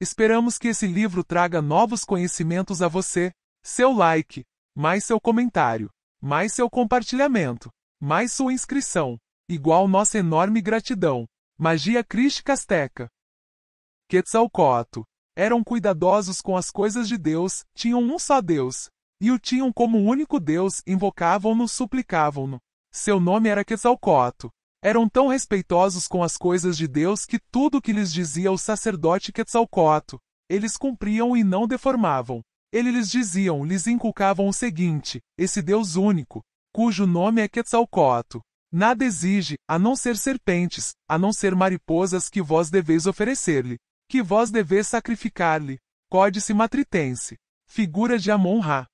Esperamos que esse livro traga novos conhecimentos a você. Seu like, mais seu comentário, mais seu compartilhamento, mais sua inscrição, igual nossa enorme gratidão. Magia crística Casteca, Quetzalcoatl eram cuidadosos com as coisas de Deus, tinham um só Deus, e o tinham como único Deus, invocavam-no, suplicavam-no. Seu nome era Quetzalcoatl, eram tão respeitosos com as coisas de Deus que tudo o que lhes dizia o sacerdote Quetzalcoatl, eles cumpriam e não deformavam. Ele lhes diziam, lhes inculcavam o seguinte, esse Deus único, cujo nome é Quetzalcoatl, nada exige, a não ser serpentes, a não ser mariposas que vós deveis oferecer-lhe, que vós deveis sacrificar-lhe. Códice Matritense. Figura de Amon-Ra.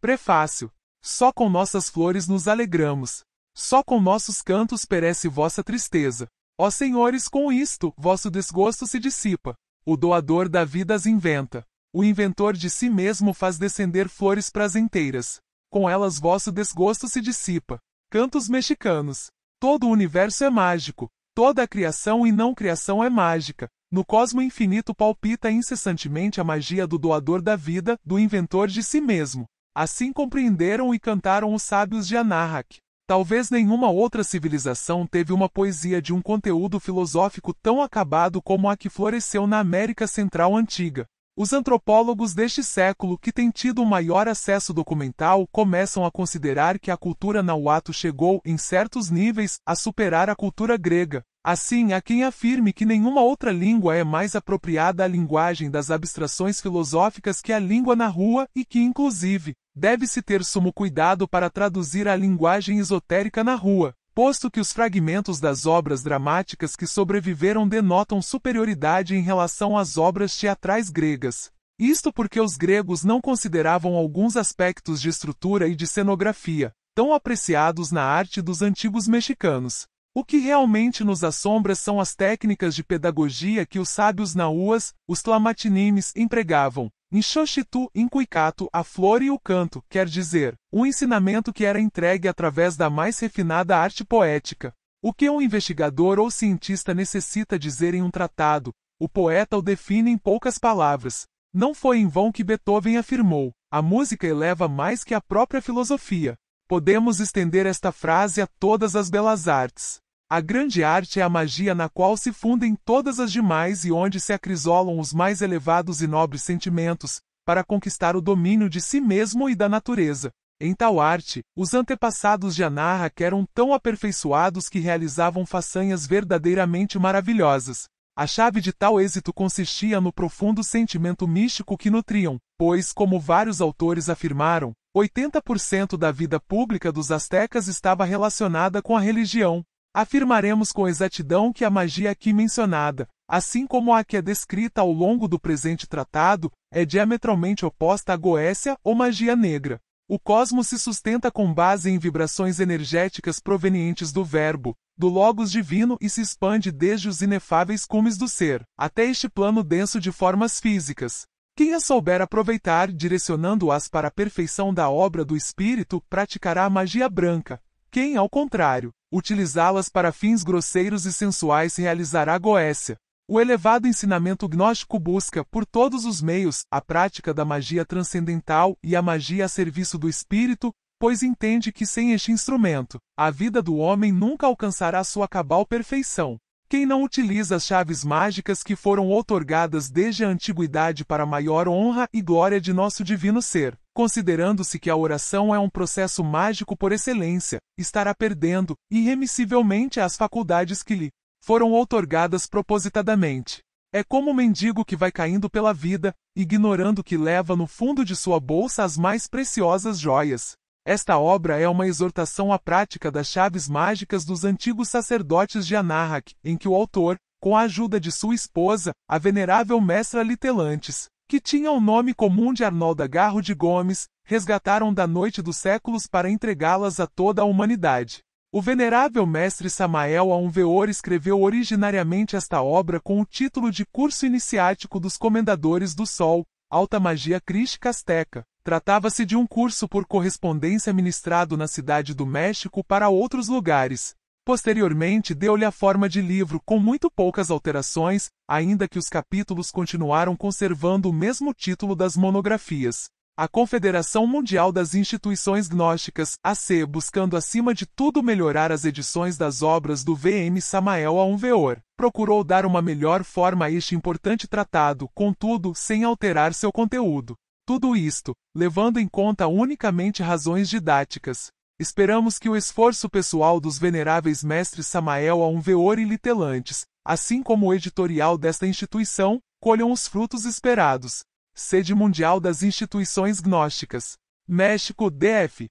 Prefácio. Só com nossas flores nos alegramos, só com nossos cantos perece vossa tristeza. Ó senhores, com isto, vosso desgosto se dissipa. O doador da vida as inventa. O inventor de si mesmo faz descender flores prazenteiras. Com elas vosso desgosto se dissipa. Cantos mexicanos. Todo o universo é mágico. Toda a criação e não criação é mágica. No cosmo infinito palpita incessantemente a magia do doador da vida, do inventor de si mesmo. Assim compreenderam e cantaram os sábios de Anahak. Talvez nenhuma outra civilização teve uma poesia de um conteúdo filosófico tão acabado como a que floresceu na América Central Antiga. Os antropólogos deste século que têm tido o maior acesso documental começam a considerar que a cultura nauato chegou, em certos níveis, a superar a cultura grega. Assim, há quem afirme que nenhuma outra língua é mais apropriada à linguagem das abstrações filosóficas que a língua na rua e que, inclusive, deve-se ter sumo cuidado para traduzir a linguagem esotérica na rua posto que os fragmentos das obras dramáticas que sobreviveram denotam superioridade em relação às obras teatrais gregas. Isto porque os gregos não consideravam alguns aspectos de estrutura e de cenografia, tão apreciados na arte dos antigos mexicanos. O que realmente nos assombra são as técnicas de pedagogia que os sábios naúas, os tlamatinimes, empregavam. Em Xochitl, em Cuicato, a flor e o canto, quer dizer, um ensinamento que era entregue através da mais refinada arte poética. O que um investigador ou cientista necessita dizer em um tratado, o poeta o define em poucas palavras. Não foi em vão que Beethoven afirmou: a música eleva mais que a própria filosofia. Podemos estender esta frase a todas as belas artes. A grande arte é a magia na qual se fundem todas as demais e onde se acrisolam os mais elevados e nobres sentimentos, para conquistar o domínio de si mesmo e da natureza. Em tal arte, os antepassados de Anarra eram tão aperfeiçoados que realizavam façanhas verdadeiramente maravilhosas. A chave de tal êxito consistia no profundo sentimento místico que nutriam, pois, como vários autores afirmaram, 80% da vida pública dos astecas estava relacionada com a religião, Afirmaremos com exatidão que a magia aqui mencionada, assim como a que é descrita ao longo do presente tratado, é diametralmente oposta à goécia ou magia negra. O cosmos se sustenta com base em vibrações energéticas provenientes do Verbo, do Logos divino e se expande desde os inefáveis cumes do ser, até este plano denso de formas físicas. Quem a souber aproveitar, direcionando-as para a perfeição da obra do Espírito, praticará a magia branca. Quem, ao contrário, utilizá-las para fins grosseiros e sensuais realizará Goécia. O elevado ensinamento gnóstico busca, por todos os meios, a prática da magia transcendental e a magia a serviço do espírito, pois entende que sem este instrumento, a vida do homem nunca alcançará sua cabal perfeição. Quem não utiliza as chaves mágicas que foram outorgadas desde a antiguidade para maior honra e glória de nosso divino ser, Considerando-se que a oração é um processo mágico por excelência, estará perdendo, irremissivelmente, as faculdades que lhe foram outorgadas propositadamente. É como o mendigo que vai caindo pela vida, ignorando que leva no fundo de sua bolsa as mais preciosas joias. Esta obra é uma exortação à prática das chaves mágicas dos antigos sacerdotes de Anáhak, em que o autor, com a ajuda de sua esposa, a venerável mestra Litelantes, que tinha o nome comum de Arnolda Garro de Gomes, resgataram da noite dos séculos para entregá-las a toda a humanidade. O venerável mestre Samael Aunveor escreveu originariamente esta obra com o título de Curso Iniciático dos Comendadores do Sol, Alta Magia Crística Azteca. Tratava-se de um curso por correspondência ministrado na cidade do México para outros lugares, Posteriormente deu-lhe a forma de livro com muito poucas alterações, ainda que os capítulos continuaram conservando o mesmo título das monografias. A Confederação Mundial das Instituições Gnósticas, AC, buscando acima de tudo melhorar as edições das obras do VM Samael a um veor, procurou dar uma melhor forma a este importante tratado, contudo, sem alterar seu conteúdo. Tudo isto, levando em conta unicamente razões didáticas. Esperamos que o esforço pessoal dos veneráveis mestres Samael Aumveor e Litelantes, assim como o editorial desta instituição, colham os frutos esperados. Sede Mundial das Instituições Gnósticas. México DF.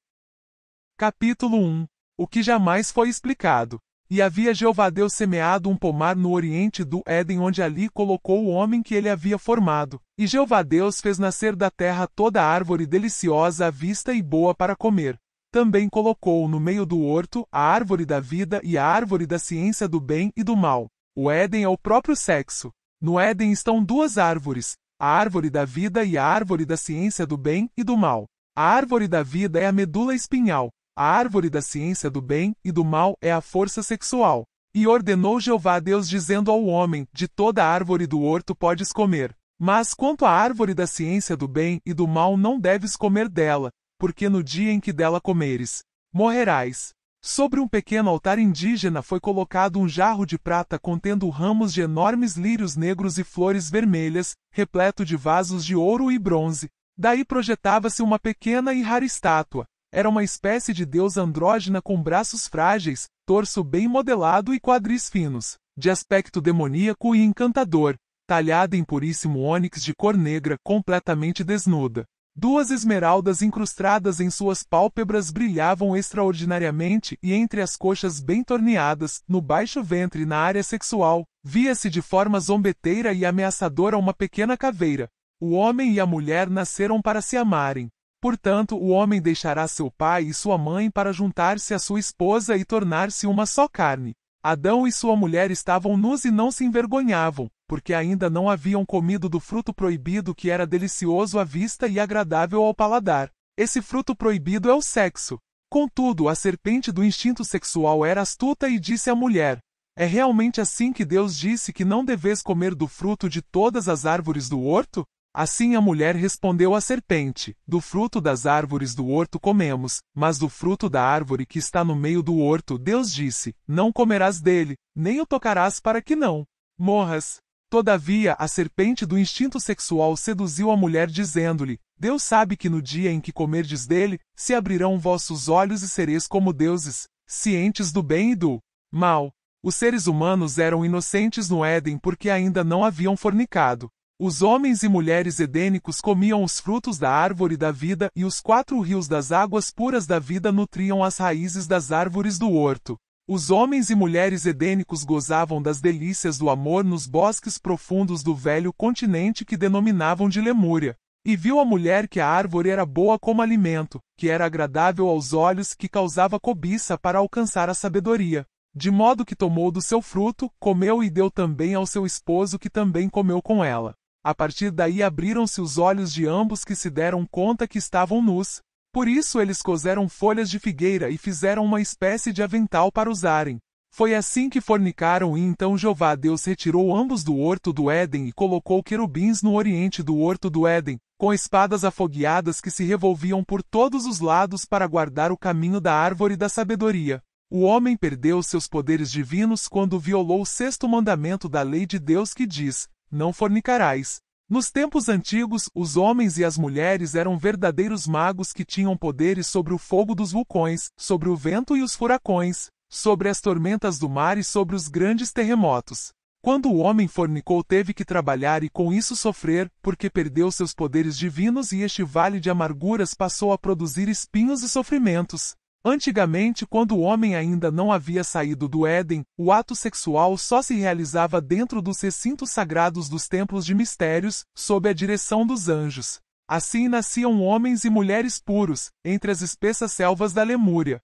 Capítulo 1. O que jamais foi explicado. E havia Jeová Deus semeado um pomar no oriente do Éden, onde ali colocou o homem que ele havia formado. E Jeová Deus fez nascer da terra toda árvore deliciosa à vista e boa para comer, também colocou no meio do horto a árvore da vida e a árvore da ciência do bem e do mal. O Éden é o próprio sexo. No Éden estão duas árvores, a árvore da vida e a árvore da ciência do bem e do mal. A árvore da vida é a medula espinhal, a árvore da ciência do bem e do mal é a força sexual. E ordenou Jeová a Deus dizendo ao homem: De toda árvore do horto podes comer, mas quanto à árvore da ciência do bem e do mal não deves comer dela, porque no dia em que dela comeres, morrerás. Sobre um pequeno altar indígena foi colocado um jarro de prata contendo ramos de enormes lírios negros e flores vermelhas, repleto de vasos de ouro e bronze. Daí projetava-se uma pequena e rara estátua. Era uma espécie de deusa andrógena com braços frágeis, torso bem modelado e quadris finos, de aspecto demoníaco e encantador, talhada em puríssimo ônix de cor negra completamente desnuda. Duas esmeraldas incrustadas em suas pálpebras brilhavam extraordinariamente e entre as coxas bem torneadas, no baixo ventre e na área sexual, via-se de forma zombeteira e ameaçadora uma pequena caveira. O homem e a mulher nasceram para se amarem. Portanto, o homem deixará seu pai e sua mãe para juntar-se à sua esposa e tornar-se uma só carne. Adão e sua mulher estavam nus e não se envergonhavam, porque ainda não haviam comido do fruto proibido que era delicioso à vista e agradável ao paladar. Esse fruto proibido é o sexo. Contudo, a serpente do instinto sexual era astuta e disse à mulher: É realmente assim que Deus disse que não deves comer do fruto de todas as árvores do horto? Assim a mulher respondeu à serpente: Do fruto das árvores do horto comemos, mas do fruto da árvore que está no meio do horto, Deus disse: Não comerás dele, nem o tocarás para que não morras. Todavia, a serpente do instinto sexual seduziu a mulher, dizendo-lhe: Deus sabe que no dia em que comerdes dele, se abrirão vossos olhos e sereis como deuses, cientes do bem e do mal. Os seres humanos eram inocentes no Éden porque ainda não haviam fornicado, os homens e mulheres edênicos comiam os frutos da árvore da vida e os quatro rios das águas puras da vida nutriam as raízes das árvores do horto. Os homens e mulheres edênicos gozavam das delícias do amor nos bosques profundos do velho continente que denominavam de Lemúria. E viu a mulher que a árvore era boa como alimento, que era agradável aos olhos, que causava cobiça para alcançar a sabedoria. De modo que tomou do seu fruto, comeu e deu também ao seu esposo, que também comeu com ela. A partir daí abriram-se os olhos de ambos que se deram conta que estavam nus. Por isso eles coseram folhas de figueira e fizeram uma espécie de avental para usarem. Foi assim que fornicaram e então Jeová Deus retirou ambos do horto do Éden e colocou querubins no oriente do horto do Éden, com espadas afogueadas que se revolviam por todos os lados para guardar o caminho da árvore da sabedoria. O homem perdeu seus poderes divinos quando violou o sexto mandamento da lei de Deus que diz: não fornicarás. Nos tempos antigos, os homens e as mulheres eram verdadeiros magos que tinham poderes sobre o fogo dos vulcões, sobre o vento e os furacões, sobre as tormentas do mar e sobre os grandes terremotos. Quando o homem fornicou, teve que trabalhar e com isso sofrer, porque perdeu seus poderes divinos e este vale de amarguras passou a produzir espinhos e sofrimentos. Antigamente, quando o homem ainda não havia saído do Éden, o ato sexual só se realizava dentro dos recintos sagrados dos templos de mistérios, sob a direção dos anjos. Assim nasciam homens e mulheres puros, entre as espessas selvas da Lemúria.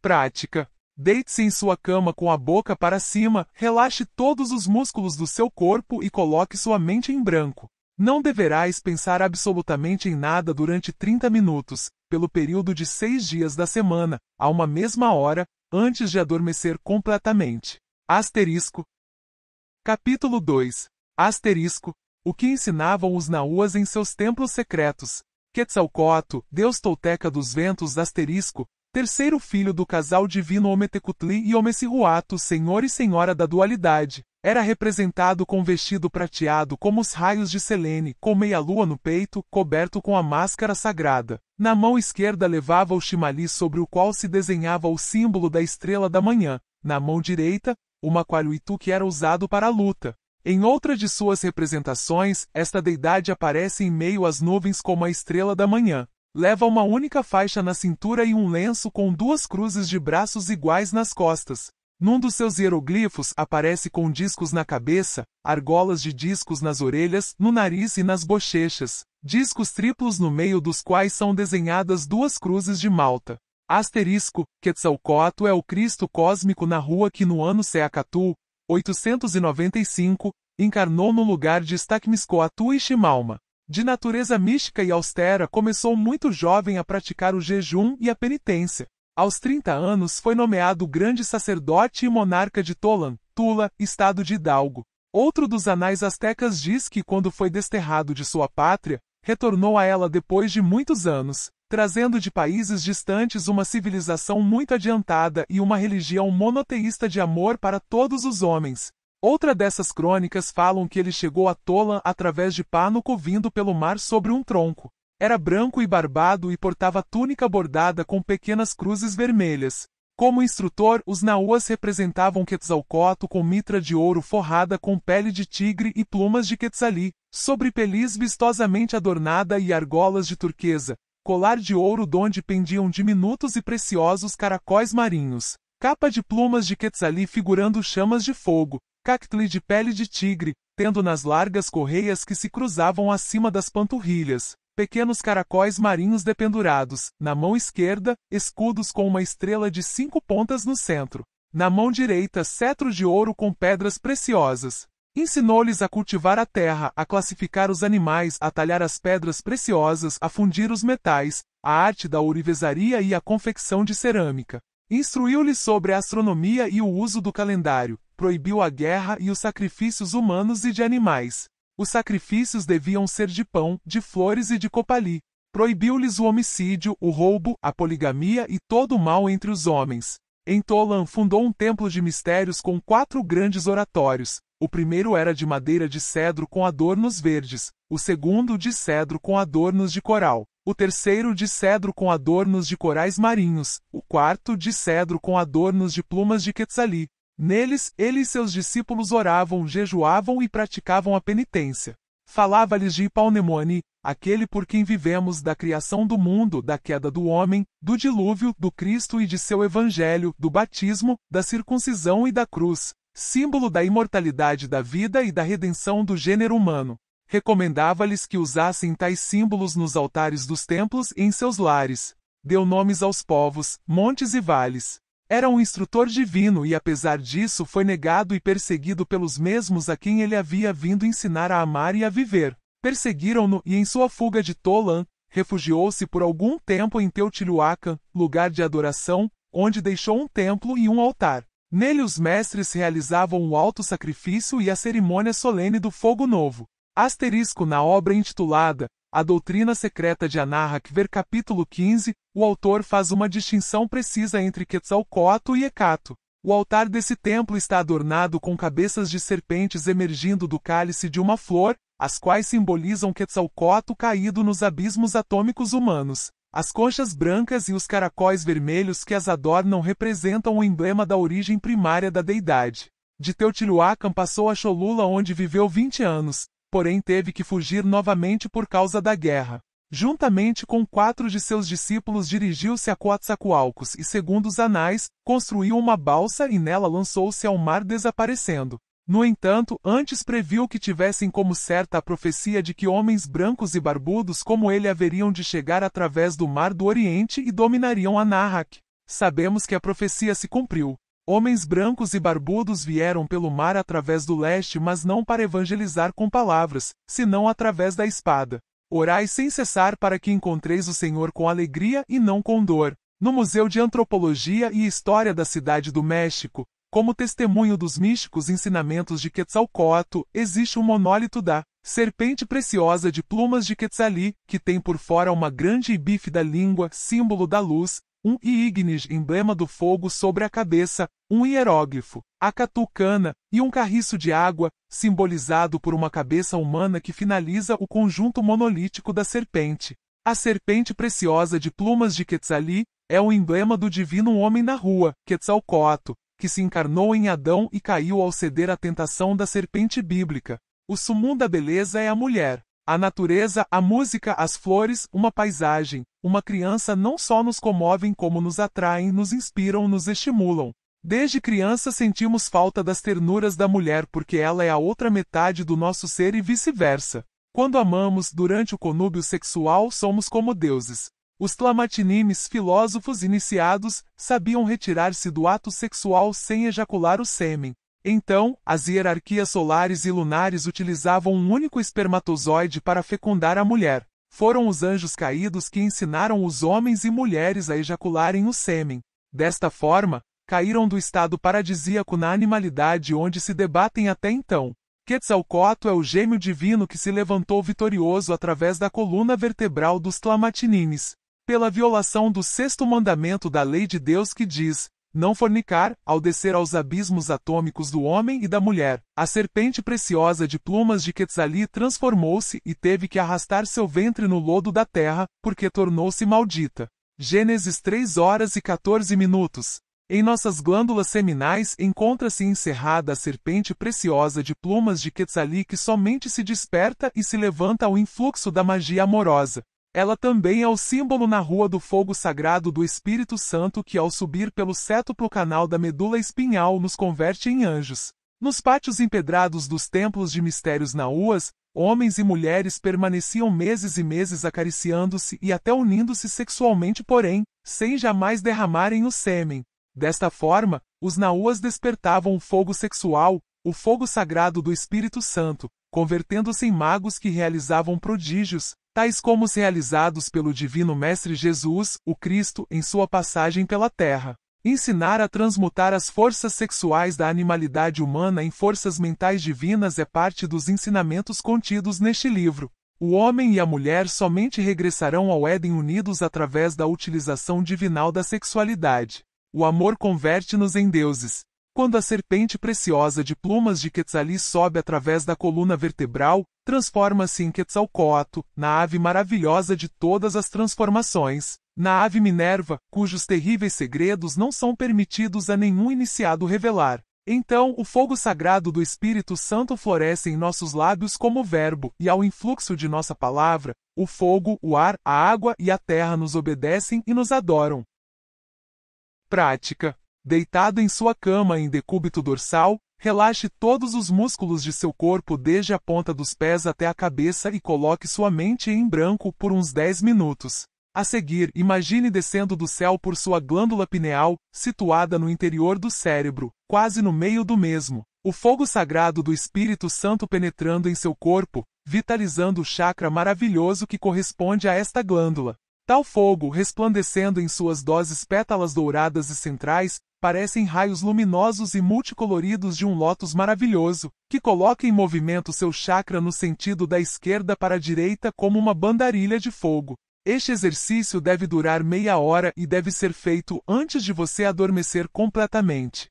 Prática. Deite-se em sua cama com a boca para cima, relaxe todos os músculos do seu corpo e coloque sua mente em branco. Não deverás pensar absolutamente em nada durante 30 minutos, pelo período de seis dias da semana, a uma mesma hora, antes de adormecer completamente. Asterisco. Capítulo 2. Asterisco. O que ensinavam os naúas em seus templos secretos. Quetzalcoatl, deus tolteca dos ventos, asterisco, terceiro filho do casal divino Ometecutli e Omesihuato, senhor e senhora da dualidade, era representado com vestido prateado como os raios de Selene, com meia-lua no peito, coberto com a máscara sagrada. Na mão esquerda levava o chimali sobre o qual se desenhava o símbolo da estrela da manhã. Na mão direita, o qualuitu que era usado para a luta. Em outra de suas representações, esta deidade aparece em meio às nuvens como a estrela da manhã. Leva uma única faixa na cintura e um lenço com duas cruzes de braços iguais nas costas. Num dos seus hieroglifos aparece com discos na cabeça, argolas de discos nas orelhas, no nariz e nas bochechas, discos triplos no meio dos quais são desenhadas duas cruzes de malta. Asterisco, Quetzalcoatl é o Cristo cósmico na rua que no ano Seacatu, 895, encarnou no lugar de Stakmiskoatu e Ximalma. De natureza mística e austera, começou muito jovem a praticar o jejum e a penitência. Aos 30 anos foi nomeado grande sacerdote e monarca de Tolan, Tula, estado de Hidalgo. Outro dos anais astecas diz que quando foi desterrado de sua pátria, retornou a ela depois de muitos anos, trazendo de países distantes uma civilização muito adiantada e uma religião monoteísta de amor para todos os homens, Outra dessas crônicas falam que ele chegou a Tola através de Pánuco vindo pelo mar sobre um tronco. Era branco e barbado e portava túnica bordada com pequenas cruzes vermelhas. Como instrutor, os nauas representavam Quetzalcoatl com mitra de ouro forrada com pele de tigre e plumas de Quetzali, sobre pelis vistosamente adornada e argolas de turquesa, colar de ouro donde pendiam diminutos e preciosos caracóis marinhos, capa de plumas de Quetzali figurando chamas de fogo, cactli de pele de tigre, tendo nas largas correias que se cruzavam acima das panturrilhas, pequenos caracóis marinhos dependurados, na mão esquerda, escudos com uma estrela de cinco pontas no centro, na mão direita, cetro de ouro com pedras preciosas. Ensinou-lhes a cultivar a terra, a classificar os animais, a talhar as pedras preciosas, a fundir os metais, a arte da ourivesaria e a confecção de cerâmica. Instruiu-lhe sobre a astronomia e o uso do calendário, proibiu a guerra e os sacrifícios humanos e de animais. Os sacrifícios deviam ser de pão, de flores e de copali. Proibiu-lhes o homicídio, o roubo, a poligamia e todo o mal entre os homens. Em Tolan fundou um templo de mistérios com quatro grandes oratórios, o primeiro era de madeira de cedro com adornos verdes, o segundo de cedro com adornos de coral, o terceiro de cedro com adornos de corais marinhos, o quarto de cedro com adornos de plumas de quetzali. Neles, ele e seus discípulos oravam, jejuavam e praticavam a penitência. Falava-lhes de Ipaunemoni, aquele por quem vivemos da criação do mundo, da queda do homem, do dilúvio, do Cristo e de seu evangelho, do batismo, da circuncisão e da cruz, símbolo da imortalidade da vida e da redenção do gênero humano. Recomendava-lhes que usassem tais símbolos nos altares dos templos e em seus lares. Deu nomes aos povos, montes e vales. Era um instrutor divino e, apesar disso, foi negado e perseguido pelos mesmos a quem ele havia vindo ensinar a amar e a viver. Perseguiram-no e, em sua fuga de Tolan, refugiou-se por algum tempo em Teotihuacan, lugar de adoração, onde deixou um templo e um altar. Nele os mestres realizavam o alto sacrifício e a cerimônia solene do fogo novo. Asterisco na obra intitulada A Doutrina Secreta de ver capítulo 15, o autor faz uma distinção precisa entre Quetzalcoatl e Hecato. O altar desse templo está adornado com cabeças de serpentes emergindo do cálice de uma flor, as quais simbolizam Quetzalcoatl caído nos abismos atômicos humanos. As conchas brancas e os caracóis vermelhos que as adornam representam o emblema da origem primária da deidade. De Teotihuacan passou a Cholula onde viveu 20 anos, porém teve que fugir novamente por causa da guerra. Juntamente com quatro de seus discípulos dirigiu-se a Coatzacoalcos e, segundo os anais, construiu uma balsa e nela lançou-se ao mar desaparecendo. No entanto, antes previu que tivessem como certa a profecia de que homens brancos e barbudos como ele haveriam de chegar através do mar do Oriente e dominariam Anarraque. Sabemos que a profecia se cumpriu. Homens brancos e barbudos vieram pelo mar através do leste, mas não para evangelizar com palavras, senão através da espada. Orai sem cessar para que encontreis o Senhor com alegria e não com dor. No Museu de Antropologia e História da Cidade do México, como testemunho dos místicos ensinamentos de Quetzalcoatl, existe um monólito da serpente preciosa de plumas de Quetzali, que tem por fora uma grande e bífida língua, símbolo da luz, um ígnis, emblema do fogo sobre a cabeça, um hieróglifo, a catucana, e um carriço de água, simbolizado por uma cabeça humana que finaliza o conjunto monolítico da serpente. A serpente preciosa de plumas de Quetzali é o emblema do divino homem na rua, Quetzalcoatl, que se encarnou em Adão e caiu ao ceder à tentação da serpente bíblica. O sumum da beleza é a mulher. A natureza, a música, as flores, uma paisagem, uma criança não só nos comovem como nos atraem, nos inspiram, nos estimulam. Desde criança sentimos falta das ternuras da mulher porque ela é a outra metade do nosso ser e vice-versa. Quando amamos durante o conúbio sexual, somos como deuses. Os tlamatinimes filósofos iniciados sabiam retirar-se do ato sexual sem ejacular o sêmen. Então, as hierarquias solares e lunares utilizavam um único espermatozoide para fecundar a mulher. Foram os anjos caídos que ensinaram os homens e mulheres a ejacularem o sêmen. Desta forma, caíram do estado paradisíaco na animalidade onde se debatem até então. Quetzalcoatl é o gêmeo divino que se levantou vitorioso através da coluna vertebral dos Clamatinimes pela violação do sexto mandamento da lei de Deus que diz: não fornicar, ao descer aos abismos atômicos do homem e da mulher. A serpente preciosa de plumas de Quetzali transformou-se e teve que arrastar seu ventre no lodo da terra, porque tornou-se maldita. Gênesis 3 horas e 14 minutos. Em nossas glândulas seminais encontra-se encerrada a serpente preciosa de plumas de Quetzali que somente se desperta e se levanta ao influxo da magia amorosa. Ela também é o símbolo na rua do fogo sagrado do Espírito Santo que, ao subir pelo sétuplo canal da medula espinhal, nos converte em anjos. Nos pátios empedrados dos templos de mistérios naúas, homens e mulheres permaneciam meses e meses acariciando-se e até unindo-se sexualmente, porém, sem jamais derramarem o sêmen. Desta forma, os naúas despertavam o fogo sexual, o fogo sagrado do Espírito Santo, convertendo-se em magos que realizavam prodígios, tais como os realizados pelo Divino Mestre Jesus, o Cristo, em sua passagem pela Terra. Ensinar a transmutar as forças sexuais da animalidade humana em forças mentais divinas é parte dos ensinamentos contidos neste livro. O homem e a mulher somente regressarão ao Éden unidos através da utilização divinal da sexualidade. O amor converte-nos em deuses. Quando a serpente preciosa de plumas de Quetzalí sobe através da coluna vertebral, transforma-se em Quetzalcoatl, na ave maravilhosa de todas as transformações, na ave Minerva, cujos terríveis segredos não são permitidos a nenhum iniciado revelar. Então, o fogo sagrado do Espírito Santo floresce em nossos lábios como verbo, e ao influxo de nossa palavra, o fogo, o ar, a água e a terra nos obedecem e nos adoram. Prática Deitado em sua cama em decúbito dorsal, relaxe todos os músculos de seu corpo desde a ponta dos pés até a cabeça e coloque sua mente em branco por uns 10 minutos. A seguir, imagine descendo do céu por sua glândula pineal, situada no interior do cérebro, quase no meio do mesmo. O fogo sagrado do Espírito Santo penetrando em seu corpo, vitalizando o chakra maravilhoso que corresponde a esta glândula. Tal fogo, resplandecendo em suas doses pétalas douradas e centrais, parecem raios luminosos e multicoloridos de um lótus maravilhoso, que coloca em movimento seu chakra no sentido da esquerda para a direita como uma bandarilha de fogo. Este exercício deve durar meia hora e deve ser feito antes de você adormecer completamente.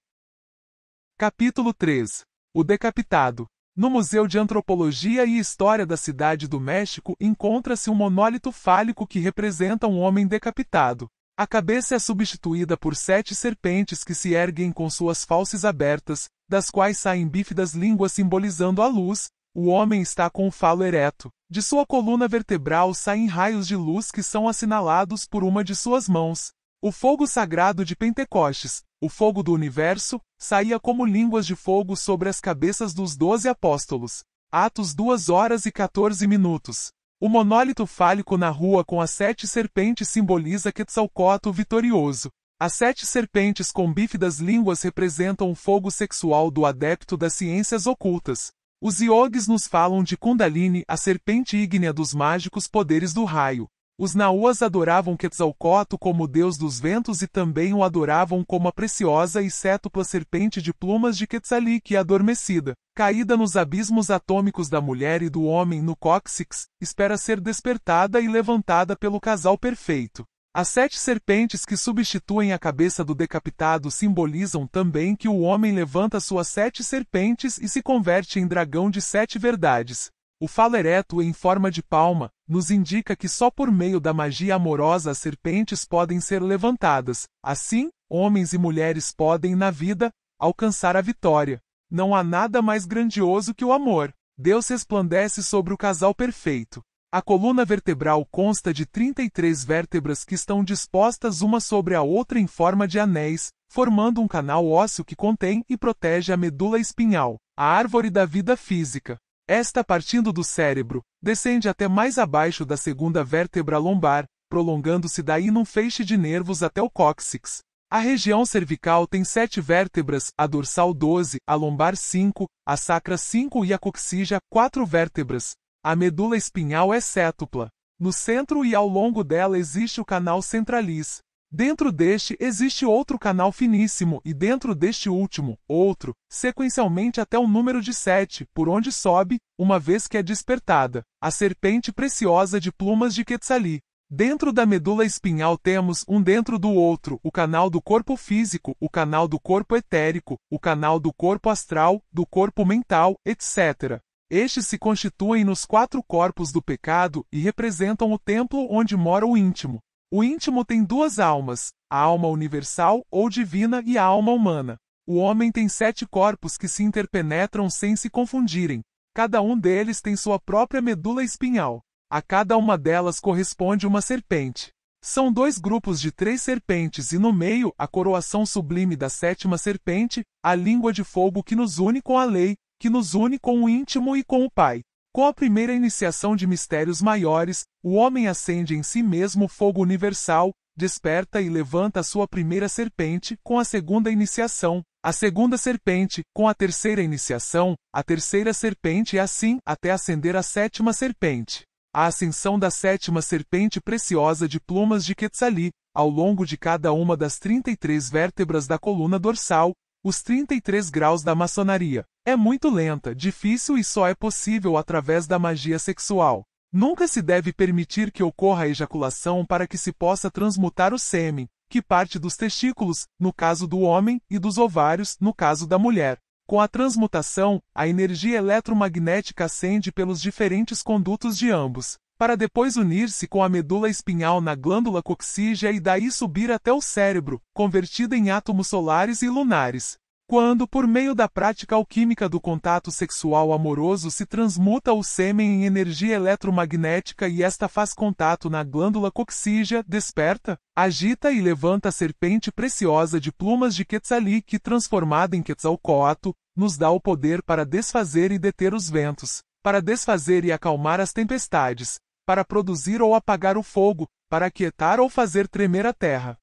Capítulo 3 O Decapitado no Museu de Antropologia e História da Cidade do México encontra-se um monólito fálico que representa um homem decapitado. A cabeça é substituída por sete serpentes que se erguem com suas fauces abertas, das quais saem bífidas línguas simbolizando a luz. O homem está com o falo ereto. De sua coluna vertebral saem raios de luz que são assinalados por uma de suas mãos. O fogo sagrado de Pentecostes, o fogo do universo, saía como línguas de fogo sobre as cabeças dos doze apóstolos. Atos 2 horas e 14 minutos. O monólito fálico na rua com as sete serpentes simboliza Quetzalcoatl vitorioso. As sete serpentes com bífidas línguas representam o fogo sexual do adepto das ciências ocultas. Os iogues nos falam de Kundalini, a serpente ígnea dos mágicos poderes do raio. Os Nauas adoravam Quetzalcoatl como o deus dos ventos e também o adoravam como a preciosa e cétupla serpente de plumas de Quetzalique adormecida, caída nos abismos atômicos da mulher e do homem no cóccix, espera ser despertada e levantada pelo casal perfeito. As sete serpentes que substituem a cabeça do decapitado simbolizam também que o homem levanta suas sete serpentes e se converte em dragão de sete verdades. O falo ereto em forma de palma nos indica que só por meio da magia amorosa as serpentes podem ser levantadas. Assim, homens e mulheres podem, na vida, alcançar a vitória. Não há nada mais grandioso que o amor. Deus resplandece sobre o casal perfeito. A coluna vertebral consta de 33 vértebras que estão dispostas uma sobre a outra em forma de anéis, formando um canal ósseo que contém e protege a medula espinhal, a árvore da vida física. Esta partindo do cérebro, descende até mais abaixo da segunda vértebra lombar, prolongando-se daí num feixe de nervos até o cóccix. A região cervical tem sete vértebras, a dorsal 12, a lombar 5, a sacra 5 e a coxígea 4 vértebras. A medula espinhal é cétupla. No centro e ao longo dela existe o canal centralis, Dentro deste existe outro canal finíssimo e dentro deste último, outro, sequencialmente até o número de sete, por onde sobe, uma vez que é despertada, a serpente preciosa de plumas de Quetzali. Dentro da medula espinhal temos um dentro do outro, o canal do corpo físico, o canal do corpo etérico, o canal do corpo astral, do corpo mental, etc. Estes se constituem nos quatro corpos do pecado e representam o templo onde mora o íntimo. O íntimo tem duas almas, a alma universal ou divina e a alma humana. O homem tem sete corpos que se interpenetram sem se confundirem. Cada um deles tem sua própria medula espinhal. A cada uma delas corresponde uma serpente. São dois grupos de três serpentes e no meio a coroação sublime da sétima serpente, a língua de fogo que nos une com a lei, que nos une com o íntimo e com o Pai. Com a primeira iniciação de mistérios maiores, o homem acende em si mesmo o fogo universal, desperta e levanta a sua primeira serpente com a segunda iniciação, a segunda serpente com a terceira iniciação, a terceira serpente e assim até acender a sétima serpente. A ascensão da sétima serpente preciosa de plumas de Quetzali, ao longo de cada uma das 33 vértebras da coluna dorsal, os 33 graus da maçonaria. É muito lenta, difícil e só é possível através da magia sexual. Nunca se deve permitir que ocorra a ejaculação para que se possa transmutar o sêmen, que parte dos testículos, no caso do homem, e dos ovários, no caso da mulher. Com a transmutação, a energia eletromagnética ascende pelos diferentes condutos de ambos, para depois unir-se com a medula espinhal na glândula coxígea e daí subir até o cérebro, convertida em átomos solares e lunares. Quando, por meio da prática alquímica do contato sexual amoroso, se transmuta o sêmen em energia eletromagnética e esta faz contato na glândula coxígea, desperta, agita e levanta a serpente preciosa de plumas de Quetzalí, que, transformada em Quetzalcoatl, nos dá o poder para desfazer e deter os ventos, para desfazer e acalmar as tempestades, para produzir ou apagar o fogo, para aquietar ou fazer tremer a terra.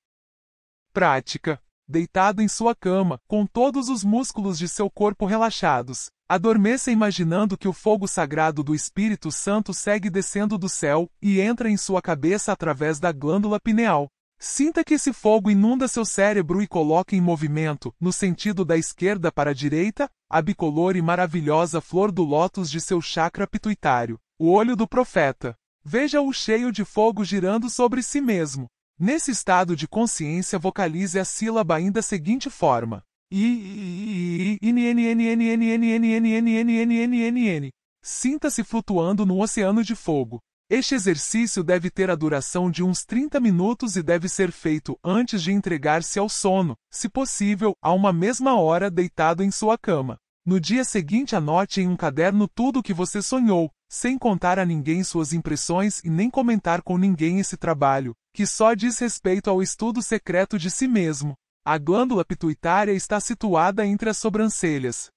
Prática: deitado em sua cama, com todos os músculos de seu corpo relaxados, adormeça imaginando que o fogo sagrado do Espírito Santo segue descendo do céu e entra em sua cabeça através da glândula pineal. Sinta que esse fogo inunda seu cérebro e coloque em movimento, no sentido da esquerda para a direita, a bicolor e maravilhosa flor do lótus de seu chakra pituitário, o olho do profeta. Veja-o cheio de fogo girando sobre si mesmo. Nesse estado de consciência, vocalize a sílaba ainda seguinte forma: i Sinta-se flutuando no oceano de fogo. Este exercício deve ter a duração de uns 30 minutos e deve ser feito antes de entregar-se ao sono, se possível, a uma mesma hora deitado em sua cama. No dia seguinte anote em um caderno tudo o que você sonhou, sem contar a ninguém suas impressões e nem comentar com ninguém esse trabalho, que só diz respeito ao estudo secreto de si mesmo. A glândula pituitária está situada entre as sobrancelhas.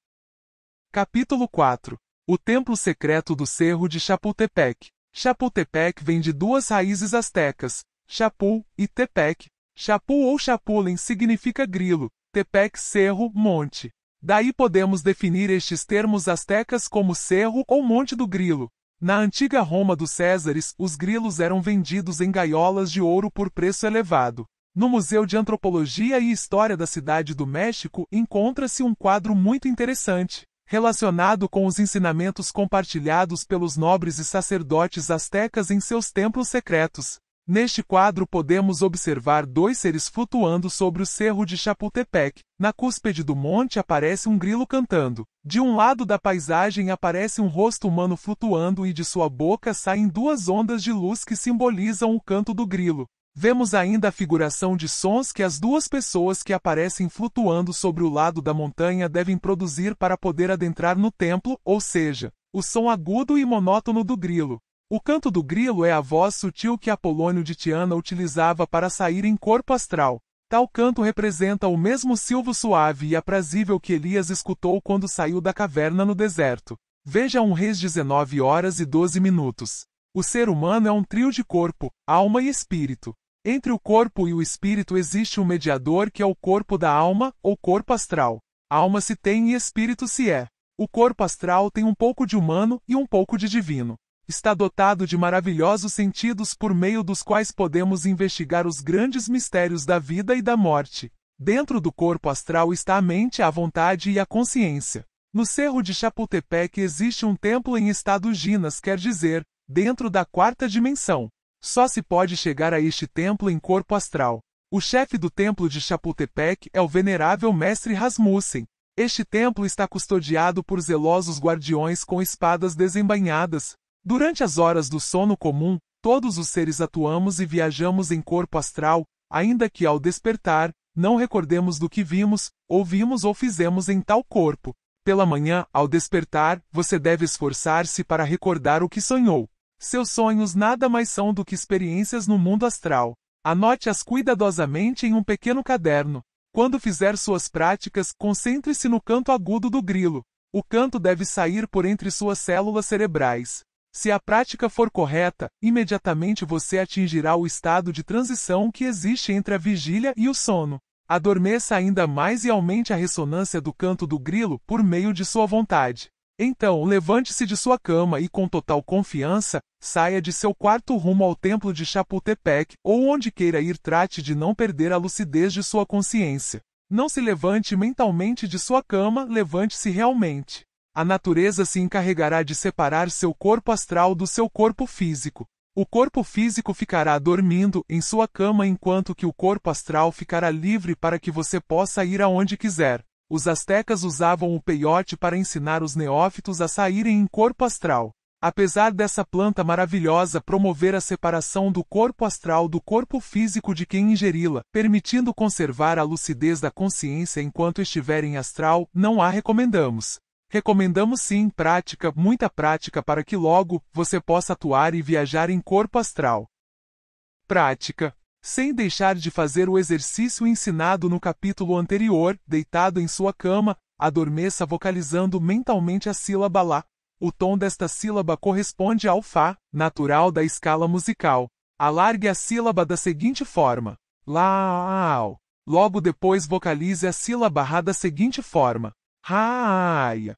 Capítulo 4 O Templo Secreto do Cerro de Chapultepec. Chapultepec vem de duas raízes astecas, chapul e tepec. Chapul ou chapulen significa grilo, tepec cerro, monte. Daí podemos definir estes termos astecas como cerro ou monte do grilo. Na antiga Roma dos Césares, os grilos eram vendidos em gaiolas de ouro por preço elevado. No Museu de Antropologia e História da Cidade do México encontra-se um quadro muito interessante, relacionado com os ensinamentos compartilhados pelos nobres e sacerdotes astecas em seus templos secretos. Neste quadro podemos observar dois seres flutuando sobre o cerro de Chapultepec. Na cúspide do monte aparece um grilo cantando. De um lado da paisagem aparece um rosto humano flutuando e de sua boca saem duas ondas de luz que simbolizam o canto do grilo. Vemos ainda a figuração de sons que as duas pessoas que aparecem flutuando sobre o lado da montanha devem produzir para poder adentrar no templo, ou seja, o som agudo e monótono do grilo. O canto do grilo é a voz sutil que Apolônio de Tiana utilizava para sair em corpo astral. Tal canto representa o mesmo silvo suave e aprazível que Elias escutou quando saiu da caverna no deserto. Veja um Reis 19 horas e 12 minutos. O ser humano é um trio de corpo, alma e espírito. Entre o corpo e o espírito existe um mediador que é o corpo da alma, ou corpo astral. Alma se tem e espírito se é. O corpo astral tem um pouco de humano e um pouco de divino está dotado de maravilhosos sentidos por meio dos quais podemos investigar os grandes mistérios da vida e da morte. Dentro do corpo astral está a mente, a vontade e a consciência. No Cerro de Chapultepec existe um templo em estado Ginas, quer dizer, dentro da quarta dimensão. Só se pode chegar a este templo em corpo astral. O chefe do templo de Chapultepec é o venerável mestre Rasmussen. Este templo está custodiado por zelosos guardiões com espadas desembainhadas, Durante as horas do sono comum, todos os seres atuamos e viajamos em corpo astral, ainda que ao despertar, não recordemos do que vimos, ouvimos ou fizemos em tal corpo. Pela manhã, ao despertar, você deve esforçar-se para recordar o que sonhou. Seus sonhos nada mais são do que experiências no mundo astral. Anote-as cuidadosamente em um pequeno caderno. Quando fizer suas práticas, concentre-se no canto agudo do grilo. O canto deve sair por entre suas células cerebrais. Se a prática for correta, imediatamente você atingirá o estado de transição que existe entre a vigília e o sono. Adormeça ainda mais e aumente a ressonância do canto do grilo por meio de sua vontade. Então, levante-se de sua cama e, com total confiança, saia de seu quarto rumo ao templo de Chapultepec, ou onde queira ir, trate de não perder a lucidez de sua consciência. Não se levante mentalmente de sua cama, levante-se realmente. A natureza se encarregará de separar seu corpo astral do seu corpo físico. O corpo físico ficará dormindo em sua cama enquanto que o corpo astral ficará livre para que você possa ir aonde quiser. Os astecas usavam o peiote para ensinar os neófitos a saírem em corpo astral. Apesar dessa planta maravilhosa promover a separação do corpo astral do corpo físico de quem ingeri-la, permitindo conservar a lucidez da consciência enquanto estiver em astral, não a recomendamos. Recomendamos sim prática, muita prática para que logo você possa atuar e viajar em corpo astral. Prática. Sem deixar de fazer o exercício ensinado no capítulo anterior, deitado em sua cama, adormeça vocalizando mentalmente a sílaba Lá. O tom desta sílaba corresponde ao Fá, natural da escala musical. Alargue a sílaba da seguinte forma: Lá. Logo depois vocalize a sílaba Rá da seguinte forma: Raaia.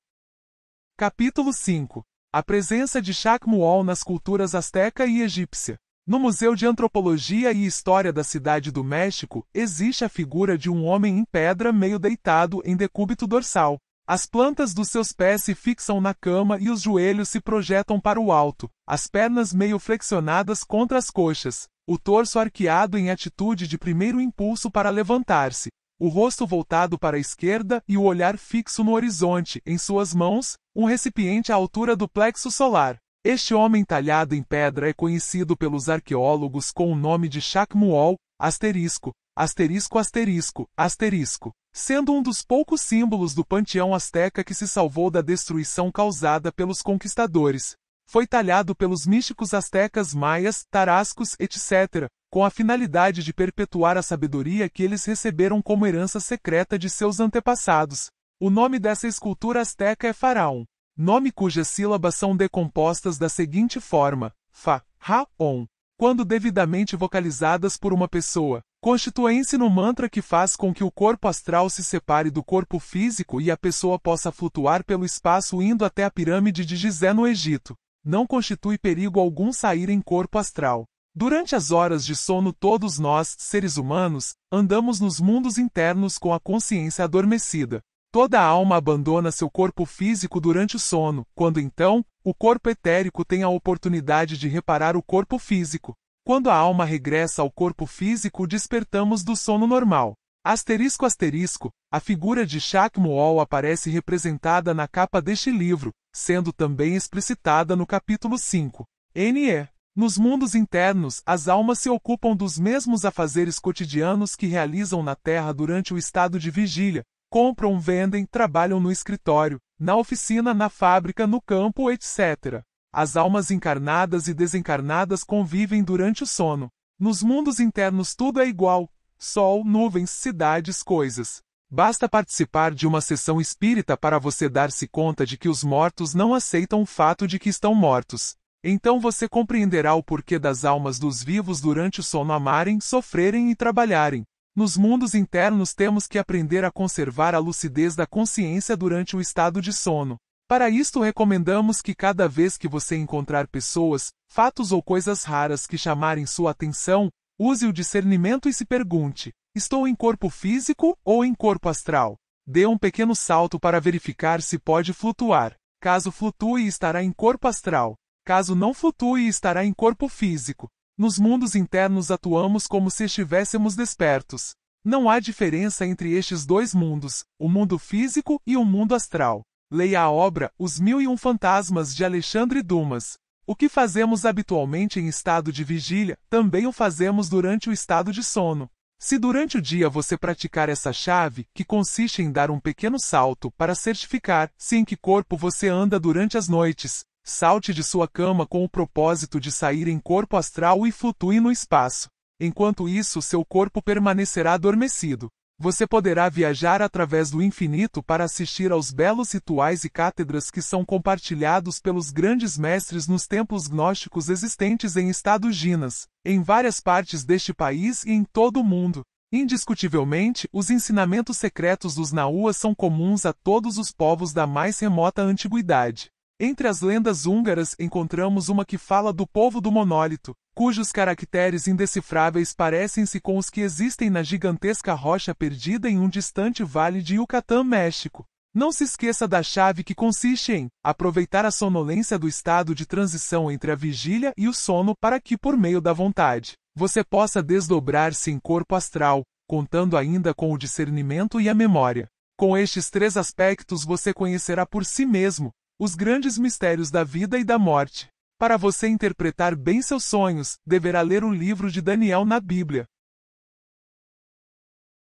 Capítulo 5. A presença de Chacmuol nas culturas asteca e egípcia. No Museu de Antropologia e História da Cidade do México, existe a figura de um homem em pedra meio deitado em decúbito dorsal. As plantas dos seus pés se fixam na cama e os joelhos se projetam para o alto, as pernas meio flexionadas contra as coxas, o torso arqueado em atitude de primeiro impulso para levantar-se, o rosto voltado para a esquerda e o olhar fixo no horizonte, em suas mãos, um recipiente à altura do plexo solar. Este homem talhado em pedra é conhecido pelos arqueólogos com o nome de Shakmuol, asterisco, asterisco, asterisco, asterisco, sendo um dos poucos símbolos do panteão asteca que se salvou da destruição causada pelos conquistadores. Foi talhado pelos místicos astecas, maias, tarascos, etc., com a finalidade de perpetuar a sabedoria que eles receberam como herança secreta de seus antepassados. O nome dessa escultura asteca é Faraon, nome cujas sílabas são decompostas da seguinte forma: Fa, Ra, On. Quando devidamente vocalizadas por uma pessoa, constituem-se no mantra que faz com que o corpo astral se separe do corpo físico e a pessoa possa flutuar pelo espaço indo até a pirâmide de Gizé no Egito não constitui perigo algum sair em corpo astral. Durante as horas de sono, todos nós, seres humanos, andamos nos mundos internos com a consciência adormecida. Toda a alma abandona seu corpo físico durante o sono, quando então, o corpo etérico tem a oportunidade de reparar o corpo físico. Quando a alma regressa ao corpo físico, despertamos do sono normal. Asterisco asterisco, a figura de Shakmuol aparece representada na capa deste livro, sendo também explicitada no capítulo 5. NE. Nos mundos internos, as almas se ocupam dos mesmos afazeres cotidianos que realizam na Terra durante o estado de vigília, compram, vendem, trabalham no escritório, na oficina, na fábrica, no campo, etc. As almas encarnadas e desencarnadas convivem durante o sono. Nos mundos internos tudo é igual, sol, nuvens, cidades, coisas. Basta participar de uma sessão espírita para você dar-se conta de que os mortos não aceitam o fato de que estão mortos. Então você compreenderá o porquê das almas dos vivos durante o sono amarem, sofrerem e trabalharem. Nos mundos internos temos que aprender a conservar a lucidez da consciência durante o estado de sono. Para isto recomendamos que cada vez que você encontrar pessoas, fatos ou coisas raras que chamarem sua atenção, Use o discernimento e se pergunte: estou em corpo físico ou em corpo astral? Dê um pequeno salto para verificar se pode flutuar. Caso flutue, estará em corpo astral. Caso não flutue, estará em corpo físico. Nos mundos internos atuamos como se estivéssemos despertos. Não há diferença entre estes dois mundos, o mundo físico e o mundo astral. Leia a obra Os Mil e Um Fantasmas de Alexandre Dumas. O que fazemos habitualmente em estado de vigília, também o fazemos durante o estado de sono. Se durante o dia você praticar essa chave, que consiste em dar um pequeno salto para certificar se em que corpo você anda durante as noites, salte de sua cama com o propósito de sair em corpo astral e flutue no espaço. Enquanto isso, seu corpo permanecerá adormecido. Você poderá viajar através do infinito para assistir aos belos rituais e cátedras que são compartilhados pelos grandes mestres nos templos gnósticos existentes em estado Ginas, em várias partes deste país e em todo o mundo. Indiscutivelmente, os ensinamentos secretos dos Nauas são comuns a todos os povos da mais remota antiguidade. Entre as lendas húngaras encontramos uma que fala do povo do monólito, cujos caracteres indecifráveis parecem-se com os que existem na gigantesca rocha perdida em um distante vale de Yucatán, México. Não se esqueça da chave que consiste em aproveitar a sonolência do estado de transição entre a vigília e o sono para que, por meio da vontade, você possa desdobrar-se em corpo astral, contando ainda com o discernimento e a memória. Com estes três aspectos você conhecerá por si mesmo os grandes mistérios da vida e da morte. Para você interpretar bem seus sonhos, deverá ler o livro de Daniel na Bíblia.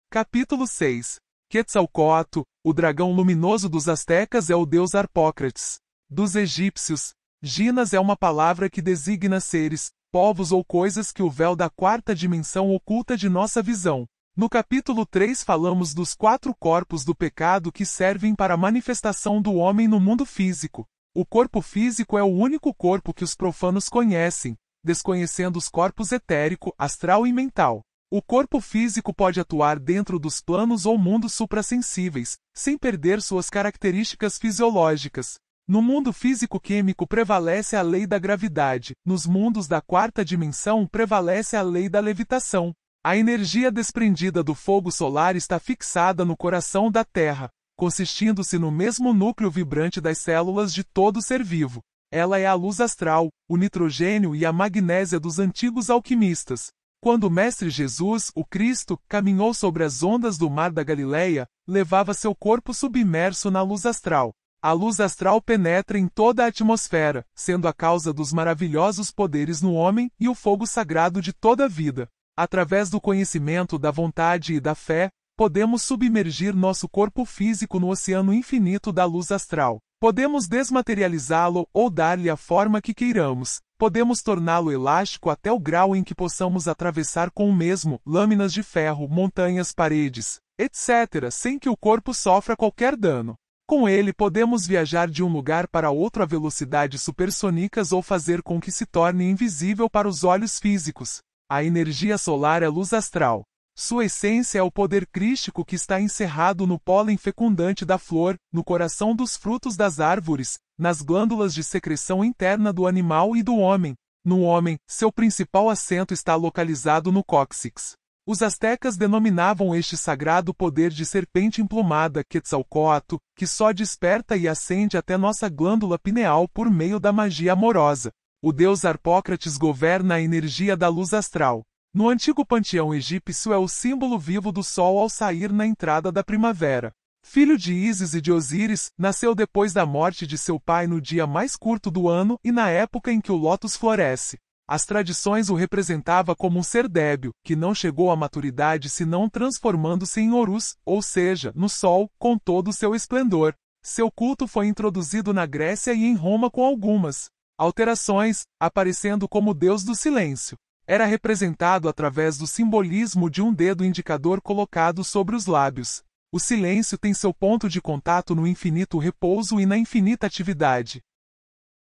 Capítulo 6 Quetzalcoatl, o dragão luminoso dos astecas é o deus Arpócrates. Dos egípcios, Ginas é uma palavra que designa seres, povos ou coisas que o véu da quarta dimensão oculta de nossa visão. No capítulo 3 falamos dos quatro corpos do pecado que servem para a manifestação do homem no mundo físico. O corpo físico é o único corpo que os profanos conhecem, desconhecendo os corpos etérico, astral e mental. O corpo físico pode atuar dentro dos planos ou mundos suprassensíveis, sem perder suas características fisiológicas. No mundo físico-químico prevalece a lei da gravidade, nos mundos da quarta dimensão prevalece a lei da levitação, a energia desprendida do fogo solar está fixada no coração da Terra, consistindo-se no mesmo núcleo vibrante das células de todo ser vivo. Ela é a luz astral, o nitrogênio e a magnésia dos antigos alquimistas. Quando o Mestre Jesus, o Cristo, caminhou sobre as ondas do Mar da Galileia, levava seu corpo submerso na luz astral. A luz astral penetra em toda a atmosfera, sendo a causa dos maravilhosos poderes no homem e o fogo sagrado de toda a vida. Através do conhecimento da vontade e da fé, podemos submergir nosso corpo físico no oceano infinito da luz astral. Podemos desmaterializá-lo ou dar-lhe a forma que queiramos. Podemos torná-lo elástico até o grau em que possamos atravessar com o mesmo lâminas de ferro, montanhas, paredes, etc., sem que o corpo sofra qualquer dano. Com ele, podemos viajar de um lugar para outro a velocidades supersônicas ou fazer com que se torne invisível para os olhos físicos. A energia solar é luz astral. Sua essência é o poder crístico que está encerrado no pólen fecundante da flor, no coração dos frutos das árvores, nas glândulas de secreção interna do animal e do homem. No homem, seu principal assento está localizado no cóccix. Os astecas denominavam este sagrado poder de serpente emplumada, Quetzalcoatl, que só desperta e acende até nossa glândula pineal por meio da magia amorosa. O deus Arpócrates governa a energia da luz astral. No antigo panteão egípcio é o símbolo vivo do sol ao sair na entrada da primavera. Filho de Ísis e de Osíris, nasceu depois da morte de seu pai no dia mais curto do ano e na época em que o lótus floresce. As tradições o representava como um ser débil, que não chegou à maturidade senão transformando-se em Horus, ou seja, no Sol, com todo o seu esplendor. Seu culto foi introduzido na Grécia e em Roma com algumas alterações, aparecendo como deus do silêncio. Era representado através do simbolismo de um dedo indicador colocado sobre os lábios. O silêncio tem seu ponto de contato no infinito repouso e na infinita atividade.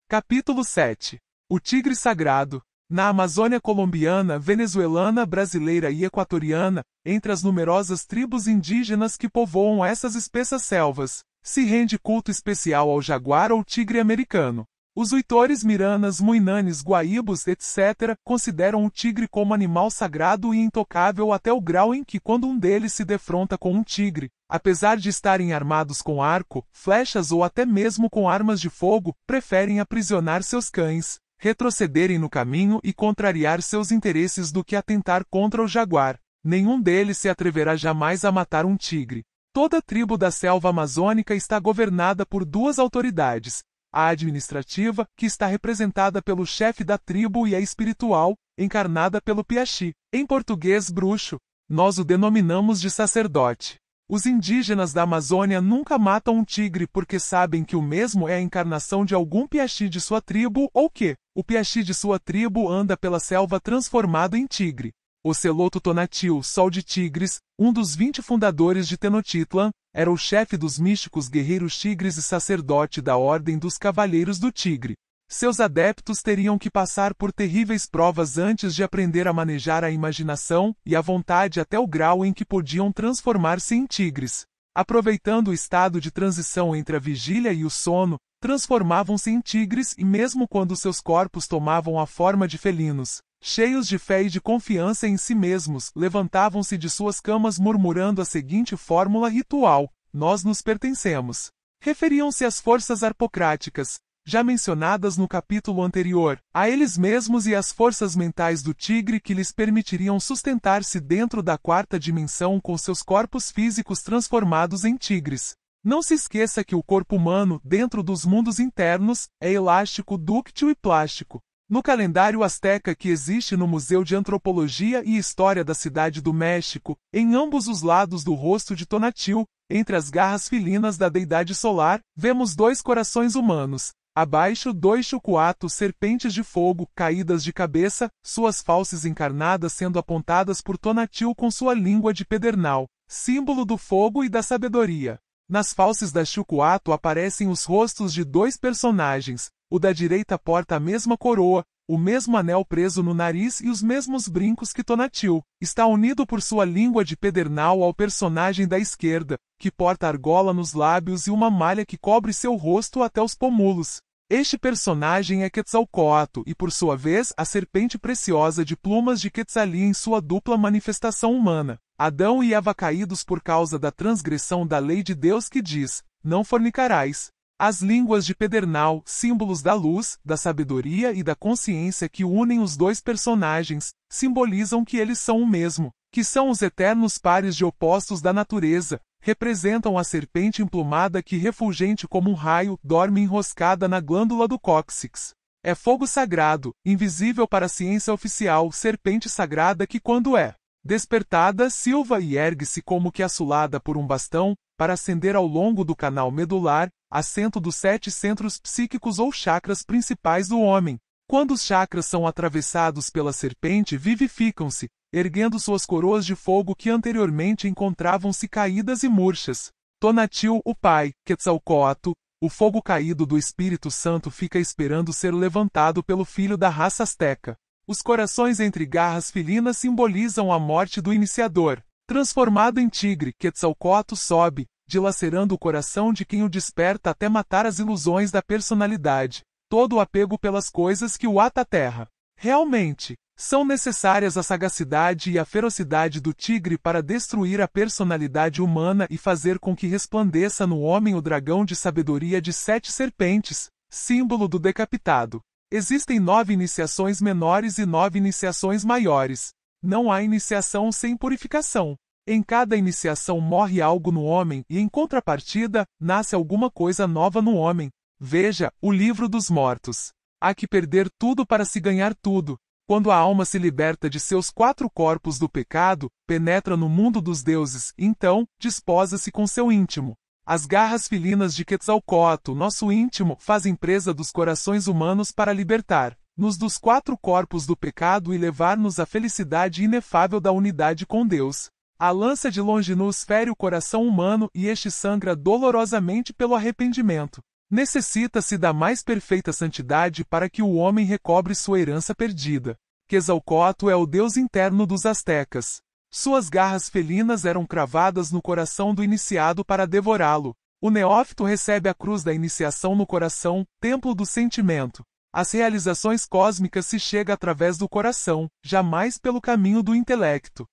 Capítulo 7 O Tigre Sagrado na Amazônia colombiana, venezuelana, brasileira e equatoriana, entre as numerosas tribos indígenas que povoam essas espessas selvas, se rende culto especial ao jaguar ou tigre americano. Os uitores miranas, muinanes, guaíbos, etc., consideram o tigre como animal sagrado e intocável até o grau em que, quando um deles se defronta com um tigre, apesar de estarem armados com arco, flechas ou até mesmo com armas de fogo, preferem aprisionar seus cães, retrocederem no caminho e contrariar seus interesses do que atentar contra o jaguar. Nenhum deles se atreverá jamais a matar um tigre. Toda a tribo da selva amazônica está governada por duas autoridades, a administrativa, que está representada pelo chefe da tribo, e a é espiritual, encarnada pelo Piaxi, em português bruxo. Nós o denominamos de sacerdote. Os indígenas da Amazônia nunca matam um tigre porque sabem que o mesmo é a encarnação de algum piaxi de sua tribo ou que o piaxi de sua tribo anda pela selva transformado em tigre. Oceloto Tonatil, Sol de Tigres, um dos vinte fundadores de Tenochtitlan, era o chefe dos místicos guerreiros tigres e sacerdote da Ordem dos Cavaleiros do Tigre. Seus adeptos teriam que passar por terríveis provas antes de aprender a manejar a imaginação e a vontade até o grau em que podiam transformar-se em tigres. Aproveitando o estado de transição entre a vigília e o sono, transformavam-se em tigres e mesmo quando seus corpos tomavam a forma de felinos, Cheios de fé e de confiança em si mesmos, levantavam-se de suas camas murmurando a seguinte fórmula ritual: Nós nos pertencemos. Referiam-se às forças arpocráticas, já mencionadas no capítulo anterior, a eles mesmos e às forças mentais do tigre que lhes permitiriam sustentar-se dentro da quarta dimensão com seus corpos físicos transformados em tigres. Não se esqueça que o corpo humano, dentro dos mundos internos, é elástico, dúctil e plástico, no calendário asteca que existe no Museu de Antropologia e História da Cidade do México, em ambos os lados do rosto de Tonatil, entre as garras felinas da deidade solar, vemos dois corações humanos, abaixo dois chucuatos serpentes de fogo, caídas de cabeça, suas falses encarnadas sendo apontadas por Tonatil com sua língua de pedernal, símbolo do fogo e da sabedoria. Nas falses da Chucuato aparecem os rostos de dois personagens, o da direita porta a mesma coroa, o mesmo anel preso no nariz e os mesmos brincos que Tonatiu. Está unido por sua língua de pedernal ao personagem da esquerda, que porta argola nos lábios e uma malha que cobre seu rosto até os pomulos. Este personagem é Quetzalcoatl e, por sua vez, a serpente preciosa de plumas de Quetzali em sua dupla manifestação humana. Adão e Eva caídos por causa da transgressão da lei de Deus que diz, não fornicarás. As línguas de Pedernal, símbolos da luz, da sabedoria e da consciência que unem os dois personagens, simbolizam que eles são o mesmo, que são os eternos pares de opostos da natureza, representam a serpente emplumada que, refulgente como um raio, dorme enroscada na glândula do cóccix. É fogo sagrado, invisível para a ciência oficial, serpente sagrada que, quando é Despertada, Silva e ergue-se como que assolada por um bastão, para ascender ao longo do canal medular, assento dos sete centros psíquicos ou chakras principais do homem. Quando os chakras são atravessados pela serpente, vivificam-se, erguendo suas coroas de fogo que anteriormente encontravam-se caídas e murchas. Tonatil, o pai, Quetzalcoatl, o fogo caído do Espírito Santo fica esperando ser levantado pelo filho da raça asteca. Os corações entre garras felinas simbolizam a morte do iniciador. Transformado em tigre, Quetzalcoatl sobe, dilacerando o coração de quem o desperta até matar as ilusões da personalidade, todo o apego pelas coisas que o ata à terra. Realmente, são necessárias a sagacidade e a ferocidade do tigre para destruir a personalidade humana e fazer com que resplandeça no homem o dragão de sabedoria de sete serpentes, símbolo do decapitado. Existem nove iniciações menores e nove iniciações maiores. Não há iniciação sem purificação. Em cada iniciação morre algo no homem e, em contrapartida, nasce alguma coisa nova no homem. Veja, o livro dos mortos. Há que perder tudo para se ganhar tudo. Quando a alma se liberta de seus quatro corpos do pecado, penetra no mundo dos deuses, então, disposa se com seu íntimo. As garras filinas de Quetzalcoatl, nosso íntimo, fazem presa dos corações humanos para libertar nos dos quatro corpos do pecado e levar-nos à felicidade inefável da unidade com Deus. A lança de Longinus fere o coração humano e este sangra dolorosamente pelo arrependimento. Necessita-se da mais perfeita santidade para que o homem recobre sua herança perdida. Quetzalcoatl é o deus interno dos astecas. Suas garras felinas eram cravadas no coração do iniciado para devorá-lo. O neófito recebe a cruz da iniciação no coração, templo do sentimento. As realizações cósmicas se chegam através do coração, jamais pelo caminho do intelecto.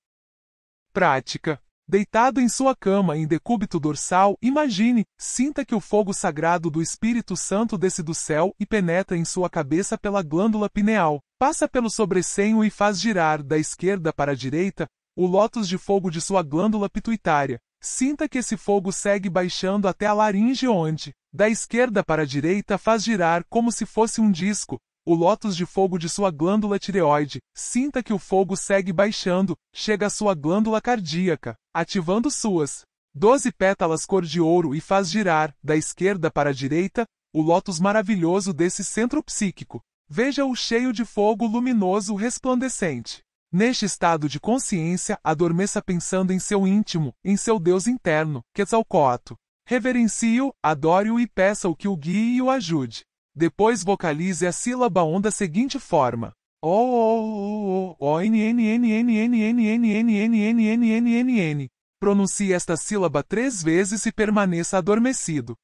Prática. Deitado em sua cama em decúbito dorsal, imagine, sinta que o fogo sagrado do Espírito Santo desce do céu e penetra em sua cabeça pela glândula pineal, passa pelo sobrecenho e faz girar, da esquerda para a direita, o lótus de fogo de sua glândula pituitária. Sinta que esse fogo segue baixando até a laringe onde, da esquerda para a direita, faz girar como se fosse um disco. O lótus de fogo de sua glândula tireoide. Sinta que o fogo segue baixando, chega à sua glândula cardíaca, ativando suas doze pétalas cor de ouro e faz girar, da esquerda para a direita, o lótus maravilhoso desse centro psíquico. Veja-o cheio de fogo luminoso resplandecente. Neste estado de consciência, adormeça pensando em seu íntimo, em seu Deus interno, Quetzalcoatl. Reverencie-o, adore-o e peça-o que o guie e o ajude. Depois vocalize a sílaba onda da seguinte forma: o o o o o n n n n n n n n n n n n Pronuncie esta sílaba três vezes e permaneça adormecido.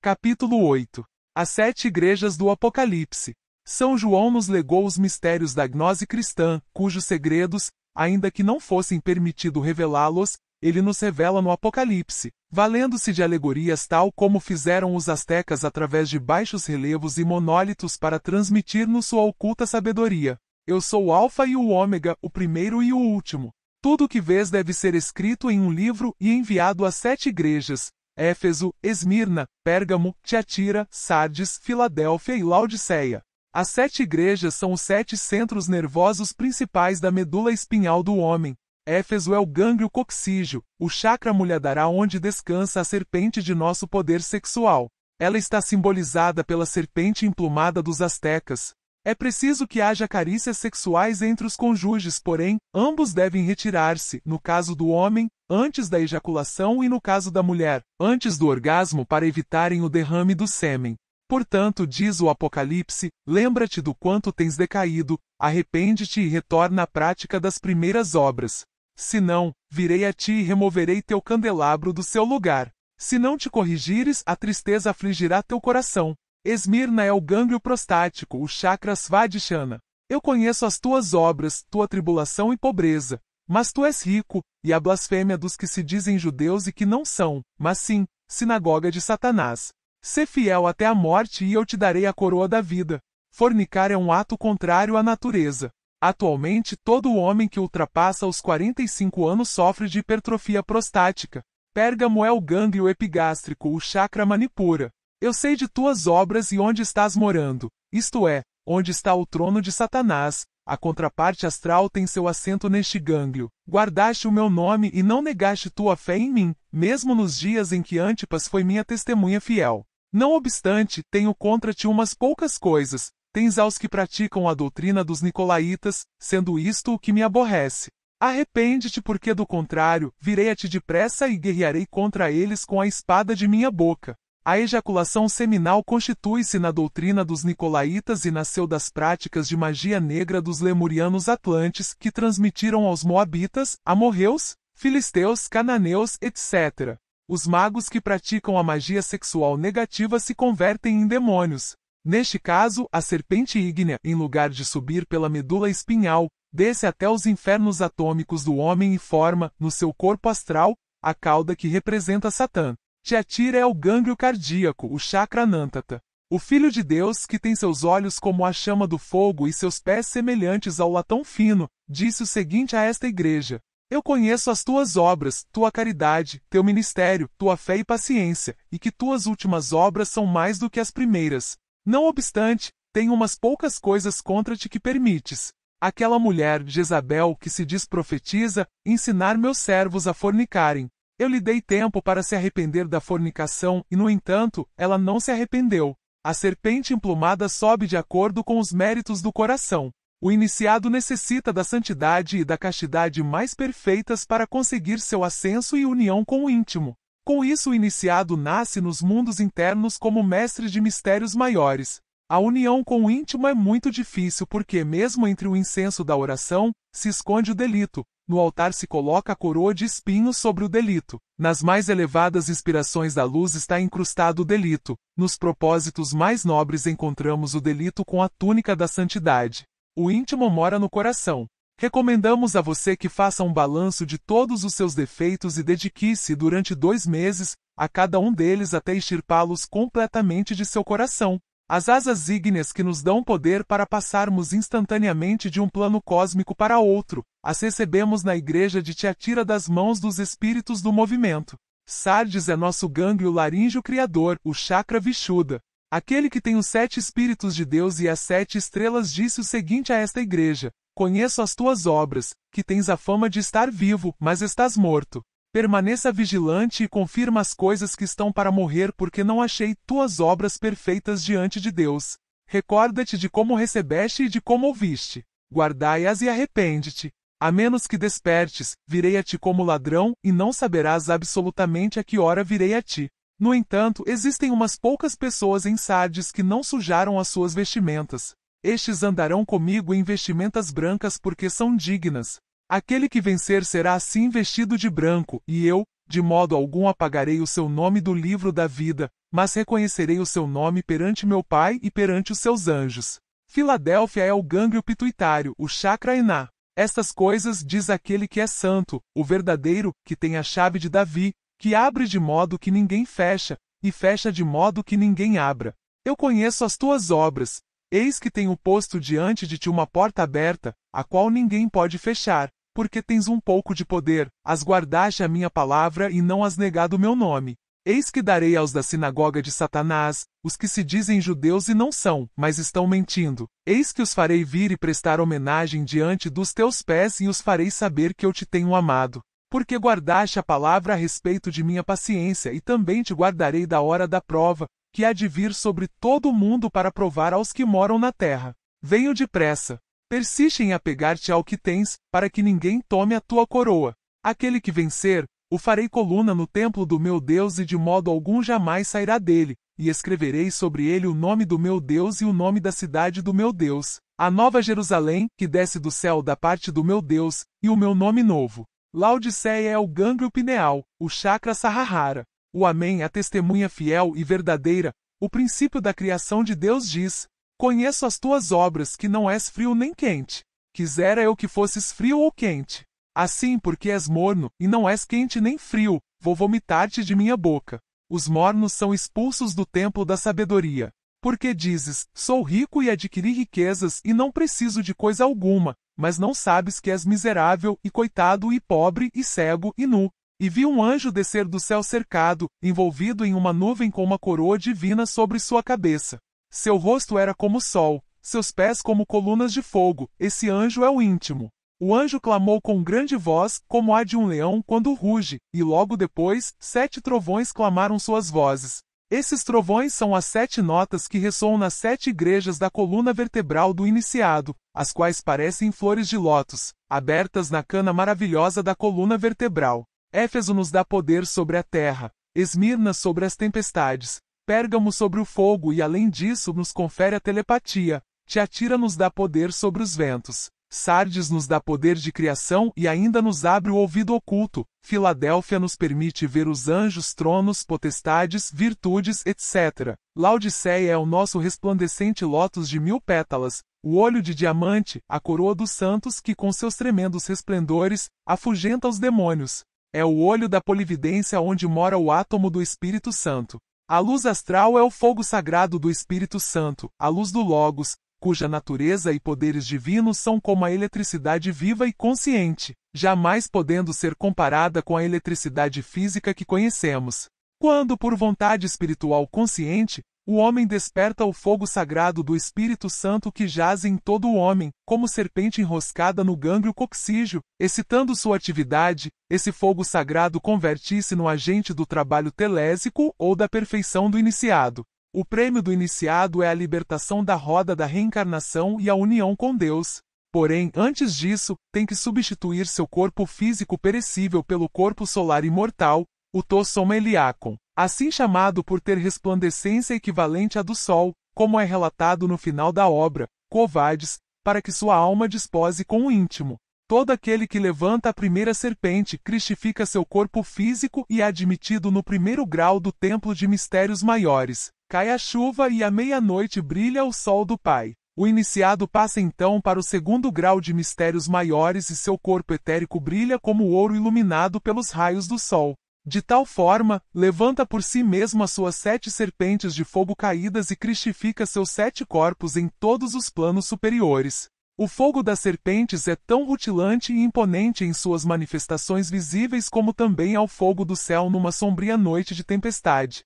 Capítulo 8. As sete igrejas do Apocalipse. São João nos legou os mistérios da gnose cristã, cujos segredos, ainda que não fossem permitido revelá-los, ele nos revela no Apocalipse, valendo-se de alegorias tal como fizeram os astecas através de baixos relevos e monólitos para transmitir-nos sua oculta sabedoria. Eu sou o Alfa e o Ômega, o primeiro e o último. Tudo o que vês deve ser escrito em um livro e enviado às sete igrejas: Éfeso, Esmirna, Pérgamo, Tiatira, Sardes, Filadélfia e Laodiceia. As sete igrejas são os sete centros nervosos principais da medula espinhal do homem. Éfeso é o gânglio coxígio, o chakra mulhadará onde descansa a serpente de nosso poder sexual. Ela está simbolizada pela serpente emplumada dos astecas. É preciso que haja carícias sexuais entre os cônjuges, porém, ambos devem retirar-se, no caso do homem, antes da ejaculação e no caso da mulher, antes do orgasmo para evitarem o derrame do sêmen. Portanto, diz o Apocalipse: lembra-te do quanto tens decaído, arrepende-te e retorna à prática das primeiras obras. Se não, virei a ti e removerei teu candelabro do seu lugar. Se não te corrigires, a tristeza afligirá teu coração. Esmirna é o gânglio prostático, o chakra svadhishana. Eu conheço as tuas obras, tua tribulação e pobreza. Mas tu és rico, e a blasfêmia dos que se dizem judeus e que não são, mas sim, sinagoga de Satanás. Sê fiel até a morte e eu te darei a coroa da vida. Fornicar é um ato contrário à natureza. Atualmente, todo homem que ultrapassa os 45 anos sofre de hipertrofia prostática. Pérgamo é o gânglio epigástrico, o chakra manipura. Eu sei de tuas obras e onde estás morando, isto é, onde está o trono de Satanás, a contraparte astral tem seu assento neste gânglio. Guardaste o meu nome e não negaste tua fé em mim, mesmo nos dias em que Antipas foi minha testemunha fiel. Não obstante, tenho contra ti umas poucas coisas, tens aos que praticam a doutrina dos Nicolaitas, sendo isto o que me aborrece. Arrepende-te, porque do contrário, virei a ti depressa e guerrearei contra eles com a espada de minha boca. A ejaculação seminal constitui-se na doutrina dos Nicolaitas e nasceu das práticas de magia negra dos lemurianos atlantes que transmitiram aos moabitas, amorreus, filisteus, cananeus, etc. Os magos que praticam a magia sexual negativa se convertem em demônios. Neste caso, a serpente ígnea, em lugar de subir pela medula espinhal, desce até os infernos atômicos do homem e forma, no seu corpo astral, a cauda que representa Satã. Tiatira é o gânglio cardíaco, o chakra nantata. O Filho de Deus, que tem seus olhos como a chama do fogo e seus pés semelhantes ao latão fino, disse o seguinte a esta igreja: eu conheço as tuas obras, tua caridade, teu ministério, tua fé e paciência, e que tuas últimas obras são mais do que as primeiras. Não obstante, tenho umas poucas coisas contra ti que permites. Aquela mulher, Jezabel, que se diz profetiza, ensinar meus servos a fornicarem. Eu lhe dei tempo para se arrepender da fornicação, e no entanto, ela não se arrependeu. A serpente emplumada sobe de acordo com os méritos do coração. O iniciado necessita da santidade e da castidade mais perfeitas para conseguir seu ascenso e união com o íntimo. Com isso, o iniciado nasce nos mundos internos como mestre de mistérios maiores. A união com o íntimo é muito difícil porque, mesmo entre o incenso da oração, se esconde o delito. No altar se coloca a coroa de espinhos sobre o delito. Nas mais elevadas inspirações da luz está incrustado o delito. Nos propósitos mais nobres encontramos o delito com a túnica da santidade. O íntimo mora no coração. Recomendamos a você que faça um balanço de todos os seus defeitos e dedique-se durante dois meses a cada um deles até extirpá-los completamente de seu coração. As asas ígneas que nos dão poder para passarmos instantaneamente de um plano cósmico para outro, as recebemos na igreja de Tiatira das mãos dos espíritos do movimento. Sardes é nosso gânglio laríngeo criador, o chakra Vishuddha. Aquele que tem os sete Espíritos de Deus e as sete estrelas disse o seguinte a esta igreja: Conheço as tuas obras, que tens a fama de estar vivo, mas estás morto. Permaneça vigilante e confirma as coisas que estão para morrer, porque não achei tuas obras perfeitas diante de Deus. Recorda-te de como recebeste e de como ouviste. Guardai-as e arrepende-te. A menos que despertes, virei a ti como ladrão, e não saberás absolutamente a que hora virei a ti. No entanto, existem umas poucas pessoas em Sardes que não sujaram as suas vestimentas. Estes andarão comigo em vestimentas brancas porque são dignas. Aquele que vencer será assim vestido de branco, e eu, de modo algum apagarei o seu nome do livro da vida, mas reconhecerei o seu nome perante meu Pai e perante os seus anjos. Filadélfia é o gânglio pituitário, o chakra iná. Estas coisas diz aquele que é santo, o verdadeiro, que tem a chave de Davi, que abre de modo que ninguém fecha, e fecha de modo que ninguém abra. Eu conheço as tuas obras, eis que tenho posto diante de ti uma porta aberta, a qual ninguém pode fechar, porque tens um pouco de poder, as guardaste a minha palavra e não as negado o meu nome. Eis que darei aos da sinagoga de Satanás, os que se dizem judeus e não são, mas estão mentindo. Eis que os farei vir e prestar homenagem diante dos teus pés e os farei saber que eu te tenho amado. Porque guardaste a palavra a respeito de minha paciência, e também te guardarei da hora da prova, que há de vir sobre todo o mundo para provar aos que moram na terra. Venho depressa. Persiste em apegar-te ao que tens, para que ninguém tome a tua coroa. Aquele que vencer, o farei coluna no templo do meu Deus e de modo algum jamais sairá dele, e escreverei sobre ele o nome do meu Deus e o nome da cidade do meu Deus, a nova Jerusalém, que desce do céu da parte do meu Deus, e o meu nome novo. Laodiceia é o gânglio pineal, o chakra Sahara. O Amém é a testemunha fiel e verdadeira, o princípio da criação de Deus diz: Conheço as tuas obras, que não és frio nem quente. Quisera eu que fosses frio ou quente. Assim, porque és morno, e não és quente nem frio, vou vomitar-te de minha boca. Os mornos são expulsos do templo da sabedoria. Porque dizes: Sou rico e adquiri riquezas e não preciso de coisa alguma, mas não sabes que és miserável e coitado e pobre e cego e nu. E vi um anjo descer do céu cercado, envolvido em uma nuvem com uma coroa divina sobre sua cabeça. Seu rosto era como sol, seus pés como colunas de fogo, esse anjo é o íntimo. O anjo clamou com grande voz, como a de um leão quando ruge, e logo depois, sete trovões clamaram suas vozes. Esses trovões são as sete notas que ressoam nas sete igrejas da coluna vertebral do iniciado, as quais parecem flores de lótus, abertas na cana maravilhosa da coluna vertebral. Éfeso nos dá poder sobre a terra, Esmirna sobre as tempestades, Pérgamo sobre o fogo e além disso nos confere a telepatia, Teatira nos dá poder sobre os ventos, Sardes nos dá poder de criação e ainda nos abre o ouvido oculto. Filadélfia nos permite ver os anjos, tronos, potestades, virtudes, etc. Laodiceia é o nosso resplandecente lótus de mil pétalas, o olho de diamante, a coroa dos santos que com seus tremendos resplendores afugenta os demônios. É o olho da polividência onde mora o átomo do Espírito Santo. A luz astral é o fogo sagrado do Espírito Santo, a luz do Logos, cuja natureza e poderes divinos são como a eletricidade viva e consciente, jamais podendo ser comparada com a eletricidade física que conhecemos. Quando, por vontade espiritual consciente, o homem desperta o fogo sagrado do Espírito Santo que jaz em todo o homem, como serpente enroscada no gânglio coxígio, excitando sua atividade, esse fogo sagrado converte-se no agente do trabalho telésico ou da perfeição do iniciado. O prêmio do iniciado é a libertação da roda da reencarnação e a união com Deus. Porém, antes disso, tem que substituir seu corpo físico perecível pelo corpo solar imortal, o Tossoma Eliacon, assim chamado por ter resplandecência equivalente à do Sol, como é relatado no final da obra, Covades, para que sua alma dispose com o íntimo. Todo aquele que levanta a primeira serpente cristifica seu corpo físico e é admitido no primeiro grau do templo de mistérios maiores. Cai a chuva e à meia-noite brilha o sol do Pai. O iniciado passa então para o segundo grau de mistérios maiores e seu corpo etérico brilha como ouro iluminado pelos raios do sol. De tal forma, levanta por si mesmo as suas sete serpentes de fogo caídas e cristifica seus sete corpos em todos os planos superiores. O fogo das serpentes é tão rutilante e imponente em suas manifestações visíveis como também ao fogo do céu numa sombria noite de tempestade.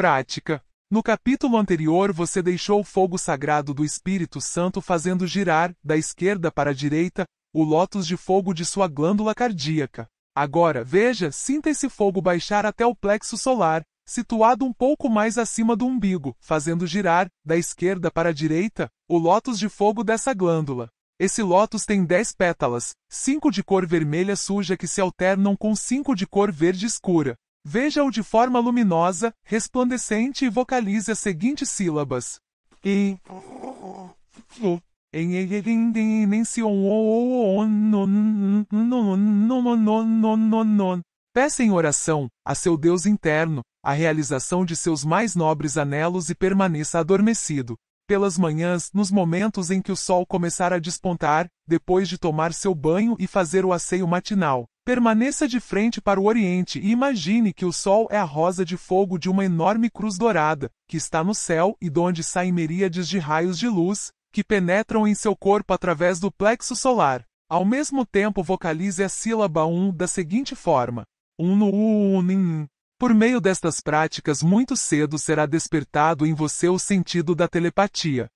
Prática. No capítulo anterior você deixou o fogo sagrado do Espírito Santo fazendo girar, da esquerda para a direita, o lótus de fogo de sua glândula cardíaca. Agora, veja, sinta esse fogo baixar até o plexo solar, situado um pouco mais acima do umbigo, fazendo girar, da esquerda para a direita, o lótus de fogo dessa glândula. Esse lótus tem 10 pétalas, 5 de cor vermelha suja que se alternam com 5 de cor verde escura. Veja-o de forma luminosa, resplandecente e vocalize as seguintes sílabas. E. Peça em oração a seu Deus interno a realização de seus mais nobres anelos e permaneça adormecido, pelas manhãs, nos momentos em que o sol começar a despontar, depois de tomar seu banho e fazer o asseio matinal, permaneça de frente para o oriente e imagine que o sol é a rosa de fogo de uma enorme cruz dourada, que está no céu e de onde saem miríades de raios de luz, que penetram em seu corpo através do plexo solar. Ao mesmo tempo, vocalize a sílaba um da seguinte forma: um no u, por meio destas práticas, muito cedo será despertado em você o sentido da telepatia.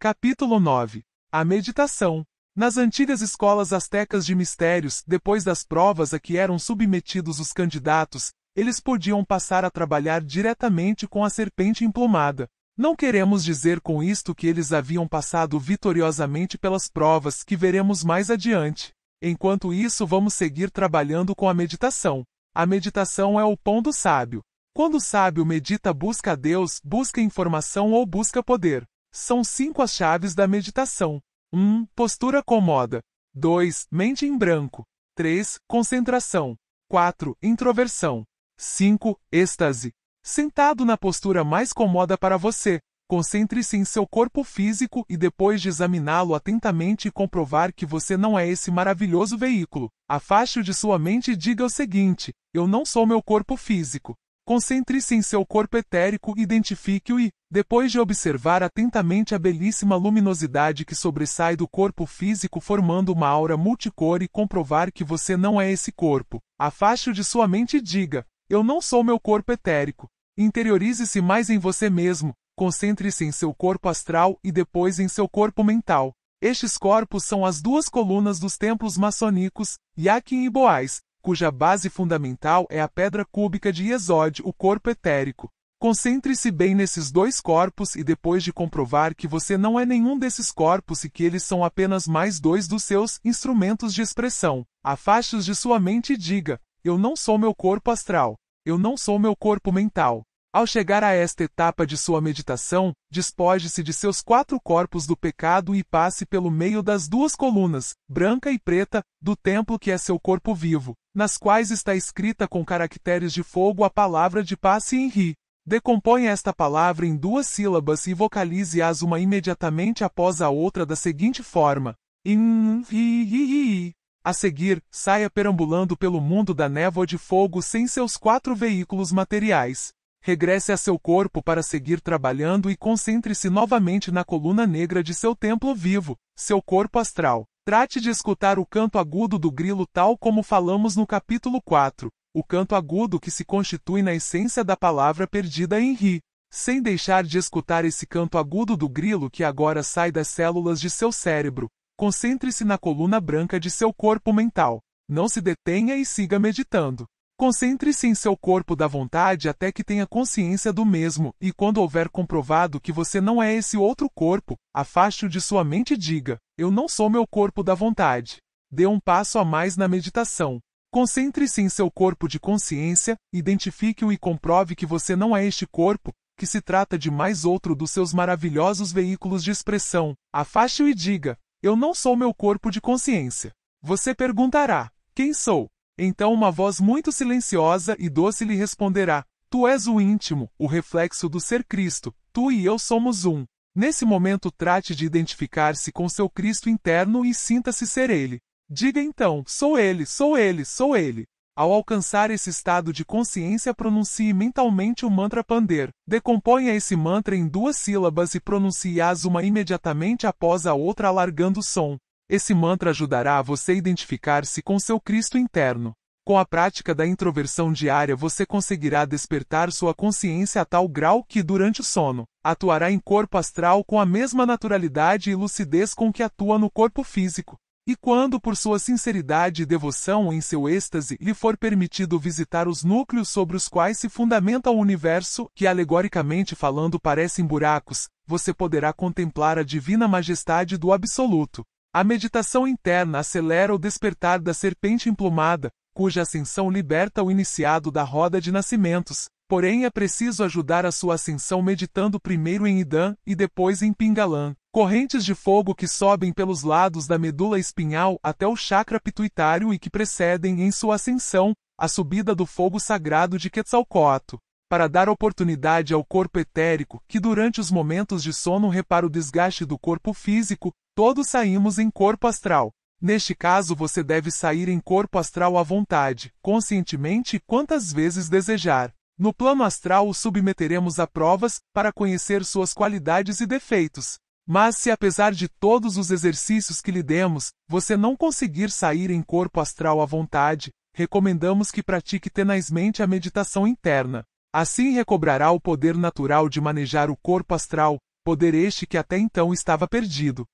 Capítulo 9 A Meditação Nas antigas escolas astecas de mistérios, depois das provas a que eram submetidos os candidatos, eles podiam passar a trabalhar diretamente com a serpente emplumada. Não queremos dizer com isto que eles haviam passado vitoriosamente pelas provas que veremos mais adiante. Enquanto isso, vamos seguir trabalhando com a meditação. A meditação é o pão do sábio. Quando o sábio medita, busca Deus, busca informação ou busca poder. São cinco as chaves da meditação. 1. Um, postura comoda; 2. Mente em branco. 3. Concentração. 4. Introversão. 5. Êxtase. Sentado na postura mais comoda para você, Concentre-se em seu corpo físico e depois de examiná-lo atentamente e comprovar que você não é esse maravilhoso veículo, afaste-o de sua mente e diga o seguinte: Eu não sou meu corpo físico. Concentre-se em seu corpo etérico, identifique-o e, depois de observar atentamente a belíssima luminosidade que sobressai do corpo físico formando uma aura multicor e comprovar que você não é esse corpo, afaste-o de sua mente e diga: Eu não sou meu corpo etérico. Interiorize-se mais em você mesmo, Concentre-se em seu corpo astral e depois em seu corpo mental. Estes corpos são as duas colunas dos templos maçônicos, Yakin e Boás, cuja base fundamental é a pedra cúbica de Yesod, o corpo etérico. Concentre-se bem nesses dois corpos e depois de comprovar que você não é nenhum desses corpos e que eles são apenas mais dois dos seus instrumentos de expressão, afaste-os de sua mente e diga: Eu não sou meu corpo astral. Eu não sou meu corpo mental. Ao chegar a esta etapa de sua meditação, despoje-se de seus quatro corpos do pecado e passe pelo meio das duas colunas, branca e preta, do templo que é seu corpo vivo, nas quais está escrita com caracteres de fogo a palavra de passe em ri. Decomponha esta palavra em duas sílabas e vocalize-as uma imediatamente após a outra da seguinte forma: in hi hi hi. A seguir, saia perambulando pelo mundo da névoa de fogo sem seus quatro veículos materiais. Regresse a seu corpo para seguir trabalhando e concentre-se novamente na coluna negra de seu templo vivo, seu corpo astral. Trate de escutar o canto agudo do grilo tal como falamos no capítulo 4, o canto agudo que se constitui na essência da palavra perdida em ri. Sem deixar de escutar esse canto agudo do grilo que agora sai das células de seu cérebro, concentre-se na coluna branca de seu corpo mental. Não se detenha e siga meditando. Concentre-se em seu corpo da vontade até que tenha consciência do mesmo, e quando houver comprovado que você não é esse outro corpo, afaste-o de sua mente e diga: Eu não sou meu corpo da vontade. Dê um passo a mais na meditação. Concentre-se em seu corpo de consciência, identifique-o e comprove que você não é este corpo, que se trata de mais outro dos seus maravilhosos veículos de expressão. Afaste-o e diga: Eu não sou meu corpo de consciência. Você perguntará: Quem sou? Então uma voz muito silenciosa e doce lhe responderá: Tu és o íntimo, o reflexo do ser Cristo, tu e eu somos um. Nesse momento, trate de identificar-se com seu Cristo interno e sinta-se ser ele. Diga então: Sou ele, sou ele, sou ele. Ao alcançar esse estado de consciência, pronuncie mentalmente o mantra Pander. Decomponha esse mantra em duas sílabas e pronuncie-as uma imediatamente após a outra, alargando o som. Esse mantra ajudará a você a identificar-se com seu Cristo interno. Com a prática da introversão diária, você conseguirá despertar sua consciência a tal grau que, durante o sono, atuará em corpo astral com a mesma naturalidade e lucidez com que atua no corpo físico. E quando, por sua sinceridade e devoção em seu êxtase, lhe for permitido visitar os núcleos sobre os quais se fundamenta o universo, que alegoricamente falando parecem buracos, você poderá contemplar a divina majestade do Absoluto, a meditação interna acelera o despertar da serpente emplumada, cuja ascensão liberta o iniciado da roda de nascimentos, porém é preciso ajudar a sua ascensão meditando primeiro em Idã e depois em Pingalã. Correntes de fogo que sobem pelos lados da medula espinhal até o chakra pituitário e que precedem em sua ascensão a subida do fogo sagrado de Quetzalcoatl para dar oportunidade ao corpo etérico que durante os momentos de sono repara o desgaste do corpo físico, todos saímos em corpo astral. Neste caso, você deve sair em corpo astral à vontade, conscientemente e quantas vezes desejar. No plano astral, o submeteremos a provas para conhecer suas qualidades e defeitos. Mas se apesar de todos os exercícios que lhe demos, você não conseguir sair em corpo astral à vontade, recomendamos que pratique tenazmente a meditação interna. Assim recobrará o poder natural de manejar o corpo astral, poder este que até então estava perdido.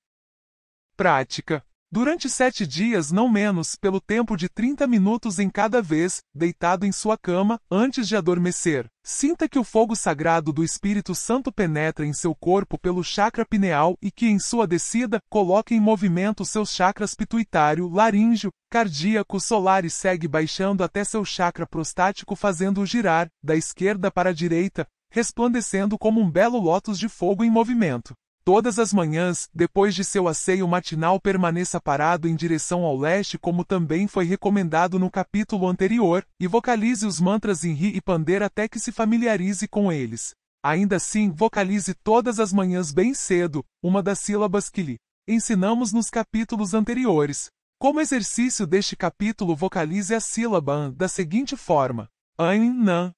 Prática Durante sete dias, não menos, pelo tempo de 30 minutos em cada vez, deitado em sua cama, antes de adormecer. Sinta que o fogo sagrado do Espírito Santo penetra em seu corpo pelo chakra pineal e que, em sua descida, coloque em movimento seus chakras pituitário, laríngeo, cardíaco, solar e segue baixando até seu chakra prostático, fazendo-o girar, da esquerda para a direita, resplandecendo como um belo lótus de fogo em movimento. Todas as manhãs, depois de seu asseio matinal, permaneça parado em direção ao leste, como também foi recomendado no capítulo anterior, e vocalize os mantras em ri e pandeira até que se familiarize com eles. Ainda assim, vocalize todas as manhãs bem cedo, uma das sílabas que lhe ensinamos nos capítulos anteriores. Como exercício deste capítulo, vocalize a sílaba an da seguinte forma: an nan.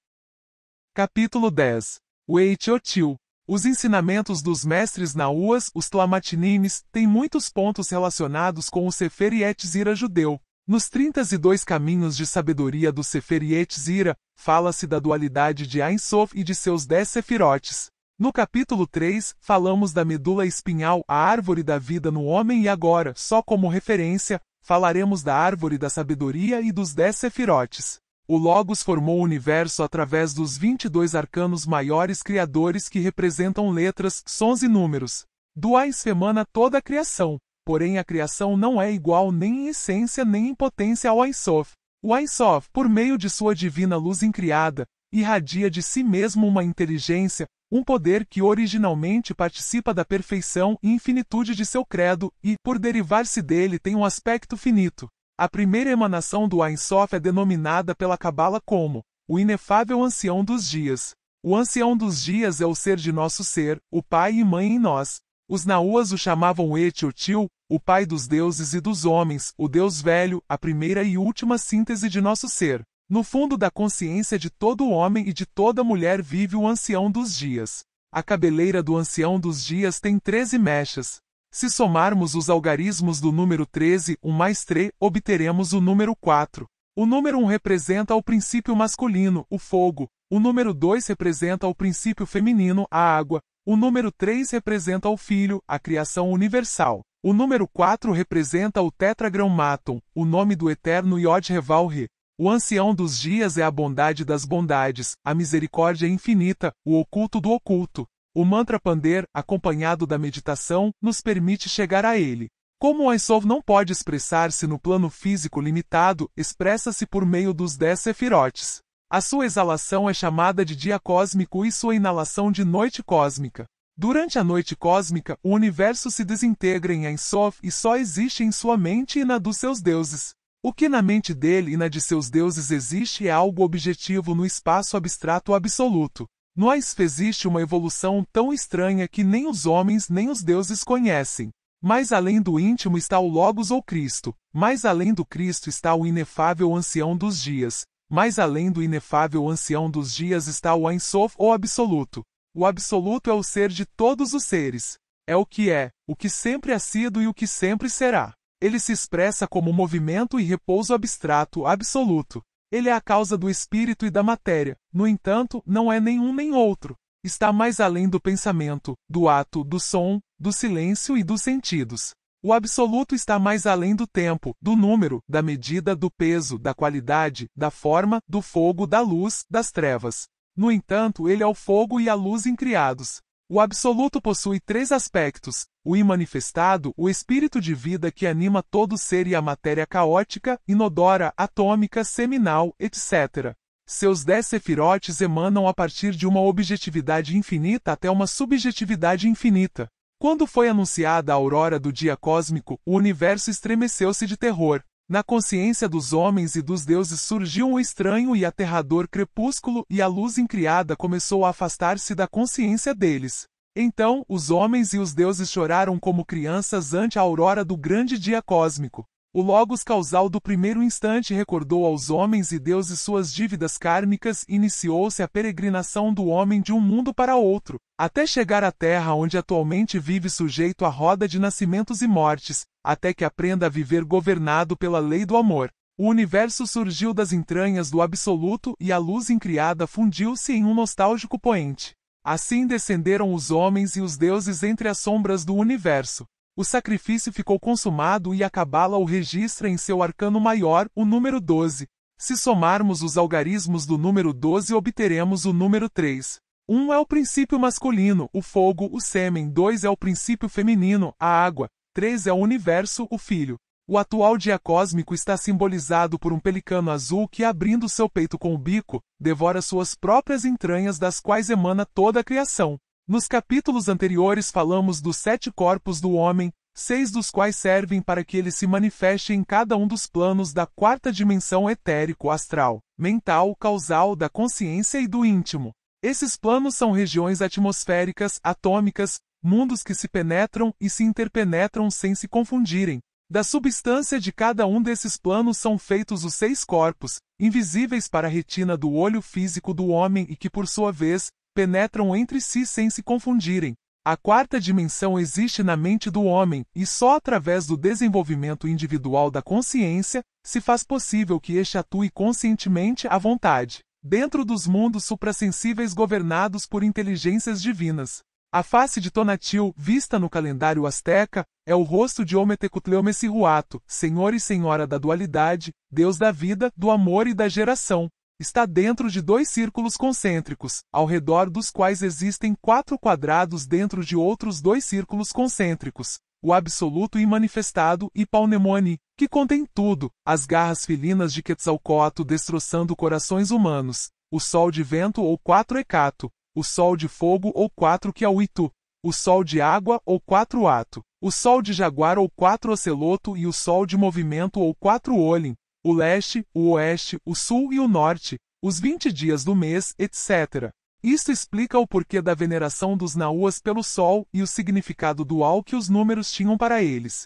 Capítulo 10. O Eichotil. Os ensinamentos dos mestres Nauas, os Tlamatinimes, têm muitos pontos relacionados com o Sefer Yetzira judeu. Nos 32 caminhos de sabedoria do Sefer Yetzira, fala-se da dualidade de Ein Sof e de seus dez sefirotes. No capítulo 3, falamos da medula espinhal, a árvore da vida no homem e agora, só como referência, falaremos da árvore da sabedoria e dos dez sefirotes. O Logos formou o universo através dos 22 arcanos maiores criadores que representam letras, sons e números. Duais femana toda a criação, porém a criação não é igual nem em essência nem em potência ao Aisof. O Aisof, por meio de sua divina luz incriada, irradia de si mesmo uma inteligência, um poder que originalmente participa da perfeição e infinitude de seu credo e, por derivar-se dele, tem um aspecto finito. A primeira emanação do Ein Sof é denominada pela Cabala como o inefável ancião dos dias. O ancião dos dias é o ser de nosso ser, o pai e mãe em nós. Os Nauas o chamavam Etiotil, o pai dos deuses e dos homens, o Deus velho, a primeira e última síntese de nosso ser. No fundo da consciência de todo homem e de toda mulher vive o ancião dos dias. A cabeleira do ancião dos dias tem treze mechas, se somarmos os algarismos do número 13, 1 mais 3, obteremos o número 4. O número 1 representa o princípio masculino, o fogo. O número 2 representa o princípio feminino, a água. O número 3 representa o filho, a criação universal. O número 4 representa o tetragrammaton, o nome do eterno Yod-Revalre. O ancião dos dias é a bondade das bondades, a misericórdia infinita, o oculto do oculto. O mantra Pander, acompanhado da meditação, nos permite chegar a ele. Como o Ainsov não pode expressar-se no plano físico limitado, expressa-se por meio dos dez sefirotes. A sua exalação é chamada de dia cósmico e sua inalação de noite cósmica. Durante a noite cósmica, o universo se desintegra em Ainsof e só existe em sua mente e na dos seus deuses. O que na mente dele e na de seus deuses existe é algo objetivo no espaço abstrato absoluto. No AISP existe uma evolução tão estranha que nem os homens nem os deuses conhecem. Mais além do íntimo está o Logos ou Cristo, mais além do Cristo está o inefável ancião dos dias, mais além do inefável ancião dos dias está o Ein Sof ou Absoluto. O Absoluto é o ser de todos os seres. É o que é, o que sempre ha sido e o que sempre será. Ele se expressa como movimento e repouso abstrato absoluto. Ele é a causa do espírito e da matéria, no entanto, não é nenhum nem outro. Está mais além do pensamento, do ato, do som, do silêncio e dos sentidos. O absoluto está mais além do tempo, do número, da medida, do peso, da qualidade, da forma, do fogo, da luz, das trevas. No entanto, ele é o fogo e a luz incriados. O absoluto possui três aspectos: o imanifestado, o espírito de vida que anima todo ser e a matéria caótica, inodora, atômica, seminal, etc. Seus dez sefirotes emanam a partir de uma objetividade infinita até uma subjetividade infinita. Quando foi anunciada a aurora do dia cósmico, o universo estremeceu-se de terror. Na consciência dos homens e dos deuses surgiu um estranho e aterrador crepúsculo, e a luz incriada começou a afastar-se da consciência deles. Então, os homens e os deuses choraram como crianças ante a aurora do grande dia cósmico. O Logos causal do primeiro instante recordou aos homens e deuses suas dívidas kármicas e iniciou-se a peregrinação do homem de um mundo para outro, até chegar à Terra onde atualmente vive sujeito à roda de nascimentos e mortes, até que aprenda a viver governado pela lei do amor. O universo surgiu das entranhas do absoluto e a luz incriada fundiu-se em um nostálgico poente. Assim descenderam os homens e os deuses entre as sombras do universo. O sacrifício ficou consumado e a Cabala o registra em seu arcano maior, o número 12. Se somarmos os algarismos do número 12, obteremos o número 3. 1 um é o princípio masculino, o fogo, o sêmen. 2 é o princípio feminino, a água três é o universo, o filho. O atual dia cósmico está simbolizado por um pelicano azul que, abrindo seu peito com o bico, devora suas próprias entranhas, das quais emana toda a criação. Nos capítulos anteriores falamos dos sete corpos do homem, seis dos quais servem para que ele se manifeste em cada um dos planos da quarta dimensão etérico-astral, mental, causal, da consciência e do íntimo. Esses planos são regiões atmosféricas, atômicas, mundos que se penetram e se interpenetram sem se confundirem. Da substância de cada um desses planos são feitos os seis corpos, invisíveis para a retina do olho físico do homem e que, por sua vez, penetram entre si sem se confundirem. A quarta dimensão existe na mente do homem, e só através do desenvolvimento individual da consciência se faz possível que este atue conscientemente à vontade, dentro dos mundos suprassensíveis governados por inteligências divinas. A face de Tonatil, vista no calendário azteca, é o rosto de Ometecutleumecinhuato, senhor e senhora da dualidade, deus da vida, do amor e da geração. Está dentro de dois círculos concêntricos, ao redor dos quais existem quatro quadrados dentro de outros dois círculos concêntricos. O absoluto imanifestado e Paunemoni, que contém tudo, as garras felinas de Quetzalcoatl destroçando corações humanos, o sol de vento ou quatro hecato, o sol de fogo ou quatro Kiauitu, é o sol de água ou quatro Ato, o sol de jaguar ou quatro Oceloto e o sol de movimento ou quatro olhem, o leste, o oeste, o sul e o norte, os vinte dias do mês, etc. Isto explica o porquê da veneração dos Naúas pelo Sol e o significado dual que os números tinham para eles.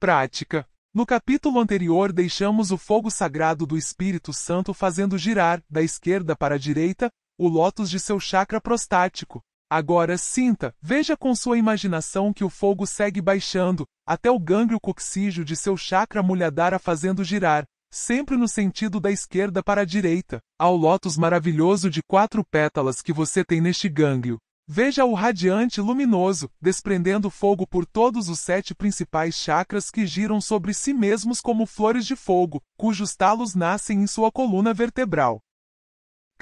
Prática No capítulo anterior deixamos o fogo sagrado do Espírito Santo fazendo girar, da esquerda para a direita, o lótus de seu chakra prostático. Agora sinta, veja com sua imaginação que o fogo segue baixando, até o gânglio coxígio de seu chakra mulhadara fazendo girar, sempre no sentido da esquerda para a direita, ao lótus maravilhoso de quatro pétalas que você tem neste gânglio. Veja-o radiante e luminoso, desprendendo fogo por todos os sete principais chakras que giram sobre si mesmos como flores de fogo, cujos talos nascem em sua coluna vertebral.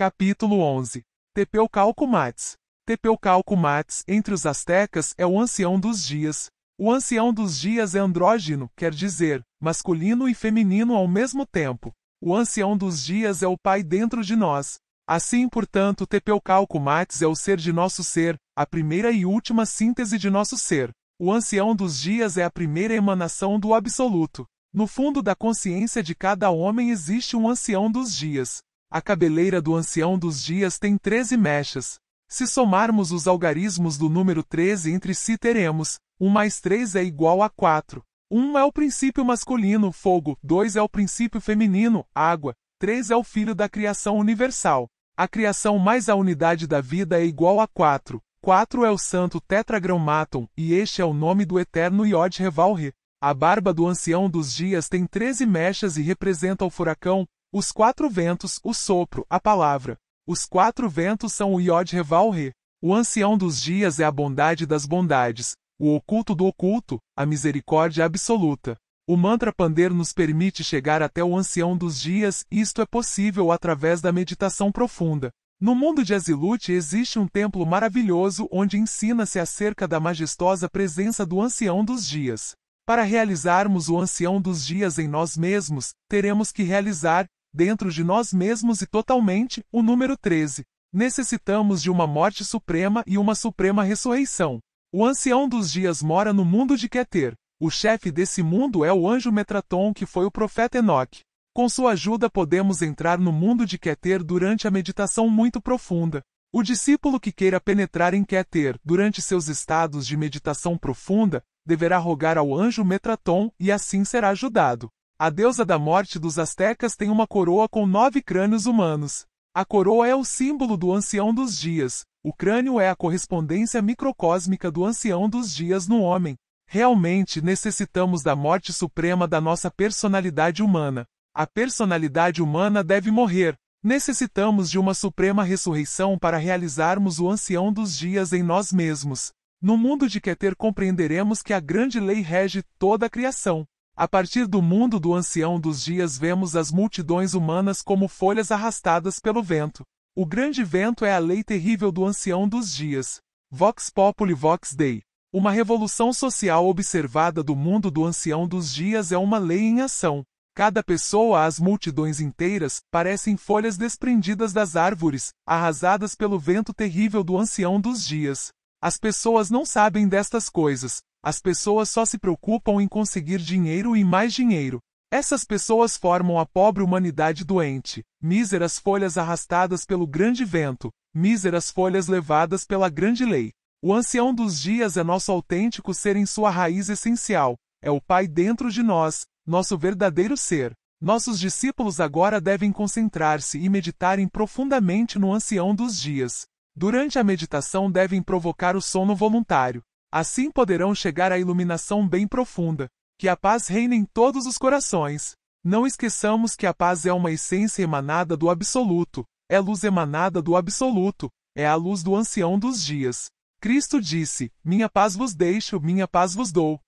Capítulo 11. Tepeucalco Mates. Tepeucalco Mates, entre os astecas, é o ancião dos dias. O ancião dos dias é andrógeno, quer dizer, masculino e feminino ao mesmo tempo. O ancião dos dias é o Pai dentro de nós. Assim, portanto, Tepeucalco Mates é o ser de nosso ser, a primeira e última síntese de nosso ser. O ancião dos dias é a primeira emanação do absoluto. No fundo da consciência de cada homem existe um ancião dos dias. A cabeleira do ancião dos dias tem 13 mechas. Se somarmos os algarismos do número 13 entre si teremos, 1 mais 3 é igual a 4. 1 é o princípio masculino, fogo, 2 é o princípio feminino, água, 3 é o filho da criação universal. A criação mais a unidade da vida é igual a 4. 4 é o santo tetragramaton, e este é o nome do eterno Yod Revalri. A barba do ancião dos dias tem 13 mechas e representa o furacão, os quatro ventos, o sopro, a palavra. Os quatro ventos são o Yod reval re. O ancião dos dias é a bondade das bondades, o oculto do oculto, a misericórdia absoluta. O mantra pandeiro nos permite chegar até o ancião dos dias, e isto é possível através da meditação profunda. No mundo de Azilute existe um templo maravilhoso onde ensina-se acerca da majestosa presença do ancião dos dias. Para realizarmos o ancião dos dias em nós mesmos, teremos que realizar, dentro de nós mesmos e totalmente, o número 13. Necessitamos de uma morte suprema e uma suprema ressurreição. O ancião dos dias mora no mundo de Keter. O chefe desse mundo é o anjo Metraton, que foi o profeta Enoque. Com sua ajuda podemos entrar no mundo de Keter durante a meditação muito profunda. O discípulo que queira penetrar em Keter durante seus estados de meditação profunda, deverá rogar ao anjo Metraton e assim será ajudado. A deusa da morte dos astecas tem uma coroa com nove crânios humanos. A coroa é o símbolo do ancião dos dias, o crânio é a correspondência microcósmica do ancião dos dias no homem. Realmente necessitamos da morte suprema da nossa personalidade humana. A personalidade humana deve morrer. Necessitamos de uma suprema ressurreição para realizarmos o ancião dos dias em nós mesmos. No mundo de Keter compreenderemos que a grande lei rege toda a criação. A partir do mundo do ancião dos dias vemos as multidões humanas como folhas arrastadas pelo vento. O grande vento é a lei terrível do ancião dos dias. Vox Populi Vox Dei. Uma revolução social observada do mundo do ancião dos dias é uma lei em ação. Cada pessoa, as multidões inteiras, parecem folhas desprendidas das árvores, arrasadas pelo vento terrível do ancião dos dias. As pessoas não sabem destas coisas, as pessoas só se preocupam em conseguir dinheiro e mais dinheiro. Essas pessoas formam a pobre humanidade doente, míseras folhas arrastadas pelo grande vento, míseras folhas levadas pela grande lei. O ancião dos dias é nosso autêntico ser em sua raiz essencial, é o Pai dentro de nós, nosso verdadeiro ser. Nossos discípulos agora devem concentrar-se e meditarem profundamente no ancião dos dias. Durante a meditação devem provocar o sono voluntário. Assim poderão chegar à iluminação bem profunda. Que a paz reine em todos os corações. Não esqueçamos que a paz é uma essência emanada do Absoluto, é luz emanada do Absoluto, é a luz do ancião dos dias. Cristo disse: Minha paz vos deixo, minha paz vos dou.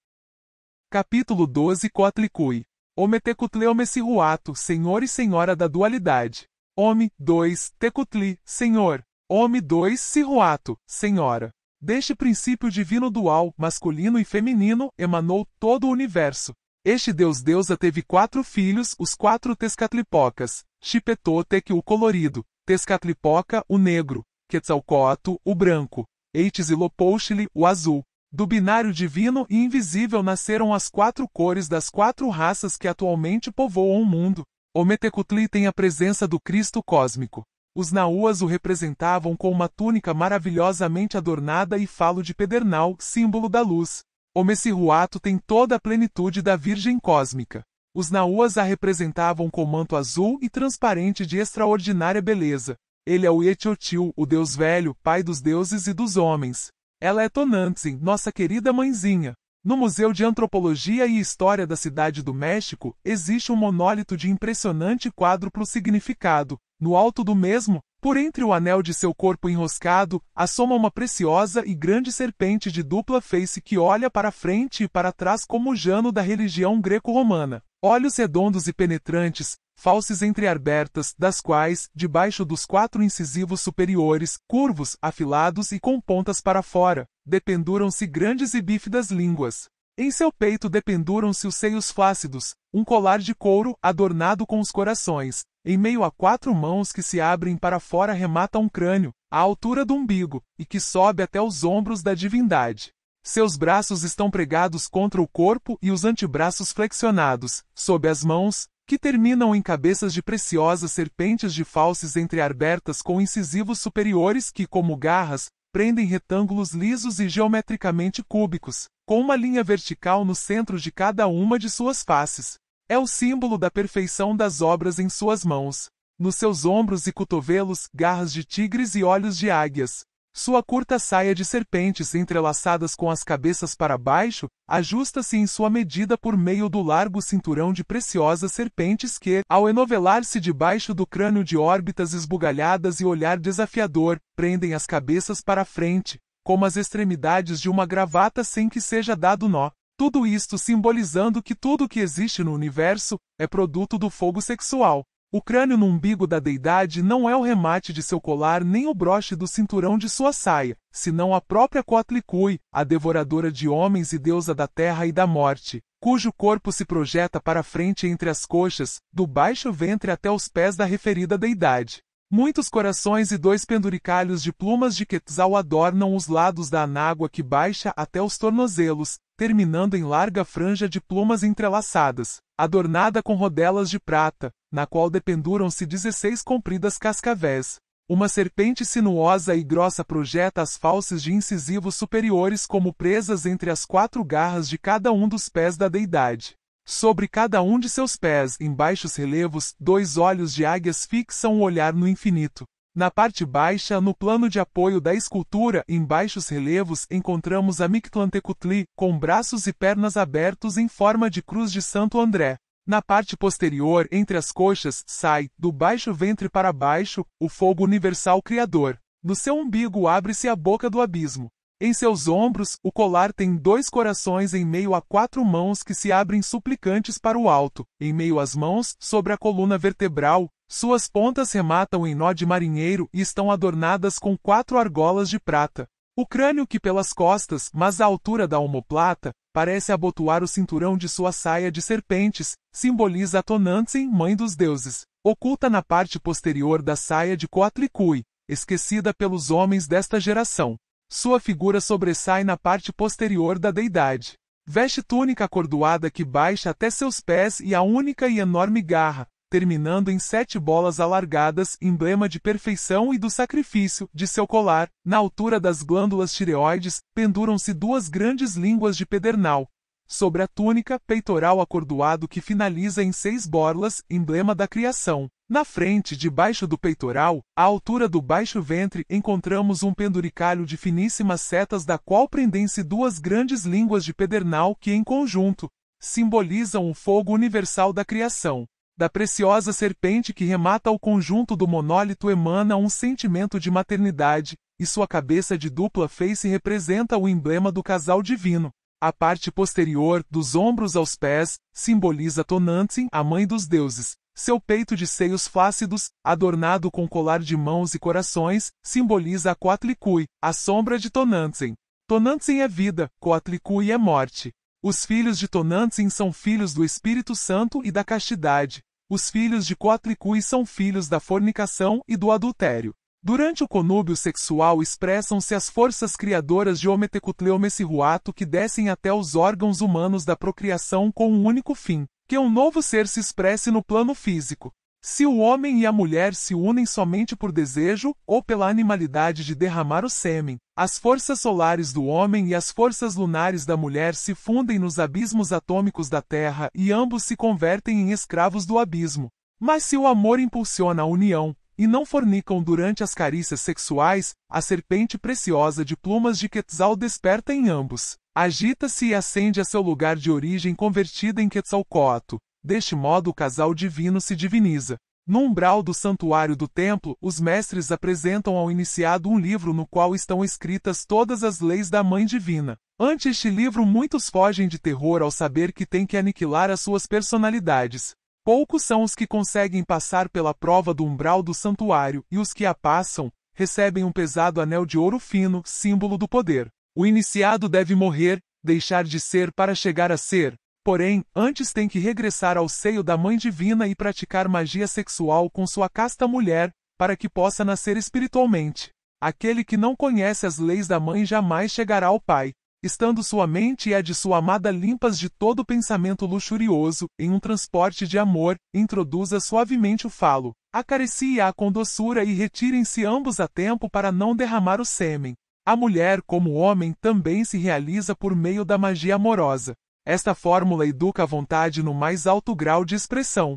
Capítulo 12 Kotlikui Ometecutleomessihuato, Senhor e Senhora da Dualidade. Home 2 Tecutli, Senhor. Home 2 Siruato Senhora. Deste princípio divino dual, masculino e feminino, emanou todo o universo. Este deus-deusa teve quatro filhos, os quatro Tescatlipocas, Chipetotec o colorido, Tescatlipoca o negro, Quetzalcoatl o branco, Eitzilopochtli o azul. Do binário divino e invisível nasceram as quatro cores das quatro raças que atualmente povoam o mundo. O Metecutli tem a presença do Cristo cósmico. Os Naúas o representavam com uma túnica maravilhosamente adornada e falo de pedernal, símbolo da luz. O Messihuato tem toda a plenitude da Virgem Cósmica. Os Naúas a representavam com manto azul e transparente de extraordinária beleza. Ele é o Etiotil, o deus velho, pai dos deuses e dos homens. Ela é Tonantzin, nossa querida mãezinha. No Museu de Antropologia e História da Cidade do México, existe um monólito de impressionante quádruplo significado. No alto do mesmo, por entre o anel de seu corpo enroscado, assoma uma preciosa e grande serpente de dupla face que olha para frente e para trás como o jano da religião greco-romana olhos redondos e penetrantes, falses entreabertas, das quais, debaixo dos quatro incisivos superiores, curvos, afilados e com pontas para fora, dependuram-se grandes e bífidas línguas. Em seu peito dependuram-se os seios flácidos, um colar de couro adornado com os corações, em meio a quatro mãos que se abrem para fora remata um crânio, à altura do umbigo, e que sobe até os ombros da divindade. Seus braços estão pregados contra o corpo e os antebraços flexionados, sob as mãos, que terminam em cabeças de preciosas serpentes de falses entreabertas com incisivos superiores que, como garras, prendem retângulos lisos e geometricamente cúbicos, com uma linha vertical no centro de cada uma de suas faces. É o símbolo da perfeição das obras em suas mãos. Nos seus ombros e cotovelos, garras de tigres e olhos de águias. Sua curta saia de serpentes entrelaçadas com as cabeças para baixo ajusta-se em sua medida por meio do largo cinturão de preciosas serpentes que, ao enovelar-se debaixo do crânio de órbitas esbugalhadas e olhar desafiador, prendem as cabeças para frente, como as extremidades de uma gravata sem que seja dado nó. Tudo isto simbolizando que tudo que existe no universo é produto do fogo sexual. O crânio no umbigo da deidade não é o remate de seu colar nem o broche do cinturão de sua saia, senão a própria Coatlicue, a devoradora de homens e deusa da terra e da morte, cujo corpo se projeta para frente entre as coxas, do baixo ventre até os pés da referida deidade. Muitos corações e dois penduricalhos de plumas de quetzal adornam os lados da anágua que baixa até os tornozelos, terminando em larga franja de plumas entrelaçadas, adornada com rodelas de prata, na qual dependuram-se 16 compridas cascavéis. Uma serpente sinuosa e grossa projeta as falses de incisivos superiores como presas entre as quatro garras de cada um dos pés da deidade. Sobre cada um de seus pés, em baixos relevos, dois olhos de águias fixam o olhar no infinito. Na parte baixa, no plano de apoio da escultura, em baixos relevos, encontramos a Mictlantecutli, com braços e pernas abertos em forma de cruz de Santo André. Na parte posterior, entre as coxas, sai, do baixo ventre para baixo, o fogo universal criador. Do seu umbigo abre-se a boca do abismo. Em seus ombros, o colar tem dois corações em meio a quatro mãos que se abrem suplicantes para o alto. Em meio às mãos, sobre a coluna vertebral, suas pontas rematam em nó de marinheiro e estão adornadas com quatro argolas de prata. O crânio que pelas costas, mas à altura da omoplata, parece abotoar o cinturão de sua saia de serpentes, simboliza a Tonantzin, mãe dos deuses, oculta na parte posterior da saia de Coatlicue, esquecida pelos homens desta geração. Sua figura sobressai na parte posterior da deidade. Veste túnica acordoada que baixa até seus pés e a única e enorme garra, terminando em sete bolas alargadas, emblema de perfeição e do sacrifício, de seu colar, na altura das glândulas tireoides, penduram-se duas grandes línguas de pedernal, sobre a túnica peitoral acordoado que finaliza em seis borlas, emblema da criação. Na frente, debaixo do peitoral, à altura do baixo ventre, encontramos um penduricalho de finíssimas setas da qual prendem-se duas grandes línguas de pedernal que, em conjunto, simbolizam o fogo universal da criação. Da preciosa serpente que remata o conjunto do monólito emana um sentimento de maternidade, e sua cabeça de dupla face representa o emblema do casal divino. A parte posterior, dos ombros aos pés, simboliza Tonantzin, a mãe dos deuses. Seu peito de seios flácidos, adornado com colar de mãos e corações, simboliza a Coatlicui, a sombra de Tonantzin. Tonantzin é vida, Coatlicui é morte. Os filhos de Tonantzin são filhos do Espírito Santo e da castidade. Os filhos de Coatlicui são filhos da fornicação e do adultério. Durante o conúbio sexual expressam-se as forças criadoras de Ometecutleomessihuato que descem até os órgãos humanos da procriação com um único fim, que um novo ser se expresse no plano físico. Se o homem e a mulher se unem somente por desejo ou pela animalidade de derramar o sêmen, as forças solares do homem e as forças lunares da mulher se fundem nos abismos atômicos da Terra e ambos se convertem em escravos do abismo. Mas se o amor impulsiona a união, e não fornicam durante as carícias sexuais, a serpente preciosa de plumas de Quetzal desperta em ambos. Agita-se e ascende a seu lugar de origem convertida em Quetzalcoatl. Deste modo o casal divino se diviniza. No umbral do santuário do templo, os mestres apresentam ao iniciado um livro no qual estão escritas todas as leis da Mãe Divina. Ante este livro, muitos fogem de terror ao saber que têm que aniquilar as suas personalidades. Poucos são os que conseguem passar pela prova do umbral do santuário, e os que a passam, recebem um pesado anel de ouro fino, símbolo do poder. O iniciado deve morrer, deixar de ser para chegar a ser, porém, antes tem que regressar ao seio da Mãe Divina e praticar magia sexual com sua casta mulher, para que possa nascer espiritualmente. Aquele que não conhece as leis da Mãe jamais chegará ao Pai estando sua mente e a de sua amada limpas de todo pensamento luxurioso, em um transporte de amor, introduza suavemente o falo, acaricie-a com doçura e retirem-se ambos a tempo para não derramar o sêmen. A mulher, como homem, também se realiza por meio da magia amorosa. Esta fórmula educa a vontade no mais alto grau de expressão.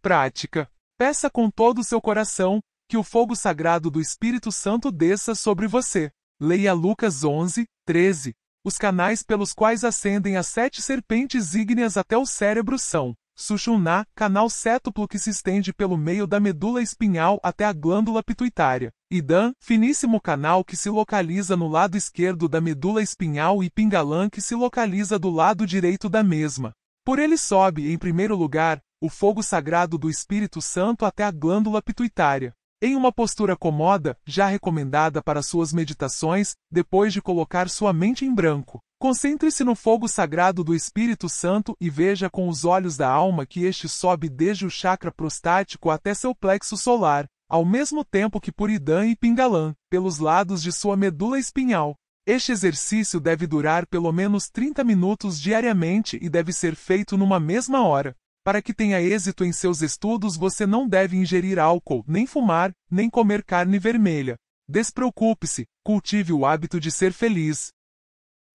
Prática. Peça com todo o seu coração que o fogo sagrado do Espírito Santo desça sobre você. Leia Lucas 11, 13. Os canais pelos quais ascendem as sete serpentes ígneas até o cérebro são Sushumna, canal cétuplo que se estende pelo meio da medula espinhal até a glândula pituitária. Idan, finíssimo canal que se localiza no lado esquerdo da medula espinhal e Pingalan que se localiza do lado direito da mesma. Por ele sobe, em primeiro lugar, o fogo sagrado do Espírito Santo até a glândula pituitária. Em uma postura comoda, já recomendada para suas meditações, depois de colocar sua mente em branco, concentre-se no fogo sagrado do Espírito Santo e veja com os olhos da alma que este sobe desde o chakra prostático até seu plexo solar, ao mesmo tempo que Puridã e Pingalan, pelos lados de sua medula espinhal. Este exercício deve durar pelo menos 30 minutos diariamente e deve ser feito numa mesma hora. Para que tenha êxito em seus estudos, você não deve ingerir álcool, nem fumar, nem comer carne vermelha. Despreocupe-se, cultive o hábito de ser feliz.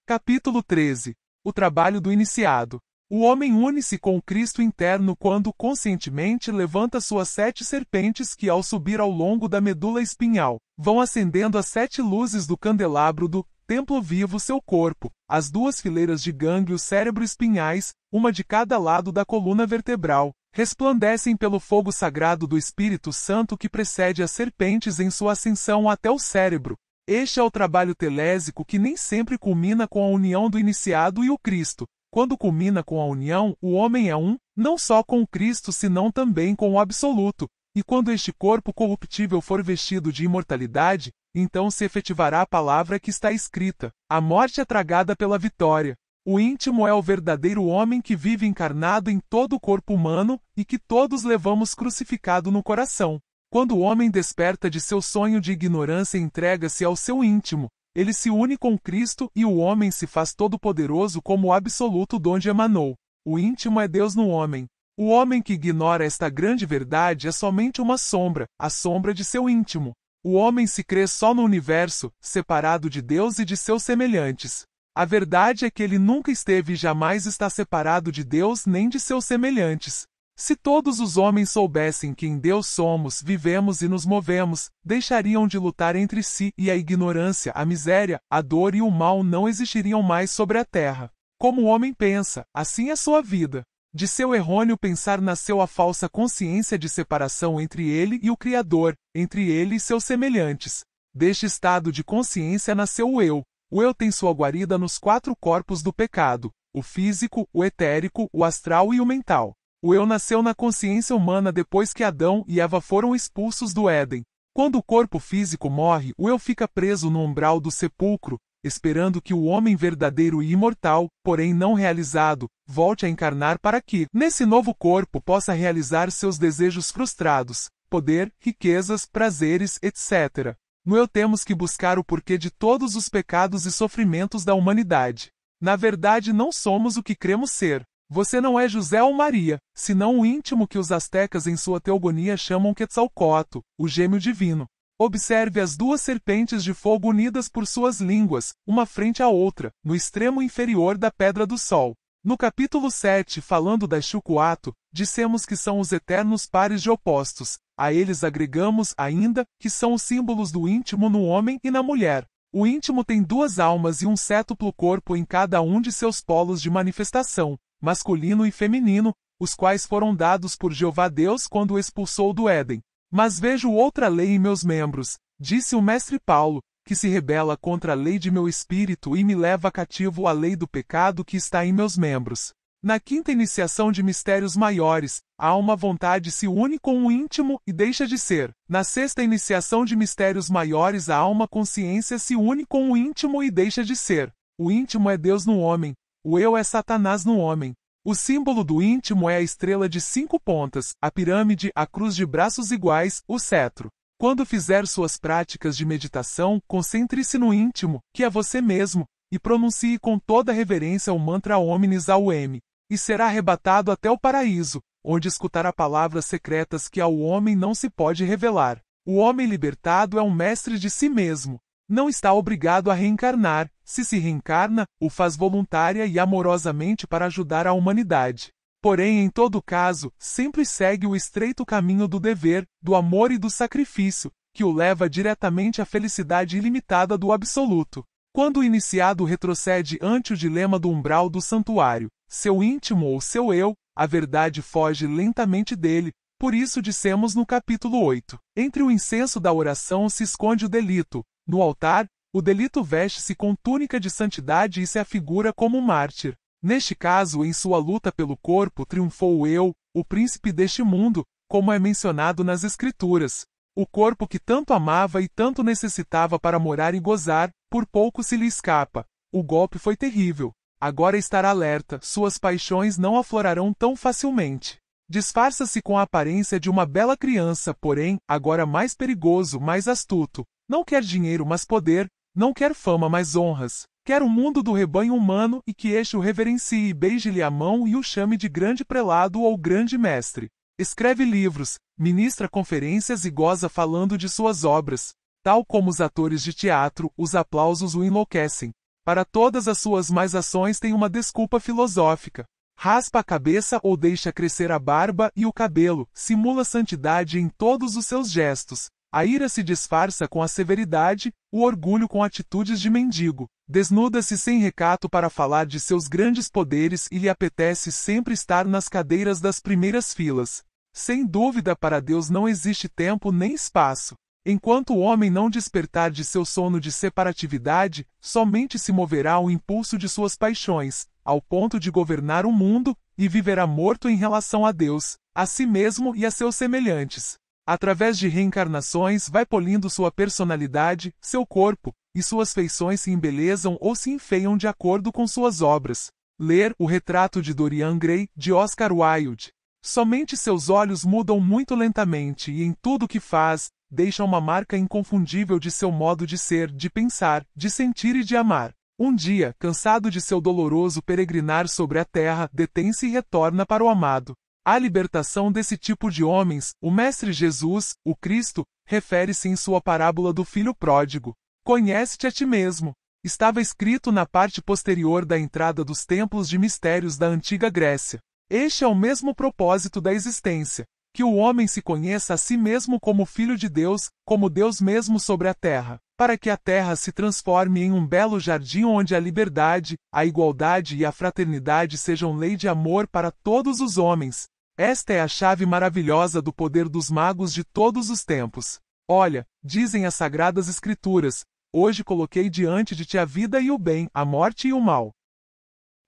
Capítulo 13 O trabalho do iniciado. O homem une-se com o Cristo interno quando conscientemente levanta suas sete serpentes que, ao subir ao longo da medula espinhal, vão acendendo as sete luzes do candelabro do templo vivo seu corpo, as duas fileiras de gânglios cérebro-espinhais, uma de cada lado da coluna vertebral, resplandecem pelo fogo sagrado do Espírito Santo que precede as serpentes em sua ascensão até o cérebro. Este é o trabalho telésico que nem sempre culmina com a união do iniciado e o Cristo. Quando culmina com a união, o homem é um, não só com o Cristo, senão também com o Absoluto. E quando este corpo corruptível for vestido de imortalidade, então se efetivará a palavra que está escrita: a morte é tragada pela vitória. O íntimo é o verdadeiro homem que vive encarnado em todo o corpo humano e que todos levamos crucificado no coração. Quando o homem desperta de seu sonho de ignorância e entrega-se ao seu íntimo, ele se une com Cristo e o homem se faz todo-poderoso como o absoluto de onde emanou. O íntimo é Deus no homem. O homem que ignora esta grande verdade é somente uma sombra, a sombra de seu íntimo. O homem se crê só no universo, separado de Deus e de seus semelhantes. A verdade é que ele nunca esteve e jamais está separado de Deus nem de seus semelhantes. Se todos os homens soubessem quem Deus somos, vivemos e nos movemos, deixariam de lutar entre si e a ignorância, a miséria, a dor e o mal não existiriam mais sobre a terra. Como o homem pensa, assim é sua vida. De seu errôneo pensar nasceu a falsa consciência de separação entre ele e o Criador, entre ele e seus semelhantes. Deste estado de consciência nasceu o eu. O eu tem sua guarida nos quatro corpos do pecado: o físico, o etérico, o astral e o mental. O eu nasceu na consciência humana depois que Adão e Eva foram expulsos do Éden. Quando o corpo físico morre, o eu fica preso no umbral do sepulcro, esperando que o homem verdadeiro e imortal, porém não realizado, volte a encarnar para que, nesse novo corpo, possa realizar seus desejos frustrados, poder, riquezas, prazeres, etc. No eu temos que buscar o porquê de todos os pecados e sofrimentos da humanidade. Na verdade, não somos o que cremos ser. Você não é José ou Maria, senão o íntimo que os astecas em sua teogonia chamam Quetzalcoatl, o gêmeo divino. Observe as duas serpentes de fogo unidas por suas línguas, uma frente à outra, no extremo inferior da Pedra do Sol. No capítulo 7, falando da Chucuato, dissemos que são os eternos pares de opostos, a eles agregamos ainda que são os símbolos do íntimo no homem e na mulher. O íntimo tem duas almas e um sétuplo corpo em cada um de seus polos de manifestação, masculino e feminino, os quais foram dados por Jeová Deus quando o expulsou do Éden. Mas vejo outra lei em meus membros, disse o mestre Paulo, que se rebela contra a lei de meu espírito e me leva cativo à lei do pecado que está em meus membros. Na quinta iniciação de mistérios maiores, a alma vontade se une com o íntimo e deixa de ser. Na sexta iniciação de mistérios maiores, a alma consciência se une com o íntimo e deixa de ser. O íntimo é Deus no homem, o eu é Satanás no homem, o símbolo do íntimo é a estrela de cinco pontas, a pirâmide, a cruz de braços iguais, o cetro. Quando fizer suas práticas de meditação, concentre-se no íntimo, que é você mesmo, e pronuncie com toda reverência o mantra Omnis Aum, e será arrebatado até o paraíso, onde escutará palavras secretas que ao homem não se pode revelar. O homem libertado é um mestre de si mesmo, não está obrigado a reencarnar, se se reencarna, o faz voluntária e amorosamente para ajudar a humanidade. Porém, em todo caso, sempre segue o estreito caminho do dever, do amor e do sacrifício, que o leva diretamente à felicidade ilimitada do absoluto. Quando o iniciado retrocede ante o dilema do umbral do santuário, seu íntimo ou seu eu, a verdade foge lentamente dele, por isso dissemos no capítulo 8. Entre o incenso da oração se esconde o delito, no altar, o delito veste-se com túnica de santidade e se afigura como um mártir. Neste caso, em sua luta pelo corpo, triunfou o eu, o príncipe deste mundo, como é mencionado nas Escrituras. O corpo que tanto amava e tanto necessitava para morar e gozar, por pouco se lhe escapa. O golpe foi terrível. Agora estará alerta, suas paixões não aflorarão tão facilmente. Disfarça-se com a aparência de uma bela criança, porém, agora mais perigoso, mais astuto. Não quer dinheiro, mas poder, não quer fama, mas honras. Quer o mundo do rebanho humano e que este o reverencie e beije-lhe a mão e o chame de grande prelado ou grande mestre. Escreve livros, ministra conferências e goza falando de suas obras. Tal como os atores de teatro, os aplausos o enlouquecem. Para todas as suas mais ações tem uma desculpa filosófica. Raspa a cabeça ou deixa crescer a barba e o cabelo, simula santidade em todos os seus gestos, a ira se disfarça com a severidade, o orgulho com atitudes de mendigo. Desnuda-se sem recato para falar de seus grandes poderes e lhe apetece sempre estar nas cadeiras das primeiras filas. Sem dúvida, para Deus não existe tempo nem espaço. Enquanto o homem não despertar de seu sono de separatividade, somente se moverá ao impulso de suas paixões, ao ponto de governar o mundo, e viverá morto em relação a Deus, a si mesmo e a seus semelhantes através de reencarnações, vai polindo sua personalidade, seu corpo, e suas feições se embelezam ou se enfeiam de acordo com suas obras. Ler O Retrato de Dorian Gray, de Oscar Wilde. Somente seus olhos mudam muito lentamente e em tudo que faz, deixa uma marca inconfundível de seu modo de ser, de pensar, de sentir e de amar. Um dia, cansado de seu doloroso peregrinar sobre a terra, detém-se e retorna para o amado. A libertação desse tipo de homens, o Mestre Jesus, o Cristo, refere-se em sua parábola do filho pródigo. Conhece-te a ti mesmo. Estava escrito na parte posterior da entrada dos templos de mistérios da antiga Grécia. Este é o mesmo propósito da existência: que o homem se conheça a si mesmo como filho de Deus, como Deus mesmo sobre a terra para que a terra se transforme em um belo jardim onde a liberdade, a igualdade e a fraternidade sejam lei de amor para todos os homens. Esta é a chave maravilhosa do poder dos magos de todos os tempos. Olha, dizem as sagradas escrituras, hoje coloquei diante de ti a vida e o bem, a morte e o mal.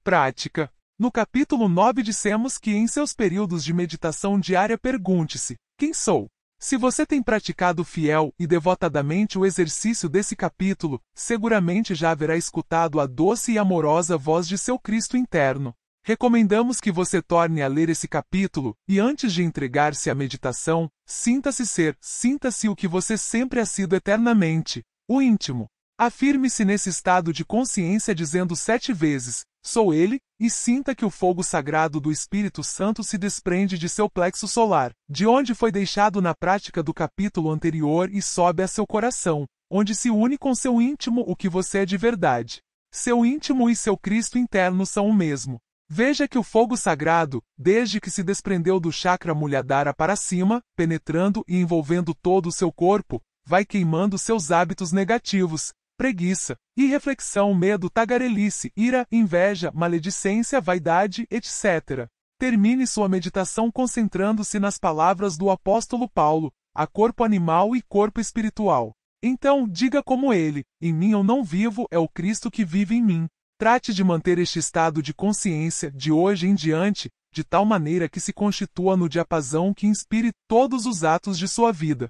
Prática. No capítulo 9 dissemos que em seus períodos de meditação diária pergunte-se: quem sou? Se você tem praticado fiel e devotadamente o exercício desse capítulo, seguramente já haverá escutado a doce e amorosa voz de seu Cristo interno. Recomendamos que você torne a ler esse capítulo e, antes de entregar-se à meditação, sinta-se ser, sinta-se o que você sempre ha sido eternamente, o íntimo. Afirme-se nesse estado de consciência dizendo sete vezes: Sou ele, e sinta que o fogo sagrado do Espírito Santo se desprende de seu plexo solar, de onde foi deixado na prática do capítulo anterior e sobe a seu coração, onde se une com seu íntimo o que você é de verdade. Seu íntimo e seu Cristo interno são o mesmo. Veja que o fogo sagrado, desde que se desprendeu do chakra mulhadara para cima, penetrando e envolvendo todo o seu corpo, vai queimando seus hábitos negativos, preguiça, irreflexão, medo, tagarelice, ira, inveja, maledicência, vaidade, etc. Termine sua meditação concentrando-se nas palavras do apóstolo Paulo, a corpo animal e corpo espiritual. Então, diga como ele: em mim eu não vivo, é o Cristo que vive em mim. Trate de manter este estado de consciência, de hoje em diante, de tal maneira que se constitua no diapasão que inspire todos os atos de sua vida.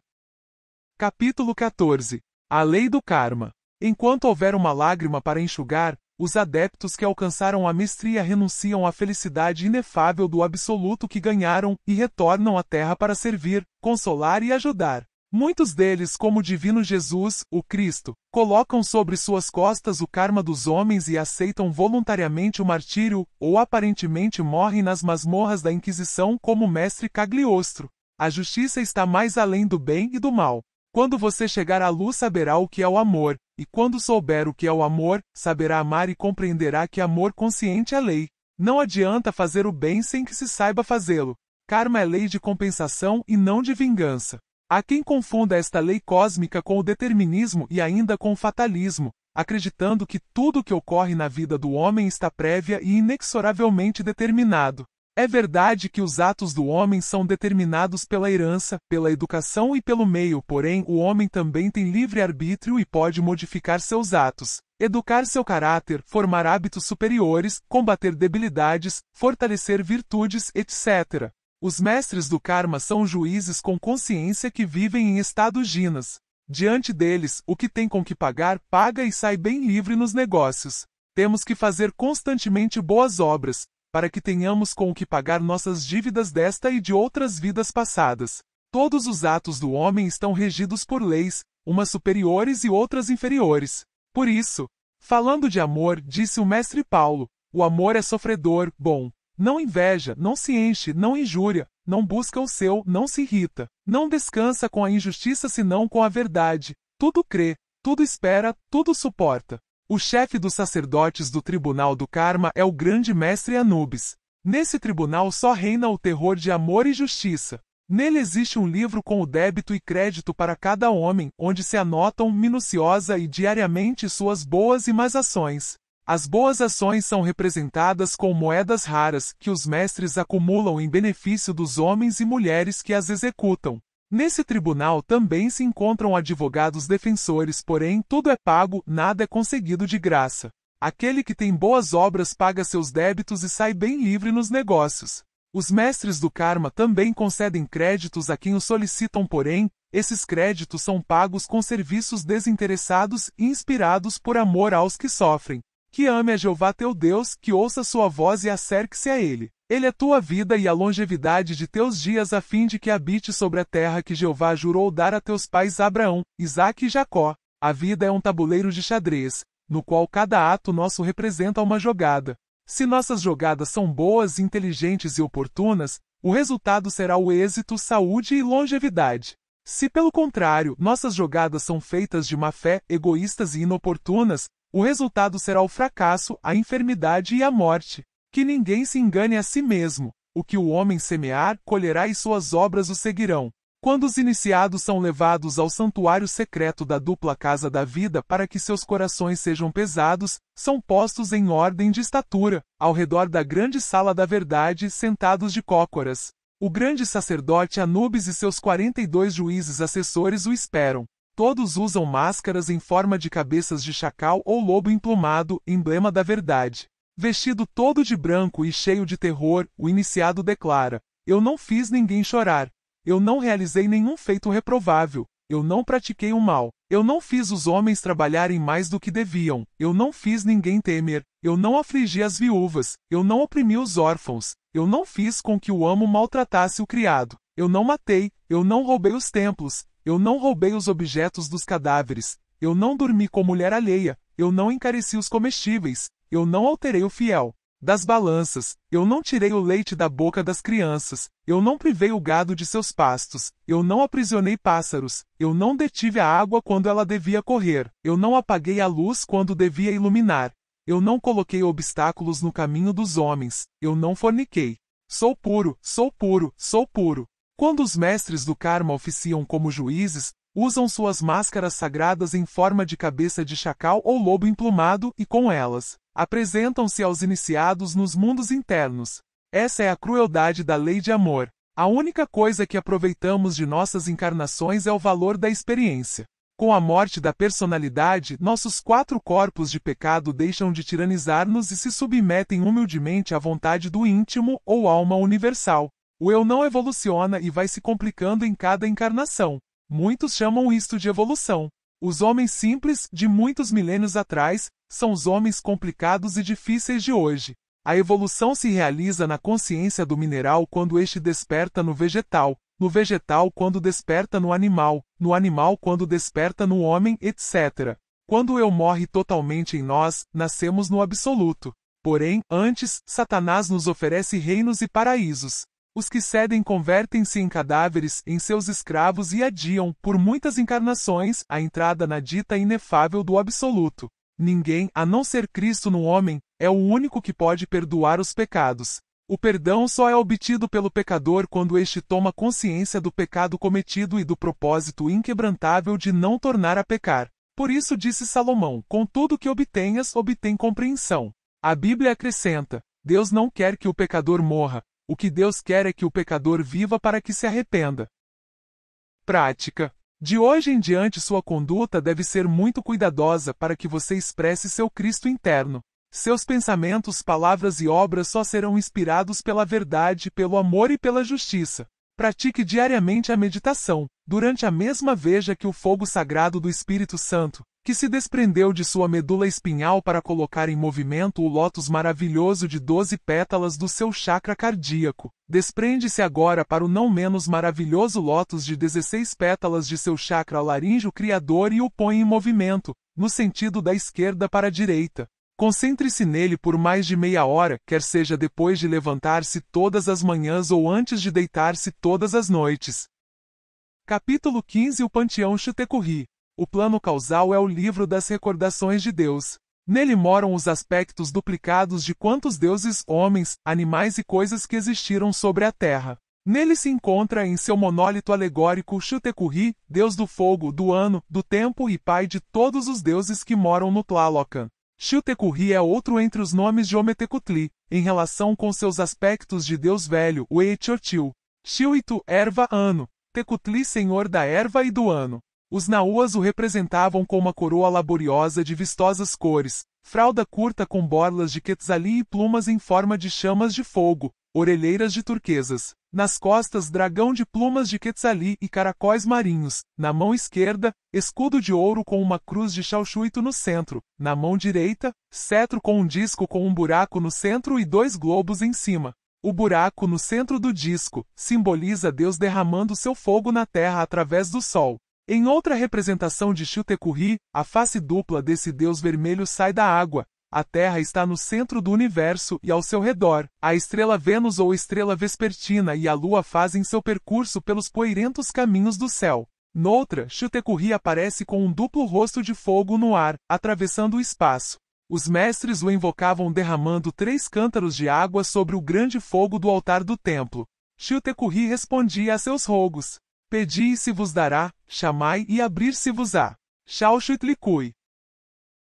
Capítulo 14 A Lei do Karma Enquanto houver uma lágrima para enxugar, os adeptos que alcançaram a mestria renunciam à felicidade inefável do absoluto que ganharam e retornam à terra para servir, consolar e ajudar. Muitos deles, como o divino Jesus, o Cristo, colocam sobre suas costas o karma dos homens e aceitam voluntariamente o martírio, ou aparentemente morrem nas masmorras da Inquisição como mestre Cagliostro. A justiça está mais além do bem e do mal. Quando você chegar à luz saberá o que é o amor, e quando souber o que é o amor, saberá amar e compreenderá que amor consciente é lei. Não adianta fazer o bem sem que se saiba fazê-lo. Karma é lei de compensação e não de vingança. Há quem confunda esta lei cósmica com o determinismo e ainda com o fatalismo, acreditando que tudo o que ocorre na vida do homem está prévia e inexoravelmente determinado. É verdade que os atos do homem são determinados pela herança, pela educação e pelo meio, porém, o homem também tem livre arbítrio e pode modificar seus atos, educar seu caráter, formar hábitos superiores, combater debilidades, fortalecer virtudes, etc. Os mestres do karma são juízes com consciência que vivem em estados ginas. Diante deles, o que tem com que pagar, paga e sai bem livre nos negócios. Temos que fazer constantemente boas obras, para que tenhamos com o que pagar nossas dívidas desta e de outras vidas passadas. Todos os atos do homem estão regidos por leis, umas superiores e outras inferiores. Por isso, falando de amor, disse o mestre Paulo, o amor é sofredor, bom, não inveja, não se enche, não injúria, não busca o seu, não se irrita, não descansa com a injustiça senão com a verdade, tudo crê, tudo espera, tudo suporta. O chefe dos sacerdotes do Tribunal do Karma é o grande mestre Anubis. Nesse tribunal só reina o terror de amor e justiça. Nele existe um livro com o débito e crédito para cada homem, onde se anotam minuciosa e diariamente suas boas e más ações. As boas ações são representadas com moedas raras que os mestres acumulam em benefício dos homens e mulheres que as executam. Nesse tribunal também se encontram advogados defensores, porém tudo é pago, nada é conseguido de graça. Aquele que tem boas obras paga seus débitos e sai bem livre nos negócios. Os mestres do karma também concedem créditos a quem os solicitam, porém, esses créditos são pagos com serviços desinteressados e inspirados por amor aos que sofrem. Que ame a Jeová teu Deus, que ouça sua voz e acerque-se a ele. Ele é tua vida e a longevidade de teus dias a fim de que habite sobre a terra que Jeová jurou dar a teus pais Abraão, Isaque e Jacó. A vida é um tabuleiro de xadrez, no qual cada ato nosso representa uma jogada. Se nossas jogadas são boas, inteligentes e oportunas, o resultado será o êxito, saúde e longevidade. Se, pelo contrário, nossas jogadas são feitas de má fé, egoístas e inoportunas, o resultado será o fracasso, a enfermidade e a morte. Que ninguém se engane a si mesmo. O que o homem semear, colherá e suas obras o seguirão. Quando os iniciados são levados ao santuário secreto da dupla casa da vida para que seus corações sejam pesados, são postos em ordem de estatura, ao redor da grande sala da verdade, sentados de cócoras. O grande sacerdote Anubis e seus 42 juízes assessores o esperam. Todos usam máscaras em forma de cabeças de chacal ou lobo emplumado, emblema da verdade. Vestido todo de branco e cheio de terror, o iniciado declara: Eu não fiz ninguém chorar. Eu não realizei nenhum feito reprovável. Eu não pratiquei o um mal. Eu não fiz os homens trabalharem mais do que deviam. Eu não fiz ninguém temer. Eu não afligi as viúvas. Eu não oprimi os órfãos. Eu não fiz com que o amo maltratasse o criado. Eu não matei. Eu não roubei os templos. Eu não roubei os objetos dos cadáveres. Eu não dormi com mulher alheia. Eu não encareci os comestíveis eu não alterei o fiel. Das balanças, eu não tirei o leite da boca das crianças, eu não privei o gado de seus pastos, eu não aprisionei pássaros, eu não detive a água quando ela devia correr, eu não apaguei a luz quando devia iluminar, eu não coloquei obstáculos no caminho dos homens, eu não forniquei. Sou puro, sou puro, sou puro. Quando os mestres do karma oficiam como juízes, Usam suas máscaras sagradas em forma de cabeça de chacal ou lobo emplumado e, com elas, apresentam-se aos iniciados nos mundos internos. Essa é a crueldade da lei de amor. A única coisa que aproveitamos de nossas encarnações é o valor da experiência. Com a morte da personalidade, nossos quatro corpos de pecado deixam de tiranizar-nos e se submetem humildemente à vontade do íntimo ou alma universal. O eu não evoluciona e vai se complicando em cada encarnação. Muitos chamam isto de evolução. Os homens simples, de muitos milênios atrás, são os homens complicados e difíceis de hoje. A evolução se realiza na consciência do mineral quando este desperta no vegetal, no vegetal quando desperta no animal, no animal quando desperta no homem, etc. Quando eu morre totalmente em nós, nascemos no absoluto. Porém, antes, Satanás nos oferece reinos e paraísos. Os que cedem convertem-se em cadáveres, em seus escravos e adiam, por muitas encarnações, a entrada na dita inefável do Absoluto. Ninguém, a não ser Cristo no homem, é o único que pode perdoar os pecados. O perdão só é obtido pelo pecador quando este toma consciência do pecado cometido e do propósito inquebrantável de não tornar a pecar. Por isso disse Salomão: Com tudo que obtenhas, obtém compreensão. A Bíblia acrescenta: Deus não quer que o pecador morra, o que Deus quer é que o pecador viva para que se arrependa. Prática. De hoje em diante, sua conduta deve ser muito cuidadosa para que você expresse seu Cristo interno. Seus pensamentos, palavras e obras só serão inspirados pela verdade, pelo amor e pela justiça. Pratique diariamente a meditação. Durante a mesma veja que o fogo sagrado do Espírito Santo, que se desprendeu de sua medula espinhal para colocar em movimento o lótus maravilhoso de doze pétalas do seu chakra cardíaco, desprende-se agora para o não menos maravilhoso lótus de dezesseis pétalas de seu chakra laríngeo criador e o põe em movimento, no sentido da esquerda para a direita. Concentre-se nele por mais de meia hora, quer seja depois de levantar-se todas as manhãs ou antes de deitar-se todas as noites. Capítulo 15 O Panteão Chutecurri o plano causal é o livro das recordações de Deus. Nele moram os aspectos duplicados de quantos deuses, homens, animais e coisas que existiram sobre a terra. Nele se encontra em seu monólito alegórico Chutecurri, deus do fogo, do ano, do tempo e pai de todos os deuses que moram no Tlalocan. Chiltecurri é outro entre os nomes de Ometecutli, em relação com seus aspectos de deus velho, o Eichotil. Chilito, erva ano. Tecutli, senhor da erva e do ano. Os nauas o representavam com uma coroa laboriosa de vistosas cores, fralda curta com borlas de quetzali e plumas em forma de chamas de fogo, orelheiras de turquesas. Nas costas, dragão de plumas de quetzali e caracóis marinhos. Na mão esquerda, escudo de ouro com uma cruz de chalchuito no centro. Na mão direita, cetro com um disco com um buraco no centro e dois globos em cima. O buraco no centro do disco simboliza Deus derramando seu fogo na terra através do sol. Em outra representação de Chiltecurri, a face dupla desse deus vermelho sai da água. A Terra está no centro do universo e ao seu redor, a estrela Vênus ou estrela vespertina e a Lua fazem seu percurso pelos poeirentos caminhos do céu. Noutra, Chiltecurri aparece com um duplo rosto de fogo no ar, atravessando o espaço. Os mestres o invocavam derramando três cântaros de água sobre o grande fogo do altar do templo. Chiltecurri respondia a seus rogos. Pedi e se vos dará, chamai e abrir-se-vos-á. Chui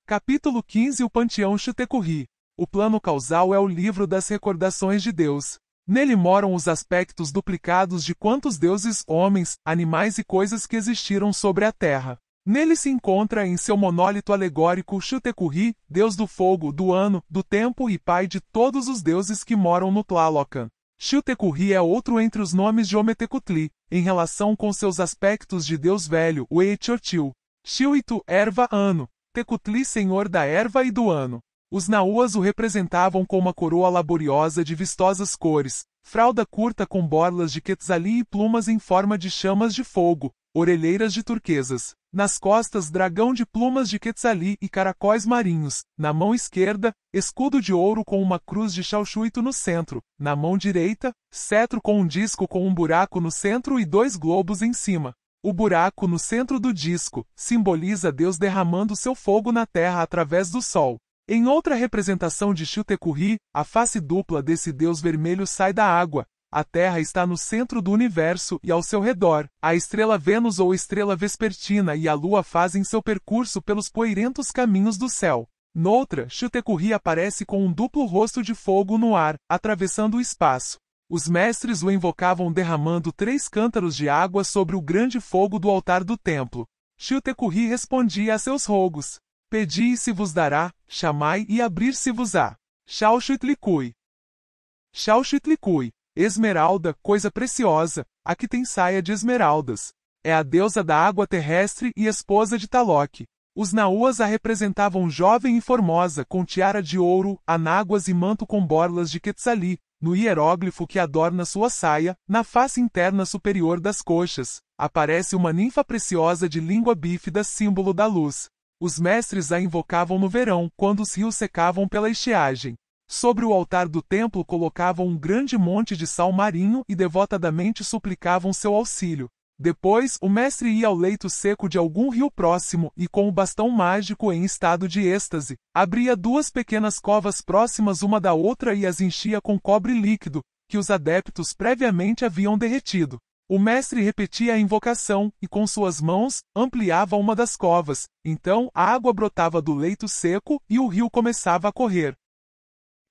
Capítulo 15 O Panteão Chutecurri. O plano causal é o livro das recordações de Deus. Nele moram os aspectos duplicados de quantos deuses, homens, animais e coisas que existiram sobre a terra. Nele se encontra em seu monólito alegórico Chutecurri, deus do fogo, do ano, do tempo e pai de todos os deuses que moram no Tlalocan. Chiltecurri é outro entre os nomes de Ometecutli, em relação com seus aspectos de Deus Velho, o Eichotil. Chilito, erva ano, Tecutli senhor da erva e do ano. Os Naúas o representavam com uma coroa laboriosa de vistosas cores, fralda curta com borlas de quetzali e plumas em forma de chamas de fogo, orelheiras de turquesas. Nas costas, dragão de plumas de Quetzali e caracóis marinhos. Na mão esquerda, escudo de ouro com uma cruz de chalchuito no centro. Na mão direita, cetro com um disco com um buraco no centro e dois globos em cima. O buraco no centro do disco simboliza Deus derramando seu fogo na terra através do sol. Em outra representação de Chiltecurri, a face dupla desse deus vermelho sai da água, a Terra está no centro do universo e ao seu redor. A estrela Vênus ou estrela vespertina e a Lua fazem seu percurso pelos poeirentos caminhos do céu. Noutra, Chutecurri aparece com um duplo rosto de fogo no ar, atravessando o espaço. Os mestres o invocavam derramando três cântaros de água sobre o grande fogo do altar do templo. Chutecurri respondia a seus rogos. Pedi e se vos dará, chamai e abrir-se-vos-á. Xau Xauxitlicui. Esmeralda, coisa preciosa, a que tem saia de esmeraldas. É a deusa da água terrestre e esposa de Taloque. Os Naúas a representavam jovem e formosa, com tiara de ouro, anáguas e manto com borlas de Quetzali, no hieróglifo que adorna sua saia, na face interna superior das coxas, aparece uma ninfa preciosa de língua bífida, símbolo da luz. Os mestres a invocavam no verão, quando os rios secavam pela estiagem. Sobre o altar do templo colocavam um grande monte de sal marinho e devotadamente suplicavam seu auxílio. Depois, o mestre ia ao leito seco de algum rio próximo e, com o bastão mágico em estado de êxtase, abria duas pequenas covas próximas uma da outra e as enchia com cobre líquido, que os adeptos previamente haviam derretido. O mestre repetia a invocação e, com suas mãos, ampliava uma das covas. Então, a água brotava do leito seco e o rio começava a correr.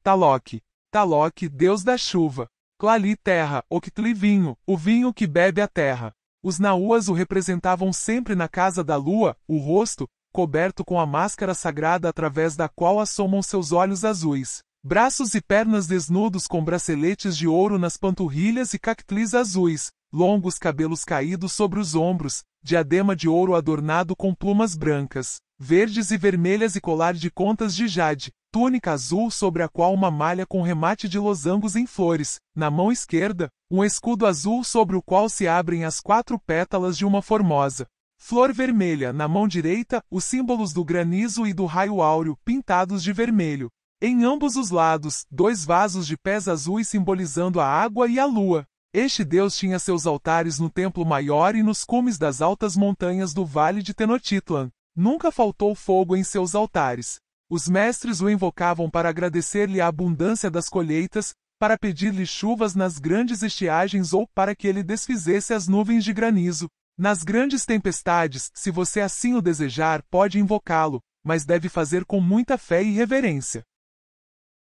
Taloc. Taloc, deus da chuva. Clali terra, Octli vinho, o vinho que bebe a terra. Os Naúas o representavam sempre na casa da lua, o rosto, coberto com a máscara sagrada através da qual assomam seus olhos azuis. Braços e pernas desnudos com braceletes de ouro nas panturrilhas e cactlis azuis, longos cabelos caídos sobre os ombros, diadema de ouro adornado com plumas brancas verdes e vermelhas e colar de contas de jade, túnica azul sobre a qual uma malha com remate de losangos em flores, na mão esquerda, um escudo azul sobre o qual se abrem as quatro pétalas de uma formosa. Flor vermelha, na mão direita, os símbolos do granizo e do raio áureo, pintados de vermelho. Em ambos os lados, dois vasos de pés azuis simbolizando a água e a lua. Este deus tinha seus altares no templo maior e nos cumes das altas montanhas do vale de Tenochtitlan. Nunca faltou fogo em seus altares. Os mestres o invocavam para agradecer-lhe a abundância das colheitas, para pedir-lhe chuvas nas grandes estiagens ou para que ele desfizesse as nuvens de granizo. Nas grandes tempestades, se você assim o desejar, pode invocá-lo, mas deve fazer com muita fé e reverência.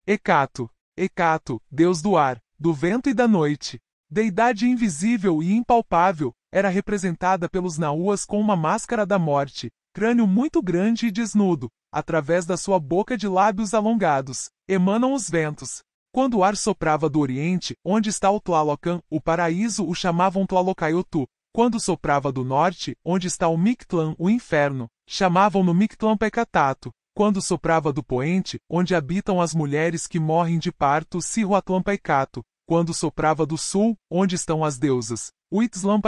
Ecato, Ecato, deus do ar, do vento e da noite, deidade invisível e impalpável, era representada pelos Naúas com uma máscara da morte, crânio muito grande e desnudo, através da sua boca de lábios alongados, emanam os ventos. Quando o ar soprava do oriente, onde está o Tlalocan, o paraíso o chamavam Tlalocayotu. Quando soprava do norte, onde está o Mictlan, o inferno, chamavam-no Mictlan Pecatato. Quando soprava do poente, onde habitam as mulheres que morrem de parto, Sihuatlan Quando soprava do sul, onde estão as deusas, Uitzlan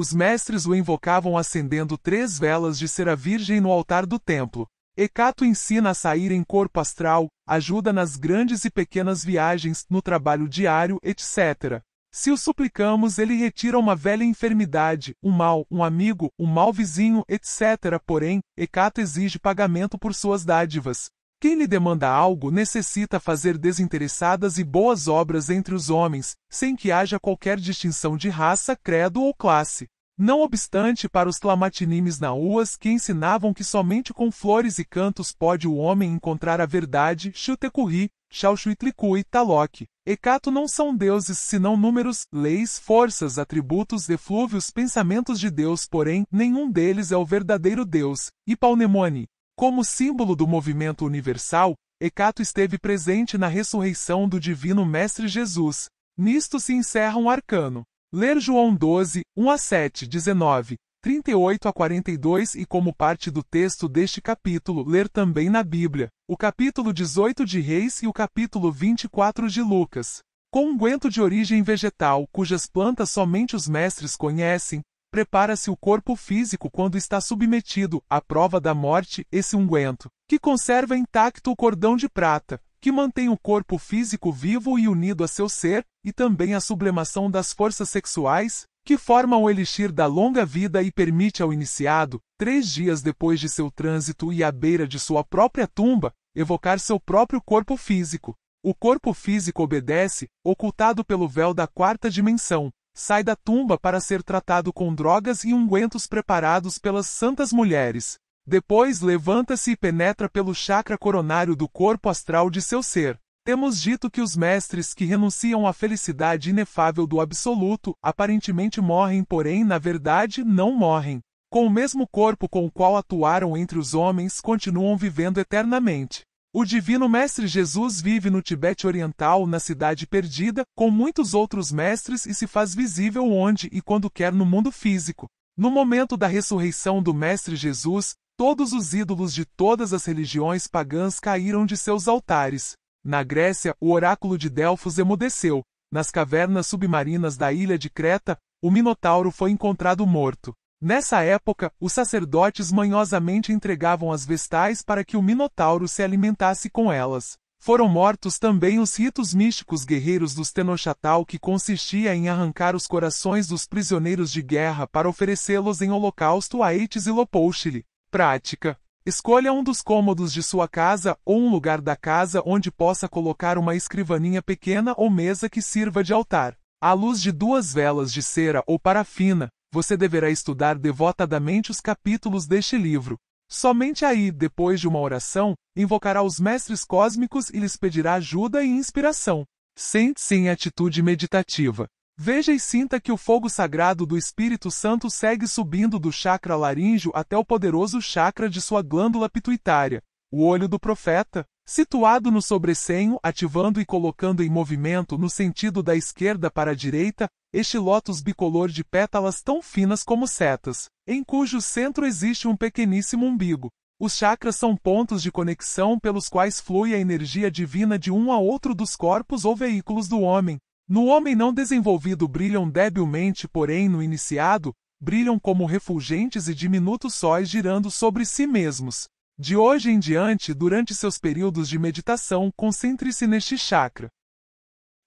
os mestres o invocavam acendendo três velas de cera virgem no altar do templo. Hecato ensina a sair em corpo astral, ajuda nas grandes e pequenas viagens, no trabalho diário, etc. Se o suplicamos, ele retira uma velha enfermidade, um mal, um amigo, um mau vizinho, etc. Porém, Hecato exige pagamento por suas dádivas. Quem lhe demanda algo necessita fazer desinteressadas e boas obras entre os homens, sem que haja qualquer distinção de raça, credo ou classe. Não obstante, para os tlamatinimes naúas que ensinavam que somente com flores e cantos pode o homem encontrar a verdade, Chutecurri, Xauxuitlicu e Taloque, Ecato não são deuses senão números, leis, forças, atributos, eflúvios, pensamentos de Deus, porém, nenhum deles é o verdadeiro Deus, e Paunemone, como símbolo do movimento universal, Hecato esteve presente na ressurreição do divino Mestre Jesus. Nisto se encerra um arcano. Ler João 12, 1 a 7, 19, 38 a 42 e como parte do texto deste capítulo, ler também na Bíblia, o capítulo 18 de Reis e o capítulo 24 de Lucas. Com unguento um de origem vegetal, cujas plantas somente os mestres conhecem, Prepara-se o corpo físico quando está submetido à prova da morte esse unguento, que conserva intacto o cordão de prata, que mantém o corpo físico vivo e unido a seu ser, e também a sublimação das forças sexuais, que formam o elixir da longa vida e permite ao iniciado, três dias depois de seu trânsito e à beira de sua própria tumba, evocar seu próprio corpo físico. O corpo físico obedece, ocultado pelo véu da quarta dimensão, sai da tumba para ser tratado com drogas e ungüentos preparados pelas santas mulheres. Depois levanta-se e penetra pelo chakra coronário do corpo astral de seu ser. Temos dito que os mestres que renunciam à felicidade inefável do absoluto, aparentemente morrem, porém, na verdade, não morrem. Com o mesmo corpo com o qual atuaram entre os homens, continuam vivendo eternamente. O Divino Mestre Jesus vive no Tibete Oriental, na Cidade Perdida, com muitos outros mestres e se faz visível onde e quando quer no mundo físico. No momento da ressurreição do Mestre Jesus, todos os ídolos de todas as religiões pagãs caíram de seus altares. Na Grécia, o oráculo de Delfos emudeceu. Nas cavernas submarinas da ilha de Creta, o Minotauro foi encontrado morto. Nessa época, os sacerdotes manhosamente entregavam as vestais para que o Minotauro se alimentasse com elas. Foram mortos também os ritos místicos guerreiros dos Tenochtal que consistia em arrancar os corações dos prisioneiros de guerra para oferecê-los em holocausto a Eitzilopouchtli. Prática. Escolha um dos cômodos de sua casa ou um lugar da casa onde possa colocar uma escrivaninha pequena ou mesa que sirva de altar. À luz de duas velas de cera ou parafina, você deverá estudar devotadamente os capítulos deste livro. Somente aí, depois de uma oração, invocará os mestres cósmicos e lhes pedirá ajuda e inspiração. Sente-se em atitude meditativa. Veja e sinta que o fogo sagrado do Espírito Santo segue subindo do chakra laríngeo até o poderoso chakra de sua glândula pituitária, o olho do profeta, situado no sobrecenho, ativando e colocando em movimento no sentido da esquerda para a direita, este lótus bicolor de pétalas tão finas como setas, em cujo centro existe um pequeníssimo umbigo. Os chakras são pontos de conexão pelos quais flui a energia divina de um a outro dos corpos ou veículos do homem. No homem não desenvolvido brilham debilmente, porém no iniciado, brilham como refulgentes e diminutos sóis girando sobre si mesmos. De hoje em diante, durante seus períodos de meditação, concentre-se neste chakra.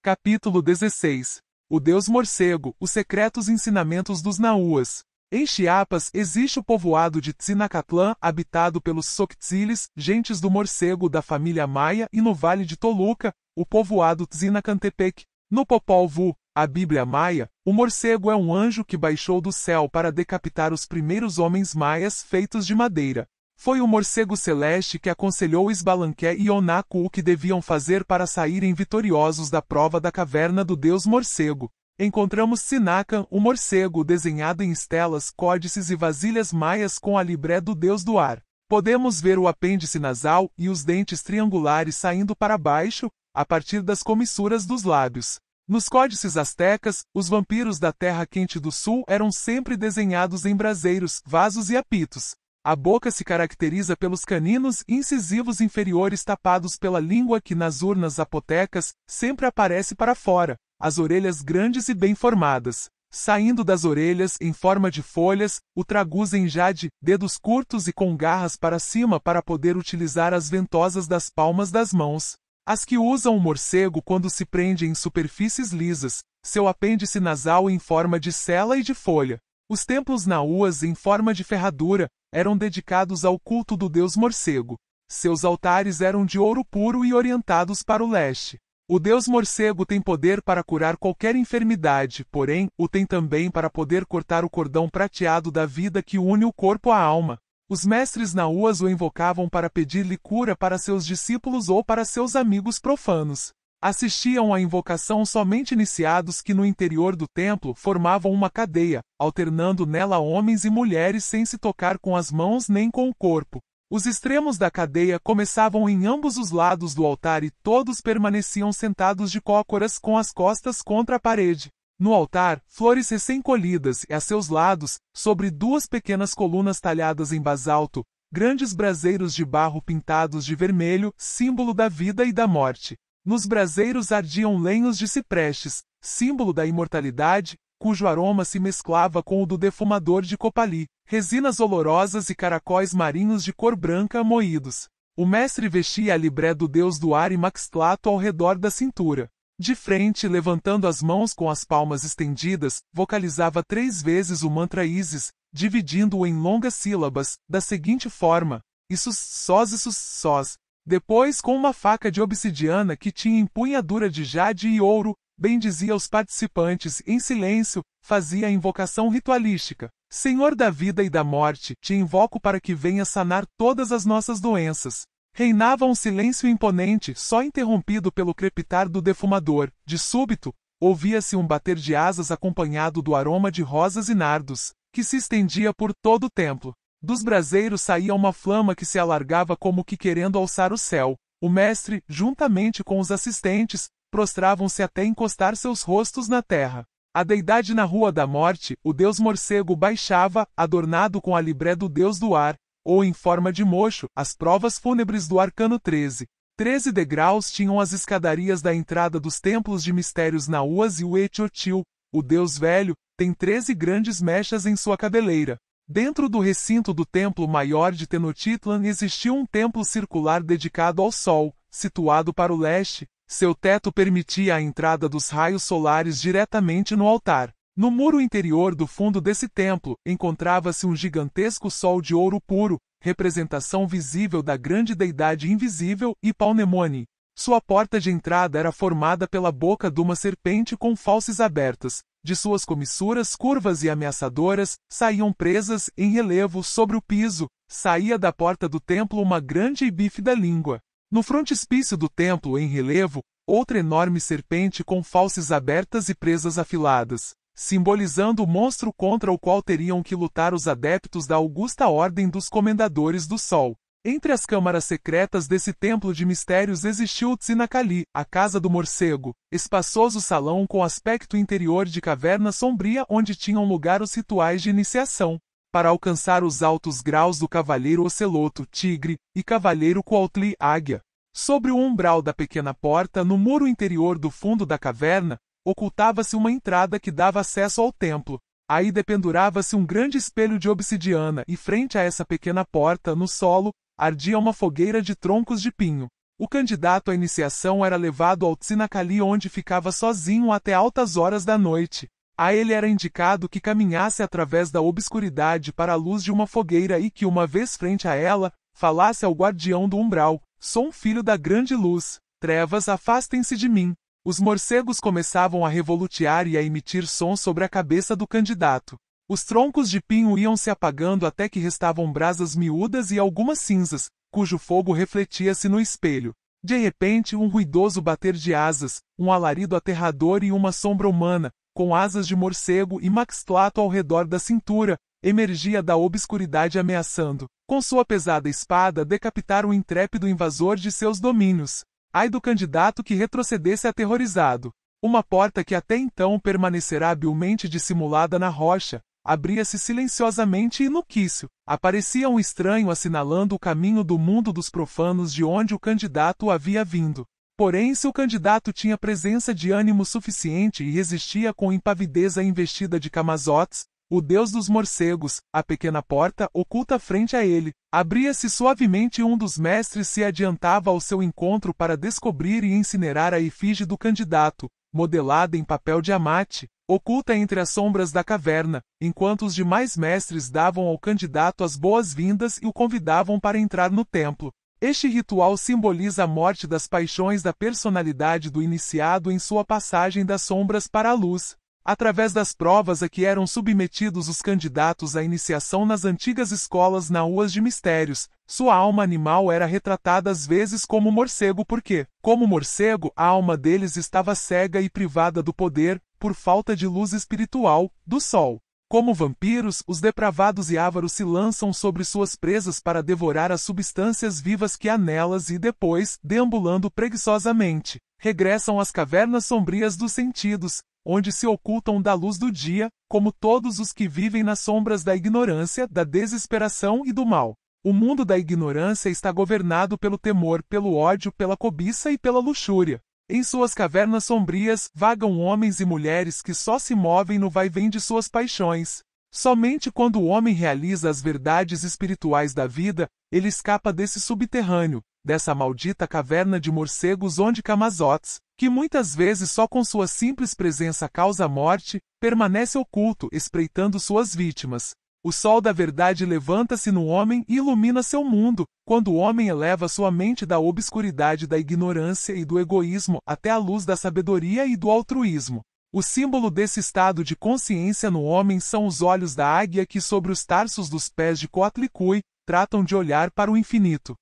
Capítulo 16 O Deus Morcego Os Secretos Ensinamentos dos Nauas. Em Chiapas existe o povoado de Tsinacatlan, habitado pelos Soctziles, gentes do morcego da família Maia, e no Vale de Toluca, o povoado Tzinacantepec. No Popol Vuh, a Bíblia Maia, o morcego é um anjo que baixou do céu para decapitar os primeiros homens maias feitos de madeira. Foi o morcego celeste que aconselhou Esbalanqué e Onaku o que deviam fazer para saírem vitoriosos da prova da caverna do deus morcego. Encontramos Sinakan, o morcego desenhado em estelas, códices e vasilhas maias com a libré do deus do ar. Podemos ver o apêndice nasal e os dentes triangulares saindo para baixo, a partir das comissuras dos lábios. Nos códices aztecas, os vampiros da terra quente do sul eram sempre desenhados em braseiros, vasos e apitos. A boca se caracteriza pelos caninos incisivos inferiores tapados pela língua que nas urnas apotecas sempre aparece para fora, as orelhas grandes e bem formadas. Saindo das orelhas em forma de folhas, o traguz em jade, dedos curtos e com garras para cima para poder utilizar as ventosas das palmas das mãos. As que usam o morcego quando se prende em superfícies lisas, seu apêndice nasal em forma de cela e de folha. Os templos naúas em forma de ferradura, eram dedicados ao culto do deus morcego. Seus altares eram de ouro puro e orientados para o leste. O deus morcego tem poder para curar qualquer enfermidade, porém, o tem também para poder cortar o cordão prateado da vida que une o corpo à alma. Os mestres Naúas o invocavam para pedir-lhe cura para seus discípulos ou para seus amigos profanos. Assistiam à invocação somente iniciados que no interior do templo formavam uma cadeia, alternando nela homens e mulheres sem se tocar com as mãos nem com o corpo. Os extremos da cadeia começavam em ambos os lados do altar e todos permaneciam sentados de cócoras com as costas contra a parede. No altar, flores recém-colhidas e a seus lados, sobre duas pequenas colunas talhadas em basalto, grandes braseiros de barro pintados de vermelho, símbolo da vida e da morte. Nos braseiros ardiam lenhos de ciprestes, símbolo da imortalidade, cujo aroma se mesclava com o do defumador de copali, resinas olorosas e caracóis marinhos de cor branca moídos. O mestre vestia a libré do deus do ar e maxtlato ao redor da cintura. De frente, levantando as mãos com as palmas estendidas, vocalizava três vezes o mantra Isis, dividindo-o em longas sílabas, da seguinte forma: Issus sós Issus sós, depois, com uma faca de obsidiana que tinha empunhadura de jade e ouro, bendizia os participantes em silêncio, fazia a invocação ritualística. Senhor da vida e da morte, te invoco para que venha sanar todas as nossas doenças. Reinava um silêncio imponente, só interrompido pelo crepitar do defumador. De súbito, ouvia-se um bater de asas acompanhado do aroma de rosas e nardos, que se estendia por todo o templo. Dos braseiros saía uma flama que se alargava como que querendo alçar o céu. O mestre, juntamente com os assistentes, prostravam-se até encostar seus rostos na terra. A deidade na Rua da Morte, o deus morcego baixava, adornado com a libré do deus do ar, ou em forma de mocho, as provas fúnebres do arcano 13. Treze degraus tinham as escadarias da entrada dos templos de mistérios Naúas e o Etiotil, o deus velho, tem treze grandes mechas em sua cabeleira. Dentro do recinto do Templo Maior de Tenochtitlan existia um templo circular dedicado ao Sol, situado para o leste. Seu teto permitia a entrada dos raios solares diretamente no altar. No muro interior do fundo desse templo, encontrava-se um gigantesco sol de ouro puro, representação visível da grande deidade invisível e palnemone. Sua porta de entrada era formada pela boca de uma serpente com fauces abertas de suas comissuras curvas e ameaçadoras, saíam presas em relevo sobre o piso, saía da porta do templo uma grande e bífida língua. No frontispício do templo, em relevo, outra enorme serpente com falces abertas e presas afiladas, simbolizando o monstro contra o qual teriam que lutar os adeptos da augusta Ordem dos Comendadores do Sol. Entre as câmaras secretas desse templo de mistérios existiu o Tsinakali, a casa do morcego, espaçoso salão com aspecto interior de caverna sombria onde tinham lugar os rituais de iniciação. Para alcançar os altos graus do cavaleiro oceloto, tigre, e cavaleiro coatli, águia. Sobre o umbral da pequena porta, no muro interior do fundo da caverna, ocultava-se uma entrada que dava acesso ao templo. Aí dependurava-se um grande espelho de obsidiana, e frente a essa pequena porta, no solo, ardia uma fogueira de troncos de pinho. O candidato à iniciação era levado ao Tsinacali onde ficava sozinho até altas horas da noite. A ele era indicado que caminhasse através da obscuridade para a luz de uma fogueira e que, uma vez frente a ela, falasse ao guardião do umbral: Sou um filho da grande luz, trevas, afastem-se de mim. Os morcegos começavam a revolutear e a emitir sons sobre a cabeça do candidato. Os troncos de pinho iam se apagando até que restavam brasas miúdas e algumas cinzas, cujo fogo refletia-se no espelho. De repente, um ruidoso bater de asas, um alarido aterrador e uma sombra humana, com asas de morcego e maxtlato ao redor da cintura, emergia da obscuridade ameaçando, com sua pesada espada, decapitar o intrépido invasor de seus domínios. Ai do candidato que retrocedesse aterrorizado. Uma porta que até então permanecerá habilmente dissimulada na rocha, abria-se silenciosamente e no quício aparecia um estranho assinalando o caminho do mundo dos profanos de onde o candidato havia vindo. Porém, se o candidato tinha presença de ânimo suficiente e resistia com impavidez à investida de Camazotes, o deus dos morcegos, a pequena porta oculta frente a ele, abria-se suavemente e um dos mestres se adiantava ao seu encontro para descobrir e incinerar a efígie do candidato, modelada em papel de amate, oculta entre as sombras da caverna, enquanto os demais mestres davam ao candidato as boas-vindas e o convidavam para entrar no templo. Este ritual simboliza a morte das paixões da personalidade do iniciado em sua passagem das sombras para a luz. Através das provas a que eram submetidos os candidatos à iniciação nas antigas escolas na de mistérios, sua alma animal era retratada às vezes como morcego porque, como morcego, a alma deles estava cega e privada do poder, por falta de luz espiritual, do sol. Como vampiros, os depravados e ávaros se lançam sobre suas presas para devorar as substâncias vivas que há nelas e depois, deambulando preguiçosamente, regressam às cavernas sombrias dos sentidos, onde se ocultam da luz do dia, como todos os que vivem nas sombras da ignorância, da desesperação e do mal. O mundo da ignorância está governado pelo temor, pelo ódio, pela cobiça e pela luxúria. Em suas cavernas sombrias, vagam homens e mulheres que só se movem no vai-vem de suas paixões. Somente quando o homem realiza as verdades espirituais da vida, ele escapa desse subterrâneo, dessa maldita caverna de morcegos onde camazotes, que muitas vezes só com sua simples presença causa morte, permanece oculto, espreitando suas vítimas. O sol da verdade levanta-se no homem e ilumina seu mundo, quando o homem eleva sua mente da obscuridade da ignorância e do egoísmo até a luz da sabedoria e do altruísmo. O símbolo desse estado de consciência no homem são os olhos da águia que, sobre os tarsos dos pés de Coatlicue, tratam de olhar para o infinito.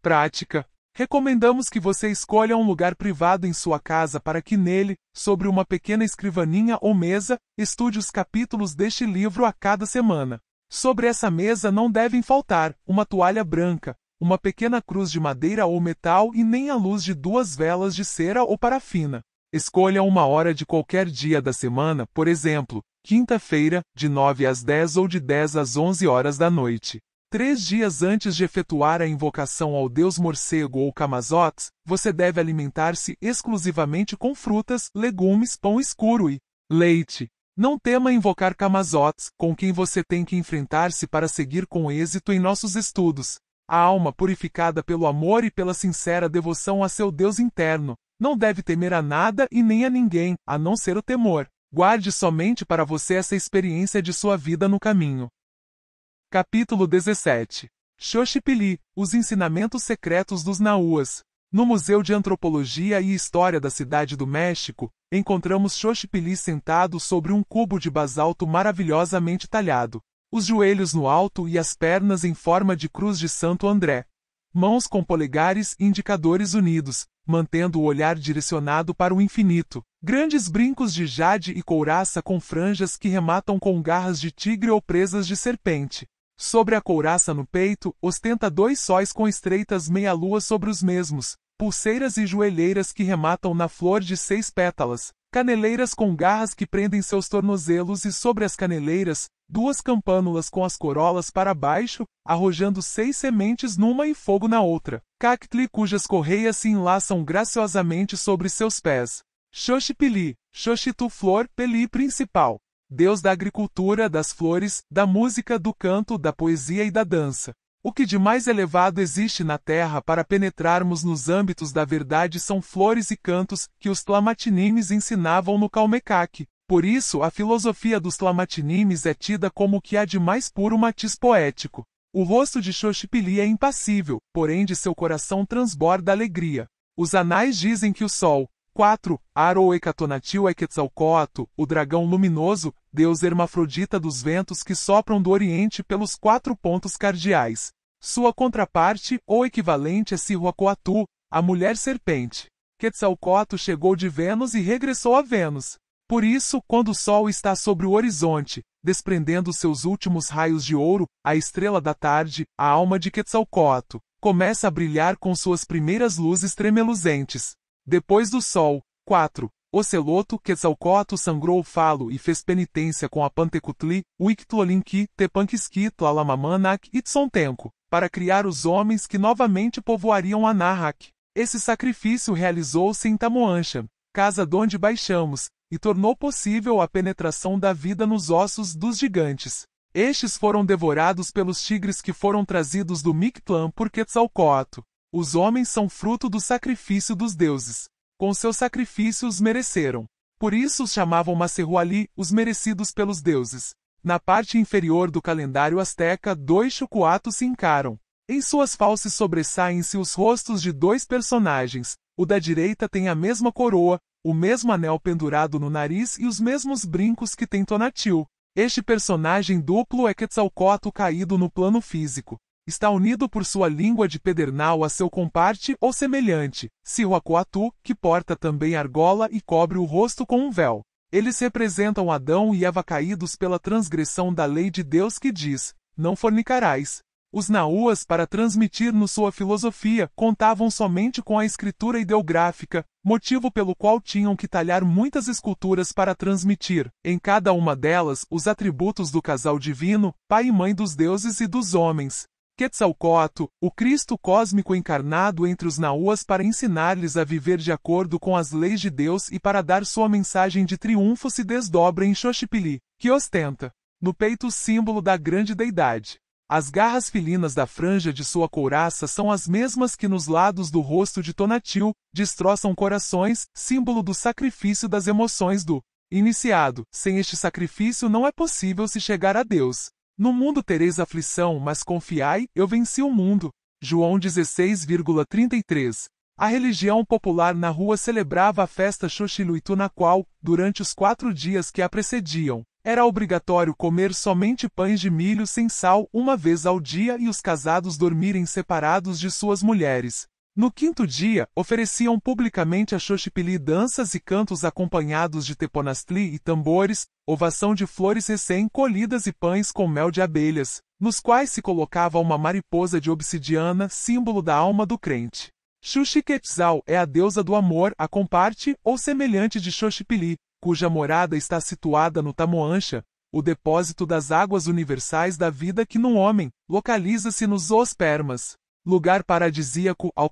Prática Recomendamos que você escolha um lugar privado em sua casa para que nele, sobre uma pequena escrivaninha ou mesa, estude os capítulos deste livro a cada semana. Sobre essa mesa não devem faltar uma toalha branca, uma pequena cruz de madeira ou metal e nem a luz de duas velas de cera ou parafina. Escolha uma hora de qualquer dia da semana, por exemplo, quinta-feira, de 9 às 10 ou de 10 às 11 horas da noite. Três dias antes de efetuar a invocação ao deus morcego ou camazotes, você deve alimentar-se exclusivamente com frutas, legumes, pão escuro e leite. Não tema invocar camazotes, com quem você tem que enfrentar-se para seguir com êxito em nossos estudos. A alma purificada pelo amor e pela sincera devoção a seu Deus interno não deve temer a nada e nem a ninguém, a não ser o temor. Guarde somente para você essa experiência de sua vida no caminho. Capítulo 17 Xochipili, os ensinamentos secretos dos Naúas. No Museu de Antropologia e História da Cidade do México, encontramos Xochipili sentado sobre um cubo de basalto maravilhosamente talhado, os joelhos no alto e as pernas em forma de cruz de Santo André. Mãos com polegares e indicadores unidos, mantendo o olhar direcionado para o infinito. Grandes brincos de jade e couraça com franjas que rematam com garras de tigre ou presas de serpente. Sobre a couraça no peito, ostenta dois sóis com estreitas meia luas sobre os mesmos, pulseiras e joelheiras que rematam na flor de seis pétalas, caneleiras com garras que prendem seus tornozelos e sobre as caneleiras, duas campânulas com as corolas para baixo, arrojando seis sementes numa e fogo na outra. Cactli cujas correias se enlaçam graciosamente sobre seus pés. Xoxipili, Xoxitu flor peli principal deus da agricultura, das flores, da música, do canto, da poesia e da dança. O que de mais elevado existe na terra para penetrarmos nos âmbitos da verdade são flores e cantos que os tlamatinimes ensinavam no Calmecaque. Por isso, a filosofia dos tlamatinimes é tida como o que há de mais puro matiz poético. O rosto de Xochipili é impassível, porém de seu coração transborda alegria. Os anais dizem que o sol, 4. Aro Ecatonatil Quetzalcoatl, o dragão luminoso, deus hermafrodita dos ventos que sopram do Oriente pelos quatro pontos cardeais. Sua contraparte ou equivalente é Sihuacoatl, a mulher-serpente. Quetzalcoatl chegou de Vênus e regressou a Vênus. Por isso, quando o Sol está sobre o horizonte, desprendendo seus últimos raios de ouro, a estrela da tarde, a alma de Quetzalcoatl, começa a brilhar com suas primeiras luzes tremeluzentes. Depois do sol, 4. Oceloto Quetzalcoatl sangrou o falo e fez penitência com a Pantecutli, Uictlolinqui, Tepanquisqui, Tlalamamanak e Tsontenco, para criar os homens que novamente povoariam a Esse sacrifício realizou-se em Tamoancha, casa donde baixamos, e tornou possível a penetração da vida nos ossos dos gigantes. Estes foram devorados pelos tigres que foram trazidos do Mictlan por Quetzalcoatl. Os homens são fruto do sacrifício dos deuses. Com seus sacrifícios mereceram. Por isso os chamavam Macerruali, os merecidos pelos deuses. Na parte inferior do calendário asteca, dois chucuatos se encaram. Em suas falses sobressaem-se os rostos de dois personagens. O da direita tem a mesma coroa, o mesmo anel pendurado no nariz e os mesmos brincos que tem Tonatil. Este personagem duplo é Quetzalcoatl caído no plano físico está unido por sua língua de pedernal a seu comparte ou semelhante, Sihuacoatu, que porta também argola e cobre o rosto com um véu. Eles representam Adão e Eva caídos pela transgressão da lei de Deus que diz, não fornicarás. Os Nauas, para transmitir-nos sua filosofia, contavam somente com a escritura ideográfica, motivo pelo qual tinham que talhar muitas esculturas para transmitir, em cada uma delas, os atributos do casal divino, pai e mãe dos deuses e dos homens. Quetzalcoatl, o Cristo cósmico encarnado entre os Nauas para ensinar-lhes a viver de acordo com as leis de Deus e para dar sua mensagem de triunfo se desdobra em Xochipilli, que ostenta no peito o símbolo da grande deidade. As garras felinas da franja de sua couraça são as mesmas que nos lados do rosto de Tonatil, destroçam corações, símbolo do sacrifício das emoções do iniciado. Sem este sacrifício não é possível se chegar a Deus. No mundo tereis aflição, mas confiai, eu venci o mundo. João 16,33. A religião popular na rua celebrava a festa Xoxiluitu na qual, durante os quatro dias que a precediam, era obrigatório comer somente pães de milho sem sal uma vez ao dia e os casados dormirem separados de suas mulheres. No quinto dia, ofereciam publicamente a Xochipilli danças e cantos acompanhados de teponastli e tambores, ovação de flores recém-colhidas e pães com mel de abelhas, nos quais se colocava uma mariposa de obsidiana, símbolo da alma do crente. Xuxiquetzal é a deusa do amor, a comparte ou semelhante de Xochipilli, cuja morada está situada no Tamoancha, o depósito das águas universais da vida que no homem localiza-se nos Ospermas lugar paradisíaco ao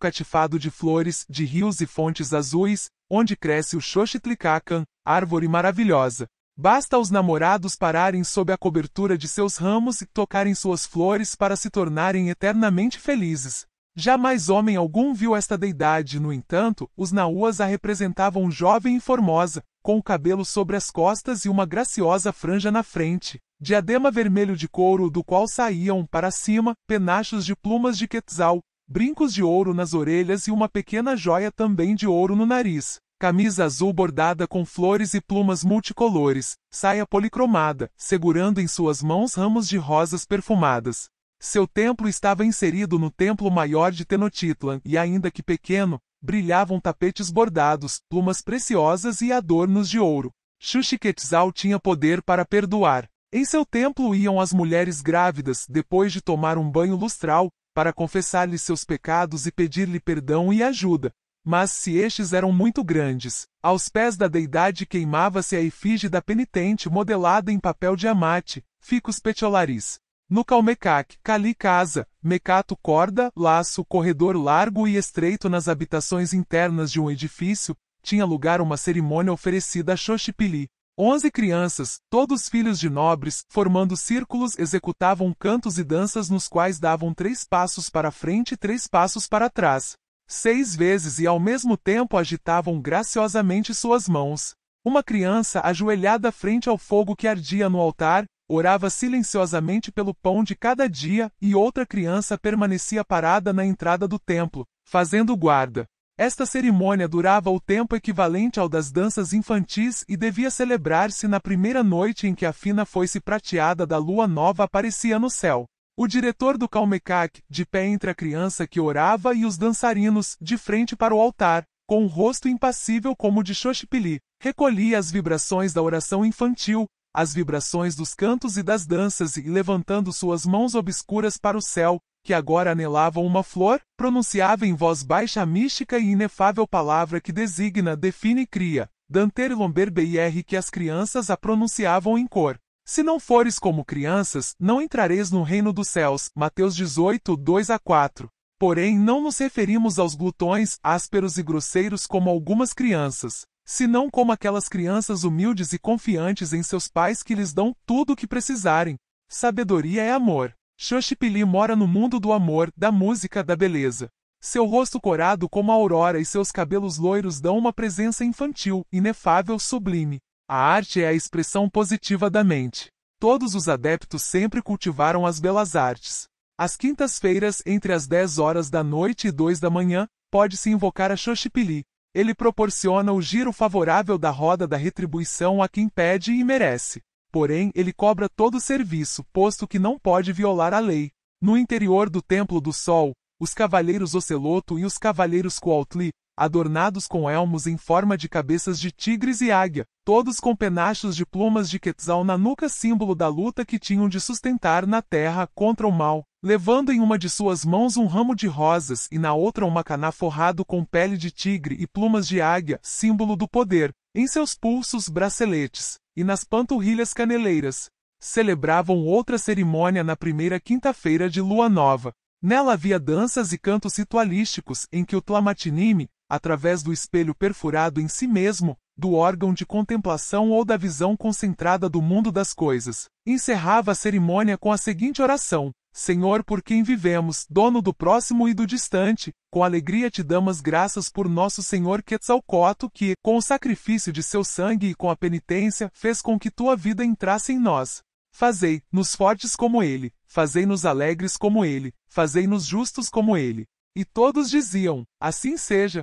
de flores, de rios e fontes azuis, onde cresce o Xochitlicacan, árvore maravilhosa. Basta aos namorados pararem sob a cobertura de seus ramos e tocarem suas flores para se tornarem eternamente felizes. Jamais homem algum viu esta deidade, no entanto, os Naúas a representavam jovem e formosa, com o cabelo sobre as costas e uma graciosa franja na frente, diadema vermelho de couro do qual saíam, para cima, penachos de plumas de quetzal, brincos de ouro nas orelhas e uma pequena joia também de ouro no nariz, camisa azul bordada com flores e plumas multicolores, saia policromada, segurando em suas mãos ramos de rosas perfumadas. Seu templo estava inserido no Templo Maior de Tenochtitlan, e ainda que pequeno, brilhavam tapetes bordados, plumas preciosas e adornos de ouro. Xuxiquetzal tinha poder para perdoar. Em seu templo iam as mulheres grávidas, depois de tomar um banho lustral, para confessar-lhe seus pecados e pedir-lhe perdão e ajuda. Mas se estes eram muito grandes, aos pés da deidade queimava-se a efígie da penitente modelada em papel de amate, ficus petiolaris. No Calmecac, Cali casa, mecato corda, laço, corredor largo e estreito nas habitações internas de um edifício, tinha lugar uma cerimônia oferecida a Xoxipili. Onze crianças, todos filhos de nobres, formando círculos executavam cantos e danças nos quais davam três passos para frente e três passos para trás. Seis vezes e ao mesmo tempo agitavam graciosamente suas mãos. Uma criança ajoelhada frente ao fogo que ardia no altar, orava silenciosamente pelo pão de cada dia e outra criança permanecia parada na entrada do templo, fazendo guarda. Esta cerimônia durava o tempo equivalente ao das danças infantis e devia celebrar-se na primeira noite em que a fina foice prateada da lua nova aparecia no céu. O diretor do Calmecac, de pé entre a criança que orava e os dançarinos, de frente para o altar, com o um rosto impassível como o de Xochipili, recolhia as vibrações da oração infantil, as vibrações dos cantos e das danças e levantando suas mãos obscuras para o céu, que agora anelavam uma flor, pronunciava em voz baixa a mística e inefável palavra que designa, define e cria, Danter Lomber BR que as crianças a pronunciavam em cor. Se não fores como crianças, não entrareis no reino dos céus. Mateus 18, 2 a 4. Porém, não nos referimos aos glutões, ásperos e grosseiros como algumas crianças, senão como aquelas crianças humildes e confiantes em seus pais que lhes dão tudo o que precisarem. Sabedoria é amor. Xoxipili mora no mundo do amor, da música, da beleza. Seu rosto corado como a aurora e seus cabelos loiros dão uma presença infantil, inefável, sublime. A arte é a expressão positiva da mente. Todos os adeptos sempre cultivaram as belas artes. Às quintas-feiras, entre as 10 horas da noite e 2 da manhã, pode-se invocar a Xoxipili, ele proporciona o giro favorável da roda da retribuição a quem pede e merece. Porém, ele cobra todo o serviço, posto que não pode violar a lei. No interior do Templo do Sol, os Cavaleiros Oceloto e os Cavaleiros Qualtli, adornados com elmos em forma de cabeças de tigres e águia, todos com penachos de plumas de Quetzal na nuca, símbolo da luta que tinham de sustentar na terra contra o mal, levando em uma de suas mãos um ramo de rosas e na outra um macaná forrado com pele de tigre e plumas de águia, símbolo do poder, em seus pulsos braceletes e nas panturrilhas caneleiras. Celebravam outra cerimônia na primeira quinta-feira de lua nova, Nela havia danças e cantos ritualísticos em que o Tlamatinime, através do espelho perfurado em si mesmo, do órgão de contemplação ou da visão concentrada do mundo das coisas. Encerrava a cerimônia com a seguinte oração: Senhor, por quem vivemos, dono do próximo e do distante, com alegria te damos graças por nosso Senhor Quetzalcoatl que, com o sacrifício de seu sangue e com a penitência, fez com que tua vida entrasse em nós. Fazei-nos fortes como ele, fazei-nos alegres como ele, fazei-nos justos como ele. E todos diziam: Assim seja,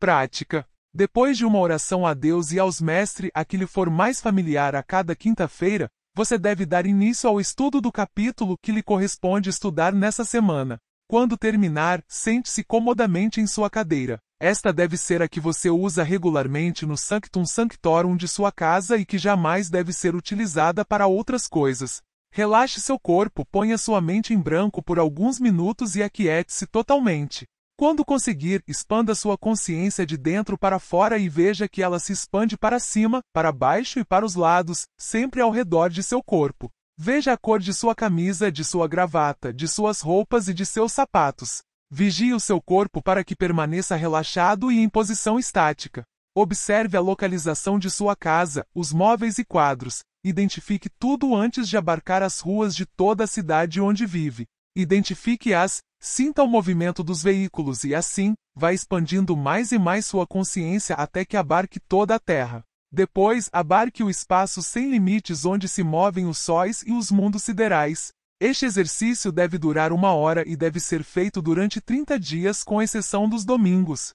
Prática. Depois de uma oração a Deus e aos mestres a que lhe for mais familiar a cada quinta-feira, você deve dar início ao estudo do capítulo que lhe corresponde estudar nessa semana. Quando terminar, sente-se comodamente em sua cadeira. Esta deve ser a que você usa regularmente no Sanctum Sanctorum de sua casa e que jamais deve ser utilizada para outras coisas. Relaxe seu corpo, ponha sua mente em branco por alguns minutos e aquiete-se totalmente. Quando conseguir, expanda sua consciência de dentro para fora e veja que ela se expande para cima, para baixo e para os lados, sempre ao redor de seu corpo. Veja a cor de sua camisa, de sua gravata, de suas roupas e de seus sapatos. Vigie o seu corpo para que permaneça relaxado e em posição estática. Observe a localização de sua casa, os móveis e quadros. Identifique tudo antes de abarcar as ruas de toda a cidade onde vive identifique-as, sinta o movimento dos veículos e assim, vá expandindo mais e mais sua consciência até que abarque toda a Terra. Depois, abarque o espaço sem limites onde se movem os sóis e os mundos siderais. Este exercício deve durar uma hora e deve ser feito durante 30 dias, com exceção dos domingos.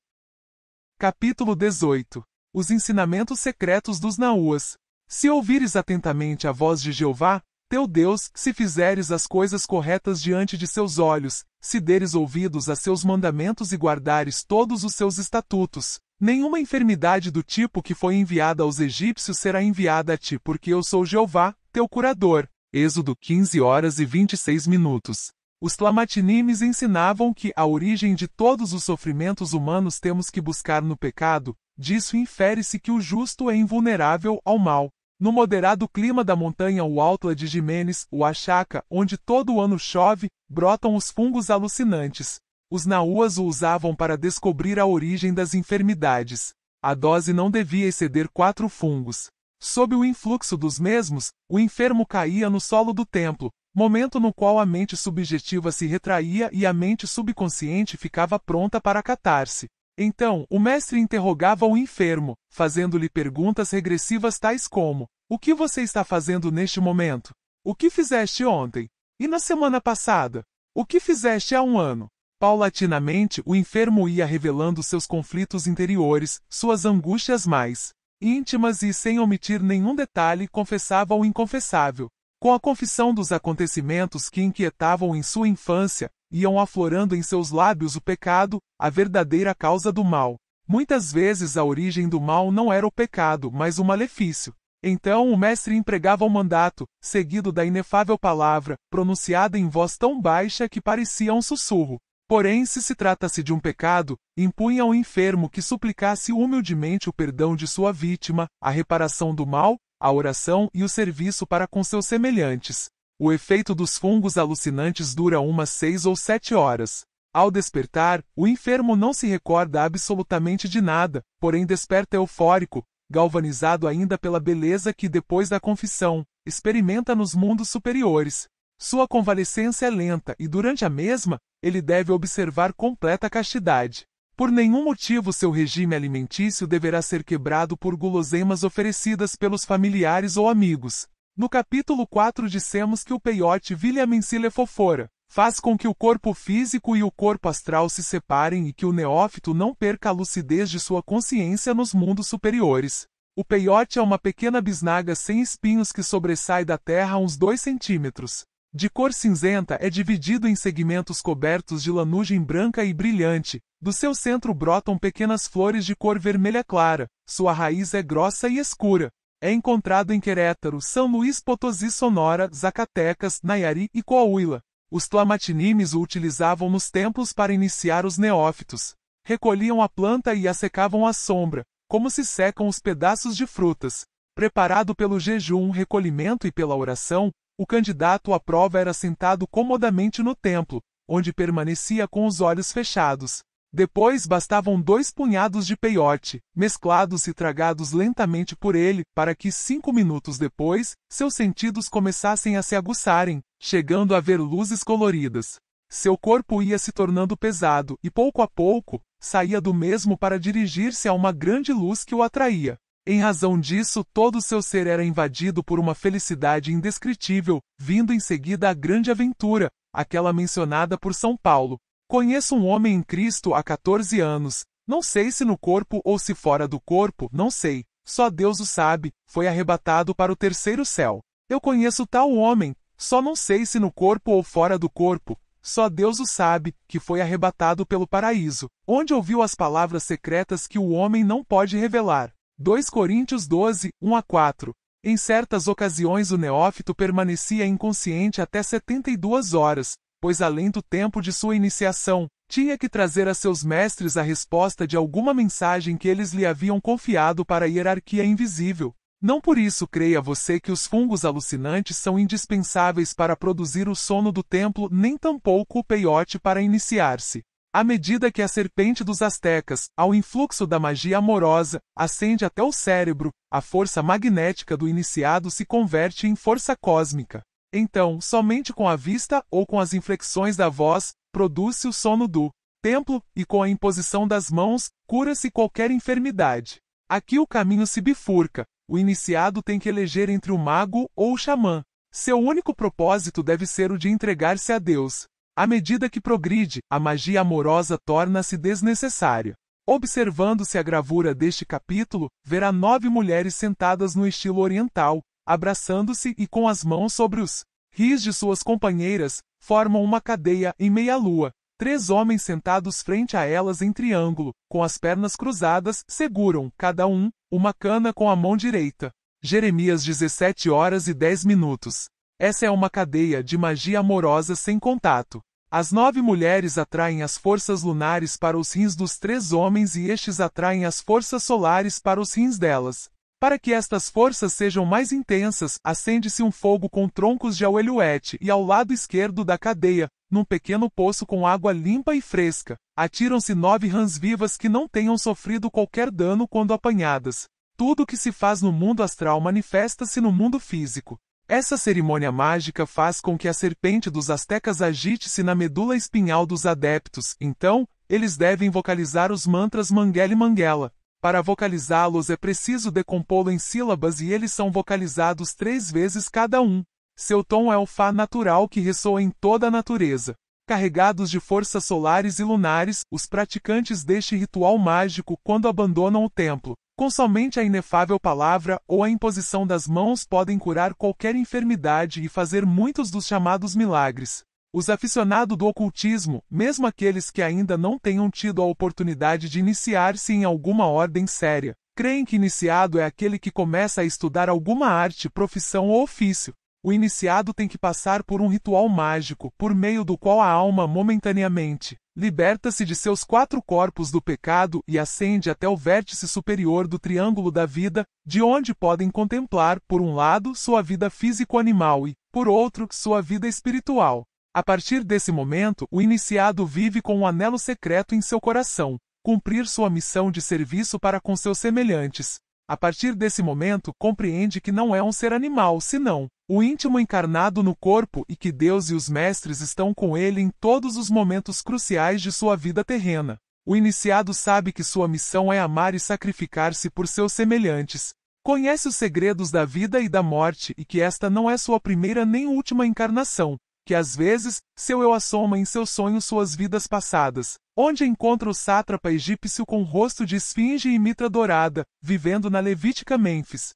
Capítulo 18 Os ensinamentos secretos dos Naúas Se ouvires atentamente a voz de Jeová, teu Deus, se fizeres as coisas corretas diante de seus olhos, se deres ouvidos a seus mandamentos e guardares todos os seus estatutos, nenhuma enfermidade do tipo que foi enviada aos egípcios será enviada a ti, porque eu sou Jeová, teu curador. Êxodo 15 horas e 26 minutos. Os Tlamatinimes ensinavam que a origem de todos os sofrimentos humanos temos que buscar no pecado, disso infere-se que o justo é invulnerável ao mal. No moderado clima da montanha, o Alto é de Jiménez, o Achaca, onde todo ano chove, brotam os fungos alucinantes. Os naúas o usavam para descobrir a origem das enfermidades. A dose não devia exceder quatro fungos. Sob o influxo dos mesmos, o enfermo caía no solo do templo, momento no qual a mente subjetiva se retraía e a mente subconsciente ficava pronta para acatar-se. Então, o mestre interrogava o enfermo, fazendo-lhe perguntas regressivas tais como: O que você está fazendo neste momento? O que fizeste ontem? E na semana passada? O que fizeste há um ano? Paulatinamente, o enfermo ia revelando seus conflitos interiores, suas angústias mais íntimas e, sem omitir nenhum detalhe, confessava o inconfessável. Com a confissão dos acontecimentos que inquietavam em sua infância, iam aflorando em seus lábios o pecado, a verdadeira causa do mal. Muitas vezes a origem do mal não era o pecado, mas o malefício. Então o mestre empregava o mandato, seguido da inefável palavra, pronunciada em voz tão baixa que parecia um sussurro. Porém, se se trata se de um pecado, impunha ao enfermo que suplicasse humildemente o perdão de sua vítima, a reparação do mal a oração e o serviço para com seus semelhantes. O efeito dos fungos alucinantes dura umas seis ou sete horas. Ao despertar, o enfermo não se recorda absolutamente de nada, porém desperta eufórico, galvanizado ainda pela beleza que, depois da confissão, experimenta nos mundos superiores. Sua convalescença é lenta e, durante a mesma, ele deve observar completa castidade. Por nenhum motivo seu regime alimentício deverá ser quebrado por guloseimas oferecidas pelos familiares ou amigos. No capítulo 4 dissemos que o peiote William fofora faz com que o corpo físico e o corpo astral se separem e que o neófito não perca a lucidez de sua consciência nos mundos superiores. O peiote é uma pequena bisnaga sem espinhos que sobressai da terra uns 2 centímetros de cor cinzenta é dividido em segmentos cobertos de lanugem branca e brilhante. Do seu centro brotam pequenas flores de cor vermelha clara. Sua raiz é grossa e escura. É encontrado em Querétaro, São Luís Potosí, Sonora, Zacatecas, Nayari e Coahuila. Os tlamatinímes o utilizavam nos templos para iniciar os neófitos. Recolhiam a planta e a secavam à sombra, como se secam os pedaços de frutas. Preparado pelo jejum, recolhimento e pela oração, o candidato à prova era sentado comodamente no templo, onde permanecia com os olhos fechados. Depois bastavam dois punhados de peiote, mesclados e tragados lentamente por ele, para que cinco minutos depois, seus sentidos começassem a se aguçarem, chegando a ver luzes coloridas. Seu corpo ia se tornando pesado e pouco a pouco, saía do mesmo para dirigir-se a uma grande luz que o atraía. Em razão disso, todo seu ser era invadido por uma felicidade indescritível, vindo em seguida a grande aventura, aquela mencionada por São Paulo. Conheço um homem em Cristo há 14 anos, não sei se no corpo ou se fora do corpo, não sei, só Deus o sabe, foi arrebatado para o terceiro céu. Eu conheço tal homem, só não sei se no corpo ou fora do corpo, só Deus o sabe, que foi arrebatado pelo paraíso, onde ouviu as palavras secretas que o homem não pode revelar. 2 Coríntios 12, 1 a 4. Em certas ocasiões o neófito permanecia inconsciente até 72 horas, pois além do tempo de sua iniciação, tinha que trazer a seus mestres a resposta de alguma mensagem que eles lhe haviam confiado para a hierarquia invisível. Não por isso creia você que os fungos alucinantes são indispensáveis para produzir o sono do templo, nem tampouco o peiote para iniciar-se. À medida que a serpente dos astecas, ao influxo da magia amorosa, ascende até o cérebro, a força magnética do iniciado se converte em força cósmica. Então, somente com a vista ou com as inflexões da voz, produz-se o sono do templo, e com a imposição das mãos, cura-se qualquer enfermidade. Aqui o caminho se bifurca. O iniciado tem que eleger entre o mago ou o xamã. Seu único propósito deve ser o de entregar-se a Deus. À medida que progride, a magia amorosa torna-se desnecessária. Observando-se a gravura deste capítulo, verá nove mulheres sentadas no estilo oriental, abraçando-se e com as mãos sobre os ris de suas companheiras, formam uma cadeia em meia-lua. Três homens sentados frente a elas em triângulo, com as pernas cruzadas, seguram, cada um, uma cana com a mão direita. Jeremias 17 horas e 10 minutos. Essa é uma cadeia de magia amorosa sem contato. As nove mulheres atraem as forças lunares para os rins dos três homens e estes atraem as forças solares para os rins delas. Para que estas forças sejam mais intensas, acende-se um fogo com troncos de auelhuete e ao lado esquerdo da cadeia, num pequeno poço com água limpa e fresca, atiram-se nove rãs vivas que não tenham sofrido qualquer dano quando apanhadas. Tudo o que se faz no mundo astral manifesta-se no mundo físico. Essa cerimônia mágica faz com que a serpente dos astecas agite-se na medula espinhal dos adeptos, então, eles devem vocalizar os mantras Mangela e Mangela. Para vocalizá-los é preciso decompô-lo em sílabas e eles são vocalizados três vezes cada um. Seu tom é o Fá natural que ressoa em toda a natureza. Carregados de forças solares e lunares, os praticantes deste ritual mágico quando abandonam o templo, com somente a inefável palavra ou a imposição das mãos podem curar qualquer enfermidade e fazer muitos dos chamados milagres. Os aficionados do ocultismo, mesmo aqueles que ainda não tenham tido a oportunidade de iniciar-se em alguma ordem séria, creem que iniciado é aquele que começa a estudar alguma arte, profissão ou ofício, o iniciado tem que passar por um ritual mágico, por meio do qual a alma momentaneamente liberta-se de seus quatro corpos do pecado e ascende até o vértice superior do triângulo da vida, de onde podem contemplar, por um lado, sua vida físico-animal e, por outro, sua vida espiritual. A partir desse momento, o iniciado vive com um anelo secreto em seu coração, cumprir sua missão de serviço para com seus semelhantes, a partir desse momento, compreende que não é um ser animal, senão o íntimo encarnado no corpo e que Deus e os mestres estão com ele em todos os momentos cruciais de sua vida terrena. O iniciado sabe que sua missão é amar e sacrificar-se por seus semelhantes. Conhece os segredos da vida e da morte e que esta não é sua primeira nem última encarnação, que às vezes, seu eu assoma em seu sonho suas vidas passadas, onde encontra o sátrapa egípcio com rosto de esfinge e mitra dourada, vivendo na Levítica Mênfis.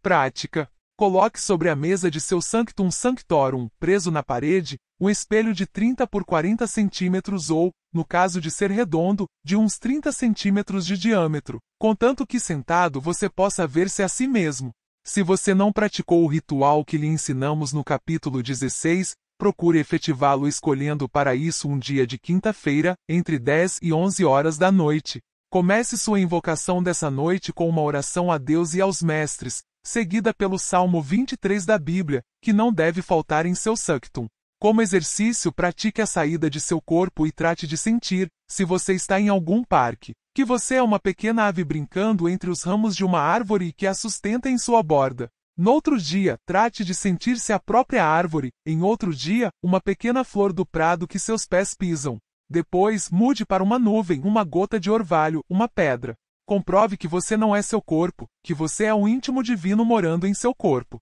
Prática. Coloque sobre a mesa de seu Sanctum Sanctorum, preso na parede, um espelho de 30 por 40 centímetros ou, no caso de ser redondo, de uns 30 centímetros de diâmetro, contanto que sentado você possa ver-se a si mesmo. Se você não praticou o ritual que lhe ensinamos no capítulo 16, procure efetivá-lo escolhendo para isso um dia de quinta-feira, entre 10 e 11 horas da noite. Comece sua invocação dessa noite com uma oração a Deus e aos mestres, seguida pelo Salmo 23 da Bíblia, que não deve faltar em seu sanctum. Como exercício, pratique a saída de seu corpo e trate de sentir, se você está em algum parque, que você é uma pequena ave brincando entre os ramos de uma árvore que a sustenta em sua borda. No outro dia, trate de sentir-se a própria árvore, em outro dia, uma pequena flor do prado que seus pés pisam. Depois, mude para uma nuvem, uma gota de orvalho, uma pedra. Comprove que você não é seu corpo, que você é um íntimo divino morando em seu corpo.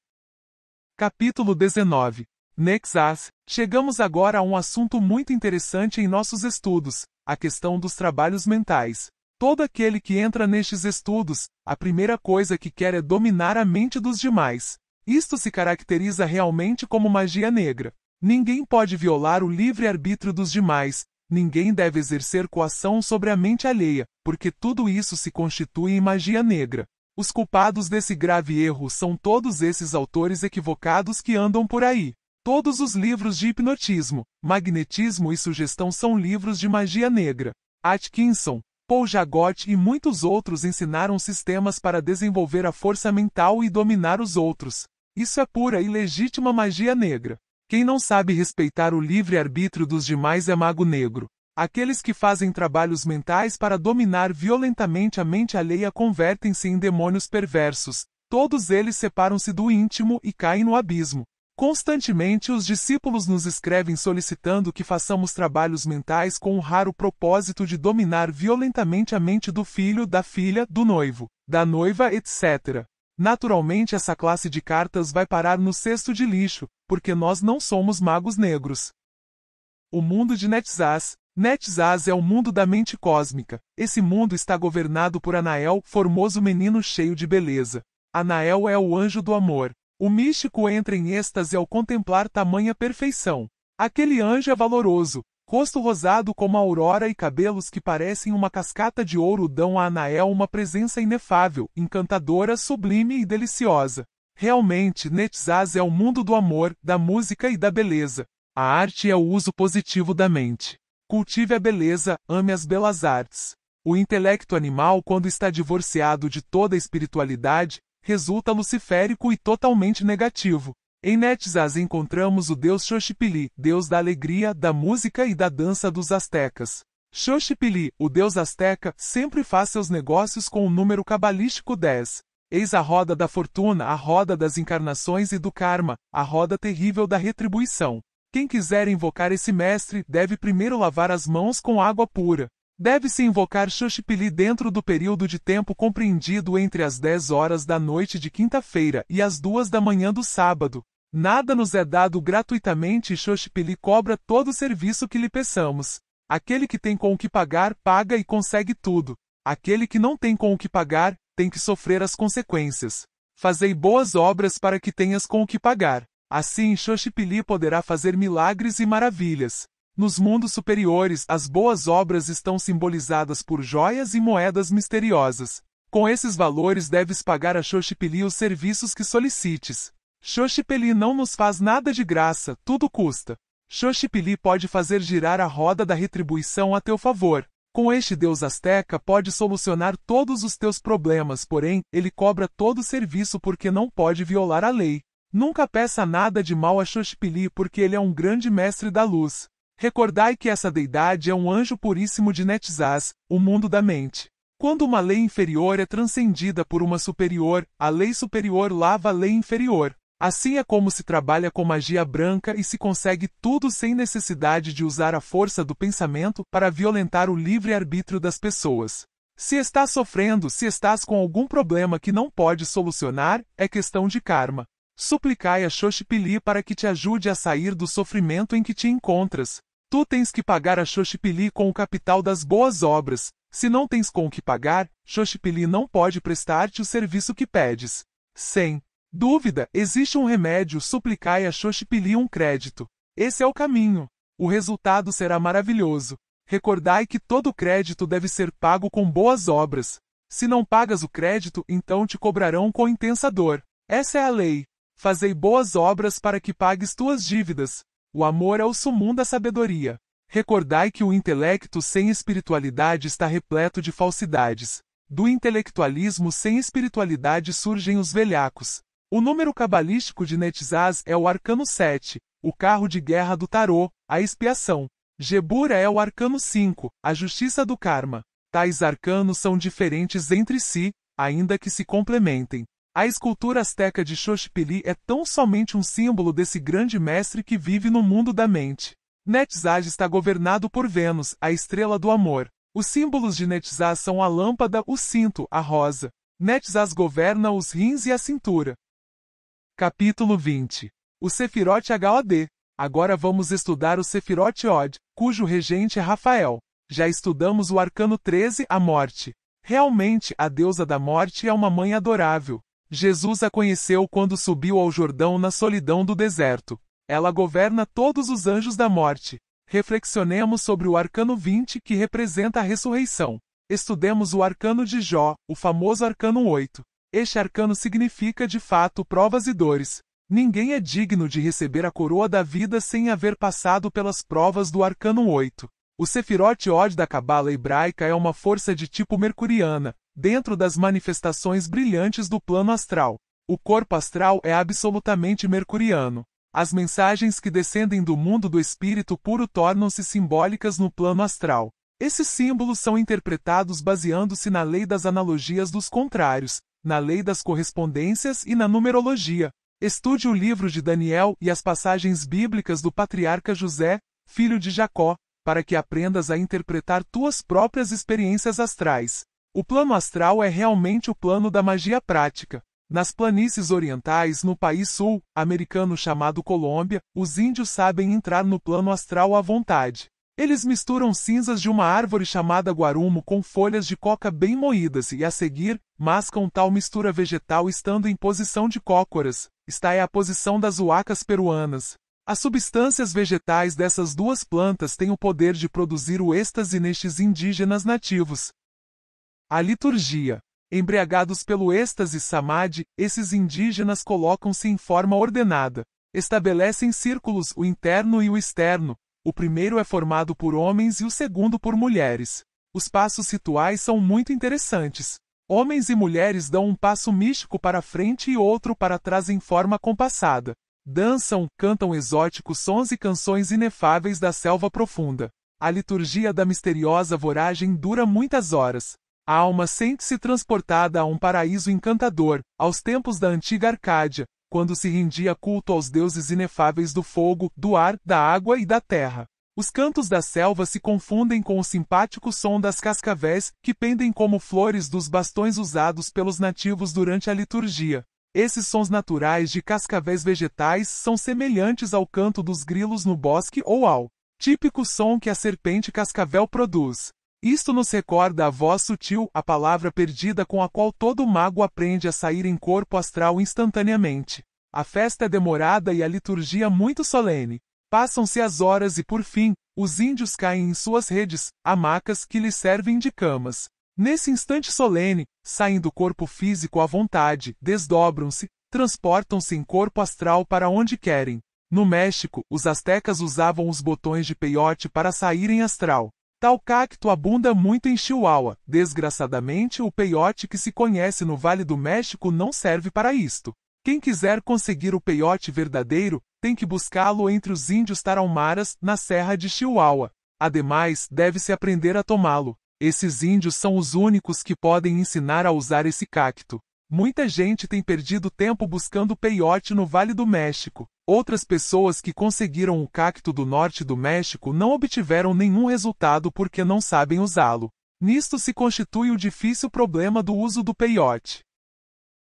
Capítulo 19 Nexas, chegamos agora a um assunto muito interessante em nossos estudos, a questão dos trabalhos mentais. Todo aquele que entra nestes estudos, a primeira coisa que quer é dominar a mente dos demais. Isto se caracteriza realmente como magia negra. Ninguém pode violar o livre-arbítrio dos demais, ninguém deve exercer coação sobre a mente alheia, porque tudo isso se constitui em magia negra. Os culpados desse grave erro são todos esses autores equivocados que andam por aí. Todos os livros de hipnotismo, magnetismo e sugestão são livros de magia negra. Atkinson, Paul Jagotte e muitos outros ensinaram sistemas para desenvolver a força mental e dominar os outros. Isso é pura e legítima magia negra. Quem não sabe respeitar o livre-arbítrio dos demais é mago negro. Aqueles que fazem trabalhos mentais para dominar violentamente a mente alheia convertem-se em demônios perversos. Todos eles separam-se do íntimo e caem no abismo. Constantemente os discípulos nos escrevem solicitando que façamos trabalhos mentais com o raro propósito de dominar violentamente a mente do filho, da filha, do noivo, da noiva, etc. Naturalmente, essa classe de cartas vai parar no cesto de lixo, porque nós não somos magos negros. O mundo de Netzaz. Netzaz é o mundo da mente cósmica. Esse mundo está governado por Anael, formoso menino cheio de beleza. Anael é o anjo do amor. O místico entra em êxtase ao contemplar tamanha perfeição. Aquele anjo é valoroso, rosto rosado como a aurora e cabelos que parecem uma cascata de ouro dão a Anael uma presença inefável, encantadora, sublime e deliciosa. Realmente, Netzaz é o mundo do amor, da música e da beleza. A arte é o uso positivo da mente. Cultive a beleza, ame as belas artes. O intelecto animal, quando está divorciado de toda a espiritualidade, resulta luciférico e totalmente negativo. Em Netzas encontramos o deus Xochipilli, deus da alegria, da música e da dança dos astecas. Xochipilli, o deus asteca, sempre faz seus negócios com o número cabalístico 10. Eis a roda da fortuna, a roda das encarnações e do karma, a roda terrível da retribuição. Quem quiser invocar esse mestre deve primeiro lavar as mãos com água pura. Deve-se invocar Xochipilli dentro do período de tempo compreendido entre as 10 horas da noite de quinta-feira e as 2 da manhã do sábado. Nada nos é dado gratuitamente e Xochipilli cobra todo o serviço que lhe peçamos. Aquele que tem com o que pagar, paga e consegue tudo. Aquele que não tem com o que pagar, tem que sofrer as consequências. Fazei boas obras para que tenhas com o que pagar. Assim Xochipilli poderá fazer milagres e maravilhas. Nos mundos superiores, as boas obras estão simbolizadas por joias e moedas misteriosas. Com esses valores deves pagar a Xochipeli os serviços que solicites. Xochipeli não nos faz nada de graça, tudo custa. Xochipeli pode fazer girar a roda da retribuição a teu favor. Com este deus asteca pode solucionar todos os teus problemas, porém, ele cobra todo o serviço porque não pode violar a lei. Nunca peça nada de mal a Xochipeli porque ele é um grande mestre da luz. Recordai que essa deidade é um anjo puríssimo de Netzaz, o mundo da mente. Quando uma lei inferior é transcendida por uma superior, a lei superior lava a lei inferior. Assim é como se trabalha com magia branca e se consegue tudo sem necessidade de usar a força do pensamento para violentar o livre-arbítrio das pessoas. Se estás sofrendo, se estás com algum problema que não pode solucionar, é questão de karma. Suplicai a Xoxipili para que te ajude a sair do sofrimento em que te encontras. Tu tens que pagar a Xoxipili com o capital das boas obras. Se não tens com o que pagar, Xoxipili não pode prestar-te o serviço que pedes. Sem dúvida, existe um remédio, suplicai a Xoxipili um crédito. Esse é o caminho. O resultado será maravilhoso. Recordai que todo crédito deve ser pago com boas obras. Se não pagas o crédito, então te cobrarão com intensa dor. Essa é a lei. Fazei boas obras para que pagues tuas dívidas. O amor é o sumum da sabedoria. Recordai que o intelecto sem espiritualidade está repleto de falsidades. Do intelectualismo sem espiritualidade surgem os velhacos. O número cabalístico de Netzaz é o arcano 7, o carro de guerra do tarô, a expiação. Jebura é o arcano 5, a justiça do karma. Tais arcanos são diferentes entre si, ainda que se complementem. A escultura asteca de Xochipilli é tão somente um símbolo desse grande mestre que vive no mundo da mente. Netzaz está governado por Vênus, a estrela do amor. Os símbolos de Netzaz são a lâmpada, o cinto, a rosa. Netzaz governa os rins e a cintura. Capítulo 20. O Sefirot HOD. Agora vamos estudar o Sefirot Od, cujo regente é Rafael. Já estudamos o arcano 13, a morte. Realmente, a deusa da morte é uma mãe adorável. Jesus a conheceu quando subiu ao Jordão na solidão do deserto. Ela governa todos os anjos da morte. Reflexionemos sobre o arcano 20 que representa a ressurreição. Estudemos o arcano de Jó, o famoso arcano 8. Este arcano significa de fato provas e dores. Ninguém é digno de receber a coroa da vida sem haver passado pelas provas do arcano 8. O Sefirot Od da Cabala Hebraica é uma força de tipo mercuriana, dentro das manifestações brilhantes do plano astral. O corpo astral é absolutamente mercuriano. As mensagens que descendem do mundo do espírito puro tornam-se simbólicas no plano astral. Esses símbolos são interpretados baseando-se na lei das analogias dos contrários, na lei das correspondências e na numerologia. Estude o livro de Daniel e as passagens bíblicas do patriarca José, filho de Jacó, para que aprendas a interpretar tuas próprias experiências astrais. O plano astral é realmente o plano da magia prática. Nas planícies orientais, no país sul, americano chamado Colômbia, os índios sabem entrar no plano astral à vontade. Eles misturam cinzas de uma árvore chamada guarumo com folhas de coca bem moídas e, a seguir, mascam tal mistura vegetal estando em posição de cócoras. Esta é a posição das huacas peruanas. As substâncias vegetais dessas duas plantas têm o poder de produzir o êxtase nestes indígenas nativos. A liturgia. Embriagados pelo êxtase samadhi, esses indígenas colocam-se em forma ordenada. Estabelecem círculos o interno e o externo. O primeiro é formado por homens e o segundo por mulheres. Os passos rituais são muito interessantes. Homens e mulheres dão um passo místico para frente e outro para trás em forma compassada dançam, cantam exóticos sons e canções inefáveis da selva profunda. A liturgia da misteriosa voragem dura muitas horas. A alma sente-se transportada a um paraíso encantador, aos tempos da antiga Arcádia, quando se rendia culto aos deuses inefáveis do fogo, do ar, da água e da terra. Os cantos da selva se confundem com o simpático som das cascavéis, que pendem como flores dos bastões usados pelos nativos durante a liturgia. Esses sons naturais de cascavéis vegetais são semelhantes ao canto dos grilos no bosque ou ao típico som que a serpente cascavel produz. Isto nos recorda a voz sutil, a palavra perdida com a qual todo mago aprende a sair em corpo astral instantaneamente. A festa é demorada e a liturgia muito solene. Passam-se as horas e, por fim, os índios caem em suas redes, hamacas que lhes servem de camas. Nesse instante solene, saem do corpo físico à vontade, desdobram-se, transportam-se em corpo astral para onde querem. No México, os astecas usavam os botões de peiote para saírem astral. Tal cacto abunda muito em Chihuahua. Desgraçadamente, o peiote que se conhece no Vale do México não serve para isto. Quem quiser conseguir o peiote verdadeiro, tem que buscá-lo entre os índios tarahumaras na Serra de Chihuahua. Ademais, deve-se aprender a tomá-lo. Esses índios são os únicos que podem ensinar a usar esse cacto. Muita gente tem perdido tempo buscando peiote no Vale do México. Outras pessoas que conseguiram o cacto do norte do México não obtiveram nenhum resultado porque não sabem usá-lo. Nisto se constitui o difícil problema do uso do peiote.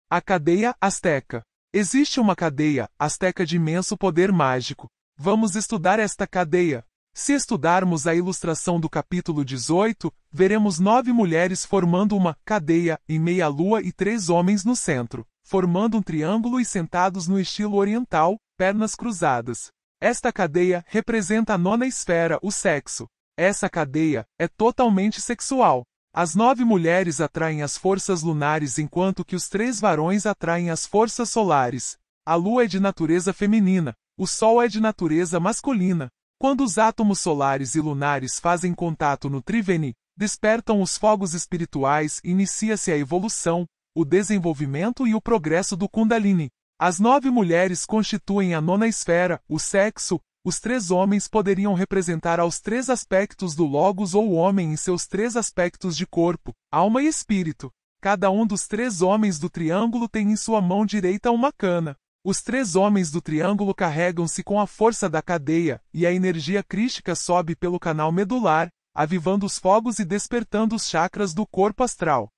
A cadeia azteca. Existe uma cadeia azteca de imenso poder mágico. Vamos estudar esta cadeia. Se estudarmos a ilustração do capítulo 18, veremos nove mulheres formando uma cadeia em meia-lua e três homens no centro, formando um triângulo e sentados no estilo oriental, pernas cruzadas. Esta cadeia representa a nona esfera, o sexo. Essa cadeia é totalmente sexual. As nove mulheres atraem as forças lunares enquanto que os três varões atraem as forças solares. A lua é de natureza feminina, o sol é de natureza masculina. Quando os átomos solares e lunares fazem contato no Triveni, despertam os fogos espirituais e inicia-se a evolução, o desenvolvimento e o progresso do Kundalini. As nove mulheres constituem a nona esfera, o sexo, os três homens poderiam representar aos três aspectos do Logos ou homem em seus três aspectos de corpo, alma e espírito. Cada um dos três homens do triângulo tem em sua mão direita uma cana. Os três homens do triângulo carregam-se com a força da cadeia, e a energia crística sobe pelo canal medular, avivando os fogos e despertando os chakras do corpo astral.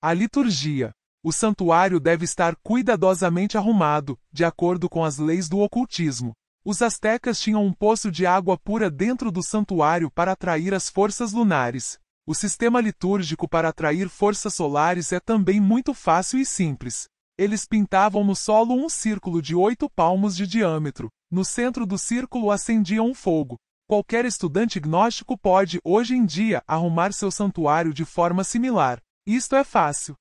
A liturgia. O santuário deve estar cuidadosamente arrumado, de acordo com as leis do ocultismo. Os astecas tinham um poço de água pura dentro do santuário para atrair as forças lunares. O sistema litúrgico para atrair forças solares é também muito fácil e simples. Eles pintavam no solo um círculo de oito palmos de diâmetro. No centro do círculo acendia um fogo. Qualquer estudante gnóstico pode, hoje em dia, arrumar seu santuário de forma similar. Isto é fácil.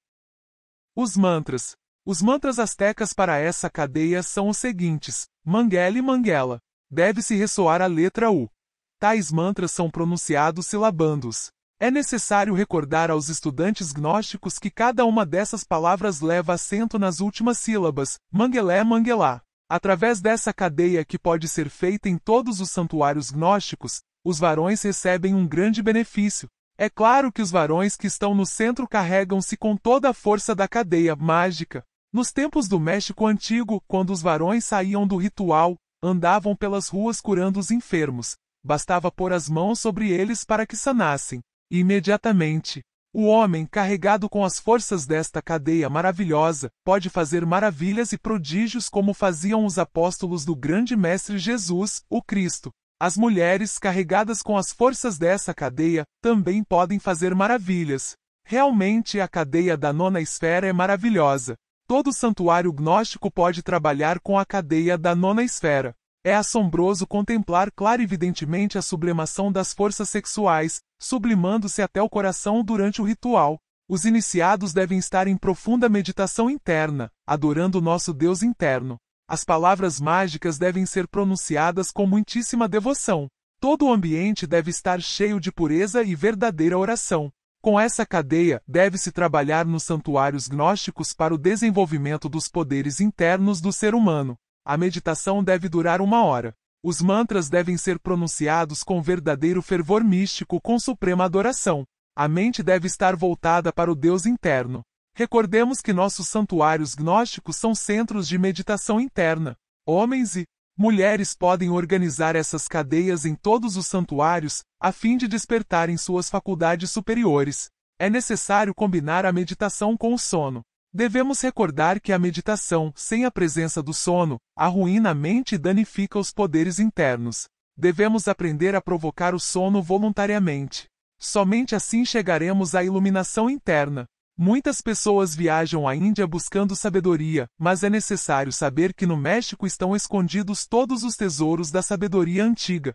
Os mantras. Os mantras astecas para essa cadeia são os seguintes: Mangela e Mangela. Deve-se ressoar a letra U. Tais mantras são pronunciados silabando-os. É necessário recordar aos estudantes gnósticos que cada uma dessas palavras leva acento nas últimas sílabas, mangelé mangelá. Através dessa cadeia que pode ser feita em todos os santuários gnósticos, os varões recebem um grande benefício. É claro que os varões que estão no centro carregam-se com toda a força da cadeia mágica. Nos tempos do México antigo, quando os varões saíam do ritual, andavam pelas ruas curando os enfermos. Bastava pôr as mãos sobre eles para que sanassem. Imediatamente, o homem carregado com as forças desta cadeia maravilhosa pode fazer maravilhas e prodígios como faziam os apóstolos do grande Mestre Jesus, o Cristo. As mulheres carregadas com as forças dessa cadeia também podem fazer maravilhas. Realmente a cadeia da nona esfera é maravilhosa. Todo santuário gnóstico pode trabalhar com a cadeia da nona esfera. É assombroso contemplar clarividentemente a sublimação das forças sexuais, sublimando-se até o coração durante o ritual. Os iniciados devem estar em profunda meditação interna, adorando nosso Deus interno. As palavras mágicas devem ser pronunciadas com muitíssima devoção. Todo o ambiente deve estar cheio de pureza e verdadeira oração. Com essa cadeia, deve-se trabalhar nos santuários gnósticos para o desenvolvimento dos poderes internos do ser humano. A meditação deve durar uma hora. Os mantras devem ser pronunciados com verdadeiro fervor místico com suprema adoração. A mente deve estar voltada para o Deus interno. Recordemos que nossos santuários gnósticos são centros de meditação interna. Homens e mulheres podem organizar essas cadeias em todos os santuários, a fim de despertarem suas faculdades superiores. É necessário combinar a meditação com o sono. Devemos recordar que a meditação, sem a presença do sono, arruína a mente e danifica os poderes internos. Devemos aprender a provocar o sono voluntariamente. Somente assim chegaremos à iluminação interna. Muitas pessoas viajam à Índia buscando sabedoria, mas é necessário saber que no México estão escondidos todos os tesouros da sabedoria antiga.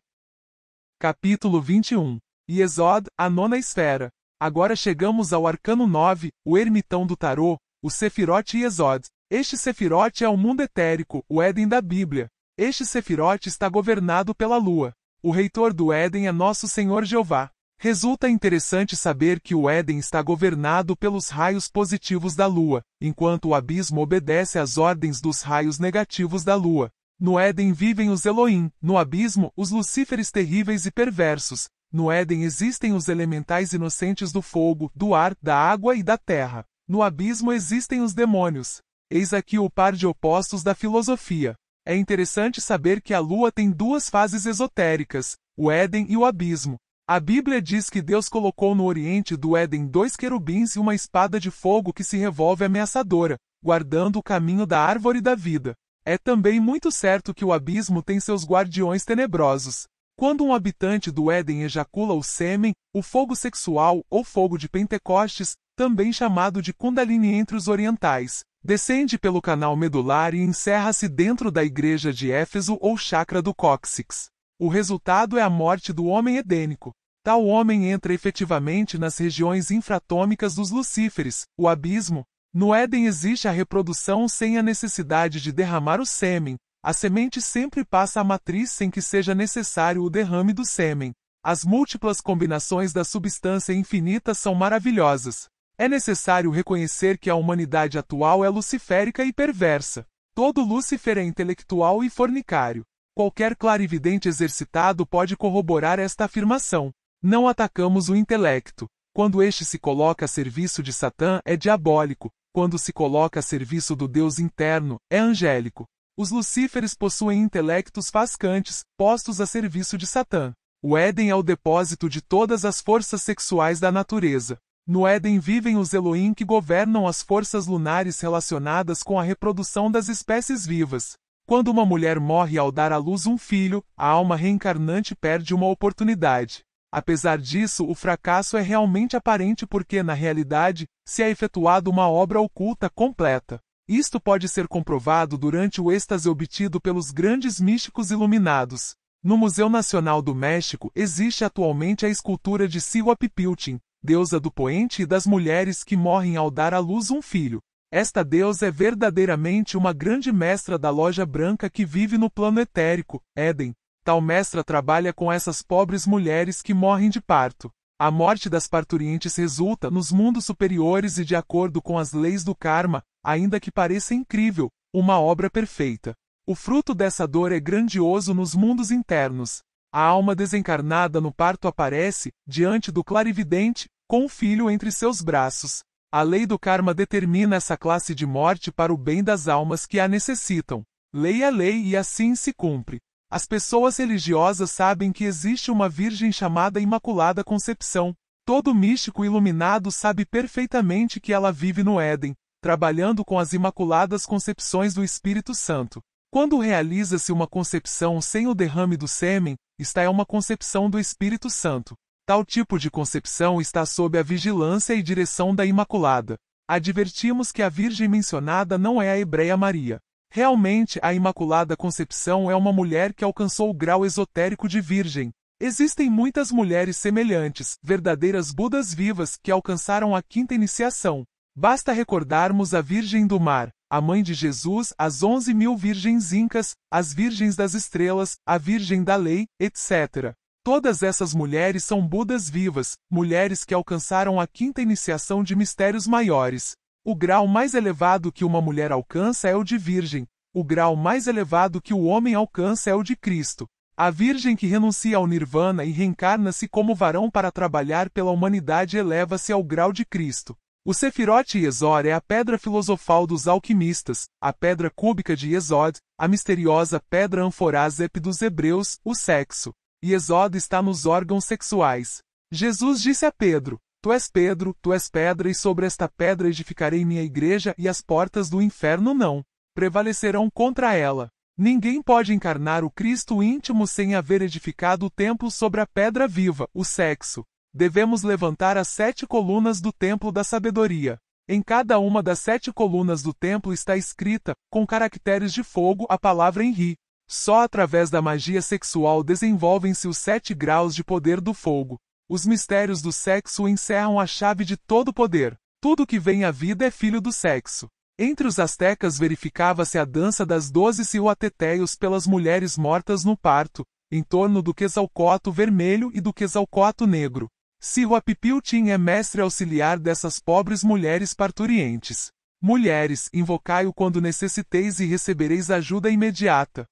Capítulo 21 Yesod, a nona esfera. Agora chegamos ao arcano 9, o ermitão do tarô, o Sefirot e Exod. Este Sefirot é o mundo etérico, o Éden da Bíblia. Este Sefirot está governado pela lua. O reitor do Éden é nosso Senhor Jeová. Resulta interessante saber que o Éden está governado pelos raios positivos da lua, enquanto o abismo obedece às ordens dos raios negativos da lua. No Éden vivem os Elohim, no abismo, os lucíferes terríveis e perversos. No Éden existem os elementais inocentes do fogo, do ar, da água e da terra. No abismo existem os demônios. Eis aqui o par de opostos da filosofia. É interessante saber que a lua tem duas fases esotéricas, o Éden e o abismo. A Bíblia diz que Deus colocou no oriente do Éden dois querubins e uma espada de fogo que se revolve ameaçadora, guardando o caminho da árvore da vida. É também muito certo que o abismo tem seus guardiões tenebrosos. Quando um habitante do Éden ejacula o sêmen, o fogo sexual ou fogo de Pentecostes, também chamado de Kundalini entre os orientais, descende pelo canal medular e encerra-se dentro da igreja de Éfeso ou chakra do cóccix. O resultado é a morte do homem edênico. Tal homem entra efetivamente nas regiões infratômicas dos lucíferes, o abismo. No Éden existe a reprodução sem a necessidade de derramar o sêmen, a semente sempre passa à matriz sem que seja necessário o derrame do sêmen. As múltiplas combinações da substância infinita são maravilhosas. É necessário reconhecer que a humanidade atual é luciférica e perversa. Todo Lúcifer é intelectual e fornicário. Qualquer clarividente exercitado pode corroborar esta afirmação. Não atacamos o intelecto. Quando este se coloca a serviço de Satã, é diabólico. Quando se coloca a serviço do Deus interno, é angélico. Os lucíferes possuem intelectos fascantes, postos a serviço de Satã. O Éden é o depósito de todas as forças sexuais da natureza. No Éden vivem os Elohim que governam as forças lunares relacionadas com a reprodução das espécies vivas. Quando uma mulher morre ao dar à luz um filho, a alma reencarnante perde uma oportunidade. Apesar disso, o fracasso é realmente aparente porque, na realidade, se é efetuada uma obra oculta completa. Isto pode ser comprovado durante o êxtase obtido pelos grandes místicos iluminados. No Museu Nacional do México existe atualmente a escultura de Sihuapipiltin, deusa do poente e das mulheres que morrem ao dar à luz um filho. Esta deusa é verdadeiramente uma grande mestra da loja branca que vive no plano etérico, Éden. Tal mestra trabalha com essas pobres mulheres que morrem de parto. A morte das parturientes resulta nos mundos superiores e de acordo com as leis do karma, ainda que pareça incrível, uma obra perfeita. O fruto dessa dor é grandioso nos mundos internos. A alma desencarnada no parto aparece, diante do clarividente, com o filho entre seus braços. A lei do karma determina essa classe de morte para o bem das almas que a necessitam. Lei é lei e assim se cumpre. As pessoas religiosas sabem que existe uma Virgem chamada Imaculada Concepção. Todo místico iluminado sabe perfeitamente que ela vive no Éden, trabalhando com as imaculadas concepções do Espírito Santo. Quando realiza-se uma concepção sem o derrame do sêmen, está é uma concepção do Espírito Santo. Tal tipo de concepção está sob a vigilância e direção da Imaculada. Advertimos que a Virgem mencionada não é a hebreia Maria. Realmente, a Imaculada Concepção é uma mulher que alcançou o grau esotérico de Virgem. Existem muitas mulheres semelhantes, verdadeiras Budas vivas, que alcançaram a quinta iniciação. Basta recordarmos a Virgem do Mar, a Mãe de Jesus, as onze mil virgens incas, as Virgens das Estrelas, a Virgem da Lei, etc. Todas essas mulheres são Budas vivas, mulheres que alcançaram a quinta iniciação de mistérios maiores. O grau mais elevado que uma mulher alcança é o de Virgem, o grau mais elevado que o homem alcança é o de Cristo. A virgem que renuncia ao nirvana e reencarna-se como varão para trabalhar pela humanidade eleva-se ao grau de Cristo. O Sefirot Yesod é a pedra filosofal dos alquimistas, a pedra cúbica de Yesod, a misteriosa pedra anforázep dos hebreus, o sexo. Yesod está nos órgãos sexuais. Jesus disse a Pedro, Tu és Pedro, tu és pedra e sobre esta pedra edificarei minha igreja e as portas do inferno não prevalecerão contra ela. Ninguém pode encarnar o Cristo íntimo sem haver edificado o templo sobre a pedra viva, o sexo devemos levantar as sete colunas do templo da sabedoria. Em cada uma das sete colunas do templo está escrita, com caracteres de fogo, a palavra Henri. Só através da magia sexual desenvolvem-se os sete graus de poder do fogo. Os mistérios do sexo encerram a chave de todo poder. Tudo que vem à vida é filho do sexo. Entre os astecas verificava-se a dança das doze atetéus pelas mulheres mortas no parto, em torno do quesalcoto vermelho e do quesalcoto negro. Se Huapipiltim é mestre auxiliar dessas pobres mulheres parturientes. Mulheres, invocai-o quando necessiteis e recebereis ajuda imediata.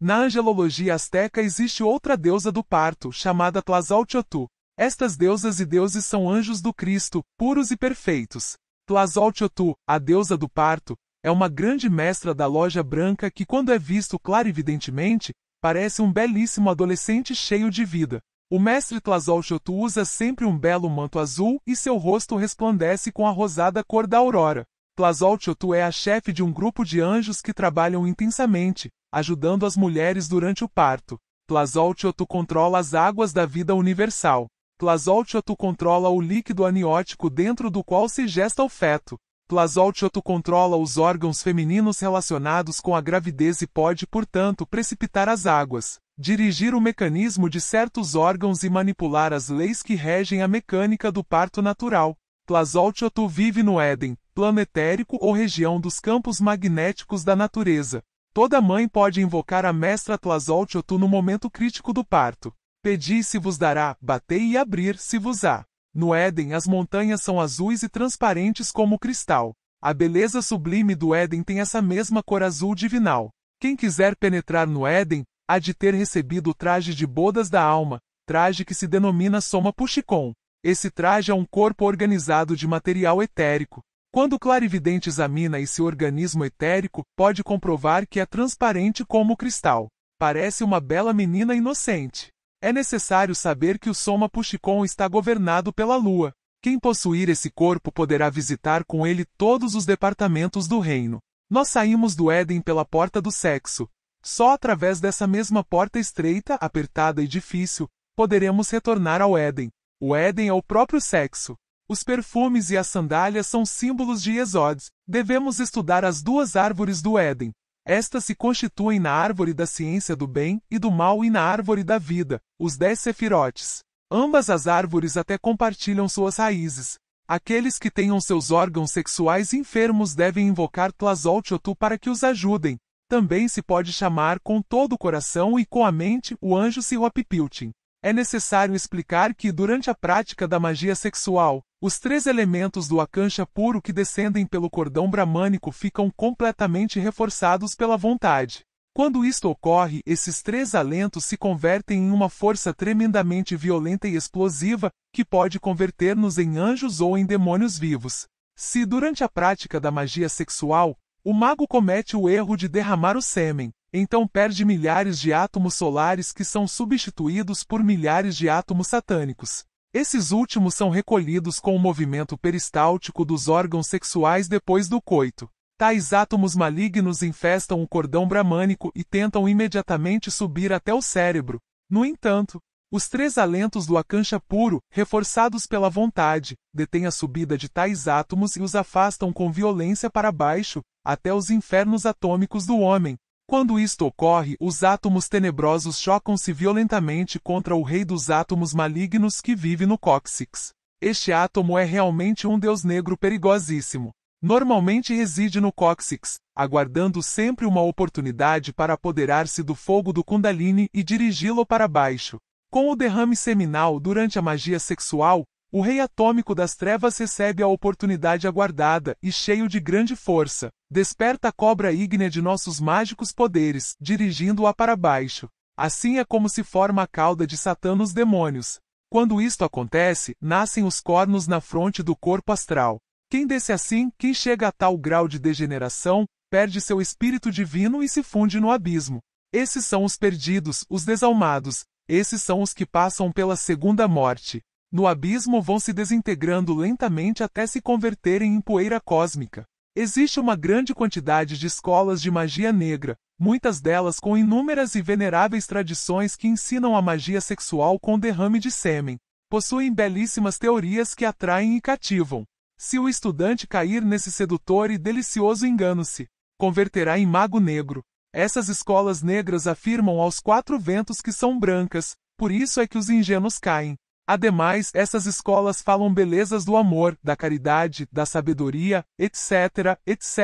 Na angelologia asteca existe outra deusa do parto, chamada Tlazoltiotu. Estas deusas e deuses são anjos do Cristo, puros e perfeitos. Tlazoltiotu, a deusa do parto, é uma grande mestra da loja branca que, quando é visto clarividentemente, parece um belíssimo adolescente cheio de vida. O mestre Tlazolxotl usa sempre um belo manto azul e seu rosto resplandece com a rosada cor da aurora. Tlazolxotl é a chefe de um grupo de anjos que trabalham intensamente, ajudando as mulheres durante o parto. Tlazolxotl controla as águas da vida universal. Tlazolxotl controla o líquido aniótico dentro do qual se gesta o feto. Tlazolxotl controla os órgãos femininos relacionados com a gravidez e pode, portanto, precipitar as águas dirigir o mecanismo de certos órgãos e manipular as leis que regem a mecânica do parto natural. Tlazoltiotu vive no Éden, planetérico ou região dos campos magnéticos da natureza. Toda mãe pode invocar a mestra Tlazoltiotu no momento crítico do parto. Pedi se vos dará, batei e abrir se vos há. No Éden as montanhas são azuis e transparentes como cristal. A beleza sublime do Éden tem essa mesma cor azul divinal. Quem quiser penetrar no Éden, há de ter recebido o traje de bodas da alma, traje que se denomina Soma Pushicon. Esse traje é um corpo organizado de material etérico. Quando o clarividente examina esse organismo etérico, pode comprovar que é transparente como cristal. Parece uma bela menina inocente. É necessário saber que o Soma Pushicon está governado pela Lua. Quem possuir esse corpo poderá visitar com ele todos os departamentos do reino. Nós saímos do Éden pela porta do sexo, só através dessa mesma porta estreita, apertada e difícil, poderemos retornar ao Éden. O Éden é o próprio sexo. Os perfumes e as sandálias são símbolos de Exodes. Devemos estudar as duas árvores do Éden. Estas se constituem na árvore da ciência do bem e do mal e na árvore da vida, os dez sefirotes. Ambas as árvores até compartilham suas raízes. Aqueles que tenham seus órgãos sexuais enfermos devem invocar Tlazoltiotu para que os ajudem. Também se pode chamar com todo o coração e com a mente o anjo Sihopipiltin. É necessário explicar que durante a prática da magia sexual, os três elementos do akancha puro que descendem pelo cordão bramânico ficam completamente reforçados pela vontade. Quando isto ocorre, esses três alentos se convertem em uma força tremendamente violenta e explosiva, que pode converter-nos em anjos ou em demônios vivos. Se durante a prática da magia sexual, o mago comete o erro de derramar o sêmen, então perde milhares de átomos solares que são substituídos por milhares de átomos satânicos. Esses últimos são recolhidos com o movimento peristáltico dos órgãos sexuais depois do coito. Tais átomos malignos infestam o cordão bramânico e tentam imediatamente subir até o cérebro. No entanto, os três alentos do akancha puro, reforçados pela vontade, detêm a subida de tais átomos e os afastam com violência para baixo, até os infernos atômicos do homem. Quando isto ocorre, os átomos tenebrosos chocam-se violentamente contra o rei dos átomos malignos que vive no cóccix. Este átomo é realmente um deus negro perigosíssimo. Normalmente reside no cóccix, aguardando sempre uma oportunidade para apoderar-se do fogo do Kundalini e dirigi-lo para baixo. Com o derrame seminal durante a magia sexual, o rei atômico das trevas recebe a oportunidade aguardada e cheio de grande força. Desperta a cobra ígnea de nossos mágicos poderes, dirigindo-a para baixo. Assim é como se forma a cauda de Satã nos demônios. Quando isto acontece, nascem os cornos na fronte do corpo astral. Quem desce assim, quem chega a tal grau de degeneração, perde seu espírito divino e se funde no abismo. Esses são os perdidos, os desalmados, esses são os que passam pela segunda morte. No abismo vão se desintegrando lentamente até se converterem em poeira cósmica. Existe uma grande quantidade de escolas de magia negra, muitas delas com inúmeras e veneráveis tradições que ensinam a magia sexual com derrame de sêmen. Possuem belíssimas teorias que atraem e cativam. Se o estudante cair nesse sedutor e delicioso engano-se, converterá em mago negro, essas escolas negras afirmam aos quatro ventos que são brancas, por isso é que os ingênuos caem. Ademais, essas escolas falam belezas do amor, da caridade, da sabedoria, etc., etc.,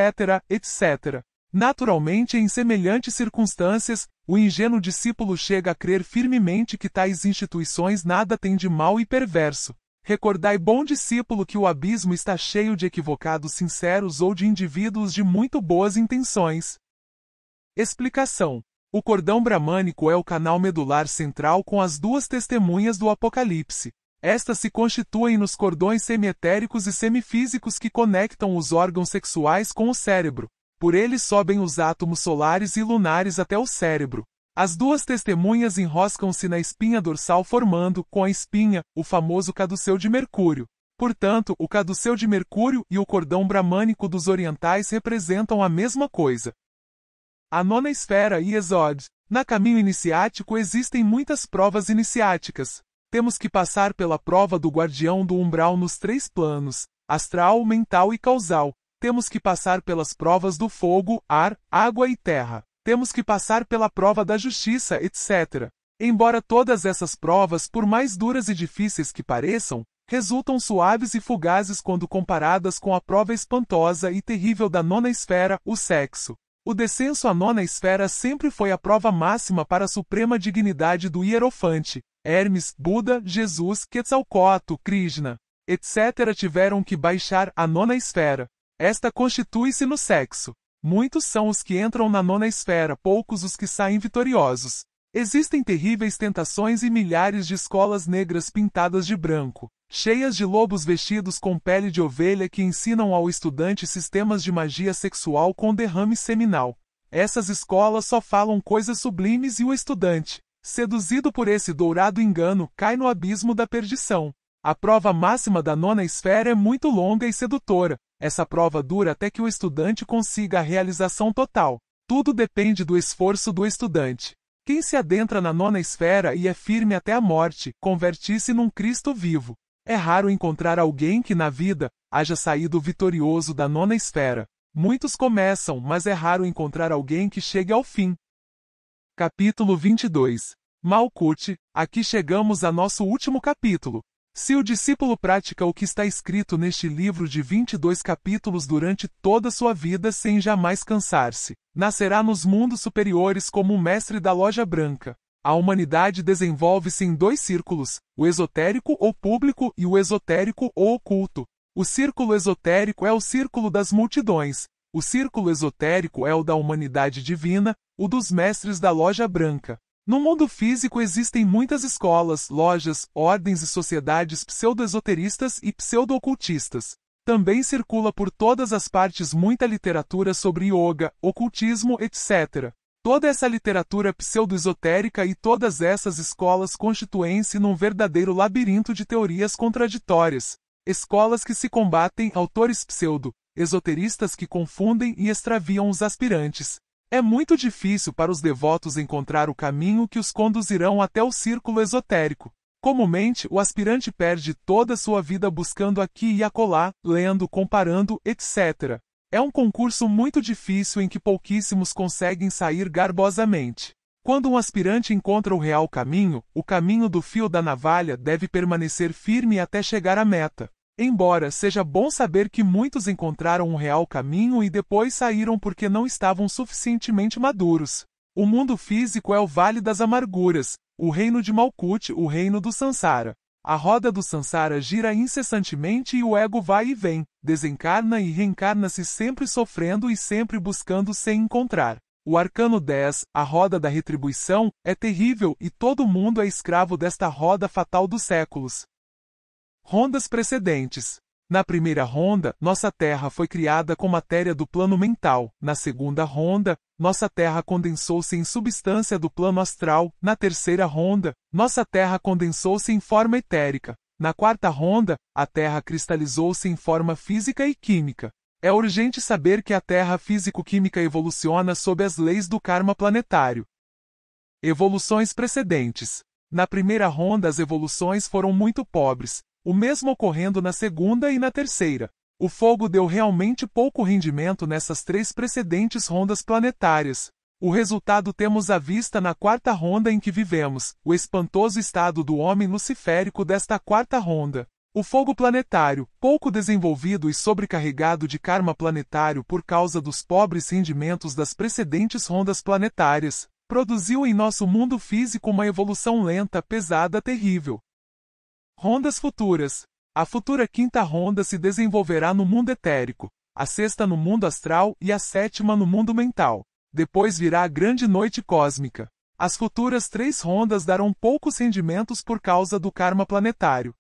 etc. Naturalmente, em semelhantes circunstâncias, o ingênuo discípulo chega a crer firmemente que tais instituições nada têm de mal e perverso. Recordai, bom discípulo, que o abismo está cheio de equivocados sinceros ou de indivíduos de muito boas intenções, Explicação: O cordão bramânico é o canal medular central com as duas testemunhas do Apocalipse. Estas se constituem nos cordões semietéricos e semifísicos que conectam os órgãos sexuais com o cérebro. Por eles sobem os átomos solares e lunares até o cérebro. As duas testemunhas enroscam-se na espinha dorsal formando, com a espinha, o famoso caduceu de Mercúrio. Portanto, o caduceu de Mercúrio e o cordão bramânico dos orientais representam a mesma coisa. A nona esfera e Exod. Na caminho iniciático existem muitas provas iniciáticas. Temos que passar pela prova do guardião do umbral nos três planos, astral, mental e causal. Temos que passar pelas provas do fogo, ar, água e terra. Temos que passar pela prova da justiça, etc. Embora todas essas provas, por mais duras e difíceis que pareçam, resultam suaves e fugazes quando comparadas com a prova espantosa e terrível da nona esfera, o sexo. O descenso à nona esfera sempre foi a prova máxima para a suprema dignidade do hierofante. Hermes, Buda, Jesus, Quetzalcoatl, Krishna, etc. tiveram que baixar à nona esfera. Esta constitui-se no sexo. Muitos são os que entram na nona esfera, poucos os que saem vitoriosos. Existem terríveis tentações e milhares de escolas negras pintadas de branco cheias de lobos vestidos com pele de ovelha que ensinam ao estudante sistemas de magia sexual com derrame seminal. Essas escolas só falam coisas sublimes e o estudante, seduzido por esse dourado engano, cai no abismo da perdição. A prova máxima da nona esfera é muito longa e sedutora. Essa prova dura até que o estudante consiga a realização total. Tudo depende do esforço do estudante. Quem se adentra na nona esfera e é firme até a morte, converte-se num Cristo vivo. É raro encontrar alguém que na vida haja saído vitorioso da nona esfera. Muitos começam, mas é raro encontrar alguém que chegue ao fim. Capítulo 22 Malkut. aqui chegamos a nosso último capítulo. Se o discípulo pratica o que está escrito neste livro de 22 capítulos durante toda sua vida sem jamais cansar-se, nascerá nos mundos superiores como o mestre da loja branca. A humanidade desenvolve-se em dois círculos, o esotérico ou público e o esotérico ou oculto. O círculo esotérico é o círculo das multidões, o círculo esotérico é o da humanidade divina, o dos mestres da loja branca. No mundo físico existem muitas escolas, lojas, ordens e sociedades pseudoesoteristas e pseudoocultistas. Também circula por todas as partes muita literatura sobre yoga, ocultismo, etc. Toda essa literatura pseudo-esotérica e todas essas escolas constituem-se num verdadeiro labirinto de teorias contraditórias. Escolas que se combatem, autores pseudo, esoteristas que confundem e extraviam os aspirantes. É muito difícil para os devotos encontrar o caminho que os conduzirão até o círculo esotérico. Comumente, o aspirante perde toda sua vida buscando aqui e acolá, lendo, comparando, etc. É um concurso muito difícil em que pouquíssimos conseguem sair garbosamente. Quando um aspirante encontra o real caminho, o caminho do fio da navalha deve permanecer firme até chegar à meta. Embora seja bom saber que muitos encontraram um real caminho e depois saíram porque não estavam suficientemente maduros. O mundo físico é o vale das amarguras, o reino de Malkuth, o reino do Sansara. A roda do sansara gira incessantemente e o ego vai e vem, desencarna e reencarna-se sempre sofrendo e sempre buscando sem encontrar. O arcano 10, a roda da retribuição, é terrível e todo mundo é escravo desta roda fatal dos séculos. Rondas precedentes na primeira ronda, nossa Terra foi criada com matéria do plano mental. Na segunda ronda, nossa Terra condensou-se em substância do plano astral. Na terceira ronda, nossa Terra condensou-se em forma etérica. Na quarta ronda, a Terra cristalizou-se em forma física e química. É urgente saber que a Terra físico-química evoluciona sob as leis do karma planetário. Evoluções precedentes. Na primeira ronda, as evoluções foram muito pobres, o mesmo ocorrendo na segunda e na terceira. O fogo deu realmente pouco rendimento nessas três precedentes rondas planetárias. O resultado temos à vista na quarta ronda em que vivemos, o espantoso estado do homem luciférico desta quarta ronda. O fogo planetário, pouco desenvolvido e sobrecarregado de karma planetário por causa dos pobres rendimentos das precedentes rondas planetárias, produziu em nosso mundo físico uma evolução lenta, pesada, terrível. Rondas futuras. A futura quinta ronda se desenvolverá no mundo etérico, a sexta no mundo astral e a sétima no mundo mental. Depois virá a grande noite cósmica. As futuras três rondas darão poucos rendimentos por causa do karma planetário.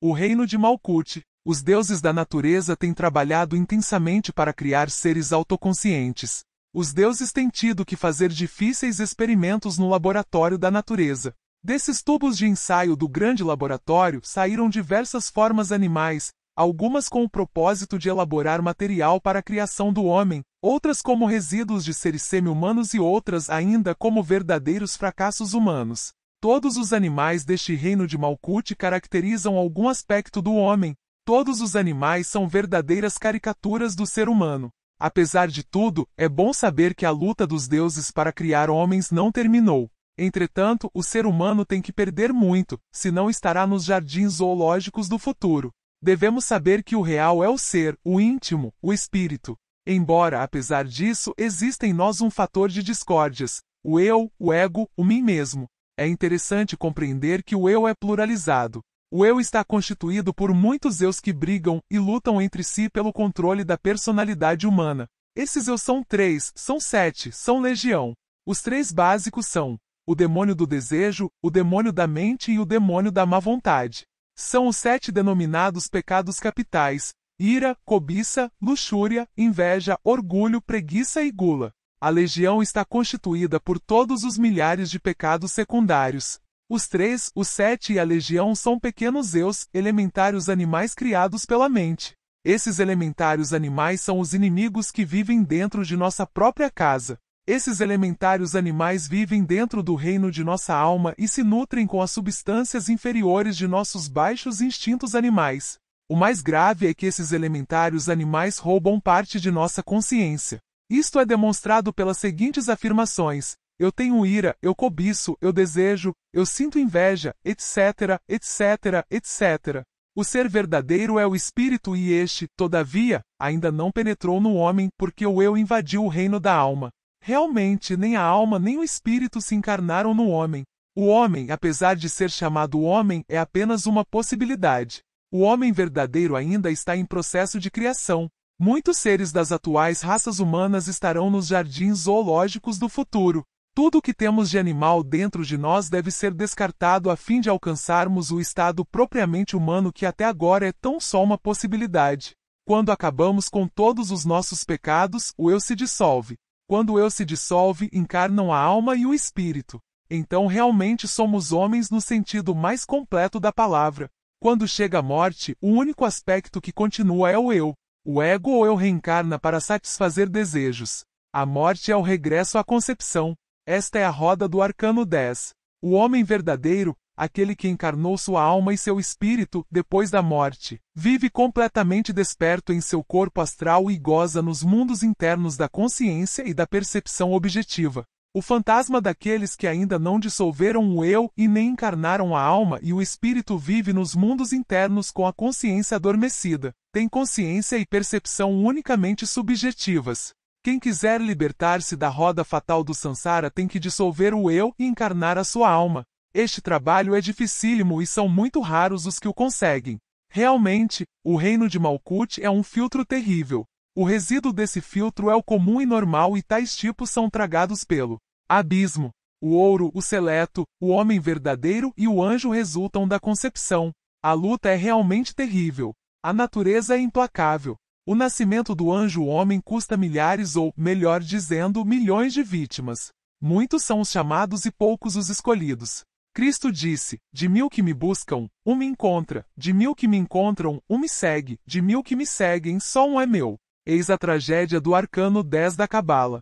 O reino de Malkuth. Os deuses da natureza têm trabalhado intensamente para criar seres autoconscientes. Os deuses têm tido que fazer difíceis experimentos no laboratório da natureza. Desses tubos de ensaio do grande laboratório saíram diversas formas animais, algumas com o propósito de elaborar material para a criação do homem, outras como resíduos de seres semi-humanos e outras ainda como verdadeiros fracassos humanos. Todos os animais deste reino de Malkuth caracterizam algum aspecto do homem, todos os animais são verdadeiras caricaturas do ser humano. Apesar de tudo, é bom saber que a luta dos deuses para criar homens não terminou. Entretanto, o ser humano tem que perder muito, senão estará nos jardins zoológicos do futuro. Devemos saber que o real é o ser, o íntimo, o espírito. Embora, apesar disso, exista em nós um fator de discórdias: o eu, o ego, o mim mesmo. É interessante compreender que o eu é pluralizado. O eu está constituído por muitos eus que brigam e lutam entre si pelo controle da personalidade humana. Esses eu são três, são sete, são legião. Os três básicos são o demônio do desejo, o demônio da mente e o demônio da má vontade. São os sete denominados pecados capitais: ira, cobiça, luxúria, inveja, orgulho, preguiça e gula. A legião está constituída por todos os milhares de pecados secundários. Os três, os sete e a legião são pequenos eus, elementários animais criados pela mente. Esses elementários animais são os inimigos que vivem dentro de nossa própria casa. Esses elementários animais vivem dentro do reino de nossa alma e se nutrem com as substâncias inferiores de nossos baixos instintos animais. O mais grave é que esses elementários animais roubam parte de nossa consciência. Isto é demonstrado pelas seguintes afirmações: eu tenho ira, eu cobiço, eu desejo, eu sinto inveja, etc., etc., etc. O ser verdadeiro é o espírito e este, todavia, ainda não penetrou no homem porque o eu invadiu o reino da alma. Realmente, nem a alma nem o espírito se encarnaram no homem. O homem, apesar de ser chamado homem, é apenas uma possibilidade. O homem verdadeiro ainda está em processo de criação. Muitos seres das atuais raças humanas estarão nos jardins zoológicos do futuro. Tudo o que temos de animal dentro de nós deve ser descartado a fim de alcançarmos o estado propriamente humano que até agora é tão só uma possibilidade. Quando acabamos com todos os nossos pecados, o eu se dissolve. Quando o eu se dissolve, encarnam a alma e o espírito. Então realmente somos homens no sentido mais completo da palavra. Quando chega a morte, o único aspecto que continua é o eu. O ego ou eu reencarna para satisfazer desejos. A morte é o regresso à concepção. Esta é a roda do arcano 10. O homem verdadeiro, aquele que encarnou sua alma e seu espírito depois da morte, vive completamente desperto em seu corpo astral e goza nos mundos internos da consciência e da percepção objetiva. O fantasma daqueles que ainda não dissolveram o eu e nem encarnaram a alma e o espírito vive nos mundos internos com a consciência adormecida. Tem consciência e percepção unicamente subjetivas. Quem quiser libertar-se da roda fatal do sansara tem que dissolver o eu e encarnar a sua alma. Este trabalho é dificílimo e são muito raros os que o conseguem. Realmente, o reino de Malkuth é um filtro terrível. O resíduo desse filtro é o comum e normal e tais tipos são tragados pelo abismo. O ouro, o seleto, o homem verdadeiro e o anjo resultam da concepção. A luta é realmente terrível. A natureza é implacável. O nascimento do anjo-homem custa milhares ou, melhor dizendo, milhões de vítimas. Muitos são os chamados e poucos os escolhidos. Cristo disse: De mil que me buscam, um me encontra, de mil que me encontram, um me segue, de mil que me seguem, só um é meu. Eis a tragédia do arcano 10 da Cabala.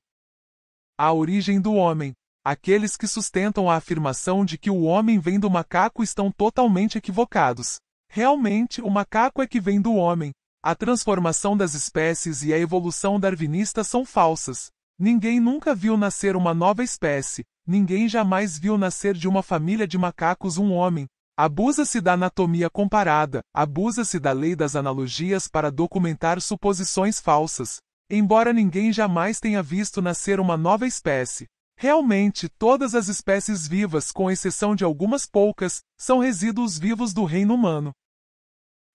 A origem do homem. Aqueles que sustentam a afirmação de que o homem vem do macaco estão totalmente equivocados. Realmente, o macaco é que vem do homem. A transformação das espécies e a evolução darwinista são falsas. Ninguém nunca viu nascer uma nova espécie, ninguém jamais viu nascer de uma família de macacos um homem. Abusa-se da anatomia comparada, abusa-se da lei das analogias para documentar suposições falsas. Embora ninguém jamais tenha visto nascer uma nova espécie, realmente todas as espécies vivas, com exceção de algumas poucas, são resíduos vivos do reino humano.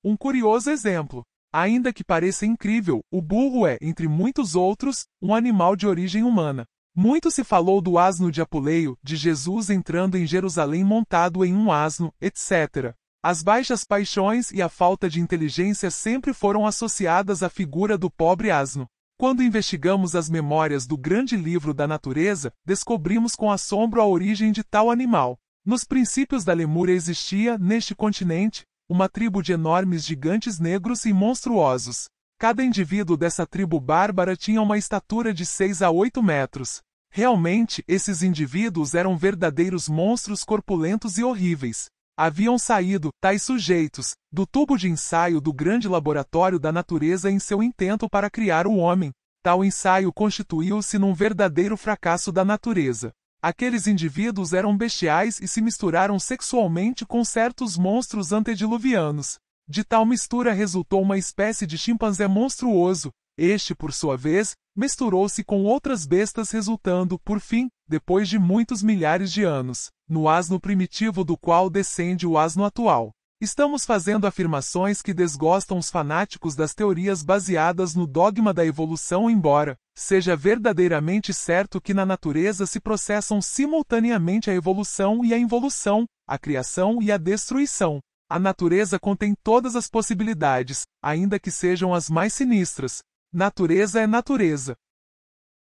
Um curioso exemplo: Ainda que pareça incrível, o burro é, entre muitos outros, um animal de origem humana. Muito se falou do asno de Apuleio, de Jesus entrando em Jerusalém montado em um asno, etc. As baixas paixões e a falta de inteligência sempre foram associadas à figura do pobre asno. Quando investigamos as memórias do grande livro da natureza, descobrimos com assombro a origem de tal animal. Nos princípios da Lemúria existia, neste continente, uma tribo de enormes gigantes negros e monstruosos. Cada indivíduo dessa tribo bárbara tinha uma estatura de 6 a 8 metros. Realmente, esses indivíduos eram verdadeiros monstros corpulentos e horríveis. Haviam saído, tais sujeitos, do tubo de ensaio do grande laboratório da natureza em seu intento para criar o homem. Tal ensaio constituiu-se num verdadeiro fracasso da natureza. Aqueles indivíduos eram bestiais e se misturaram sexualmente com certos monstros antediluvianos. De tal mistura resultou uma espécie de chimpanzé monstruoso. Este, por sua vez, misturou-se com outras bestas, resultando, por fim, depois de muitos milhares de anos, no asno primitivo do qual descende o asno atual. Estamos fazendo afirmações que desgostam os fanáticos das teorias baseadas no dogma da evolução, embora seja verdadeiramente certo que na natureza se processam simultaneamente a evolução e a involução, a criação e a destruição. A natureza contém todas as possibilidades, ainda que sejam as mais sinistras. Natureza é natureza.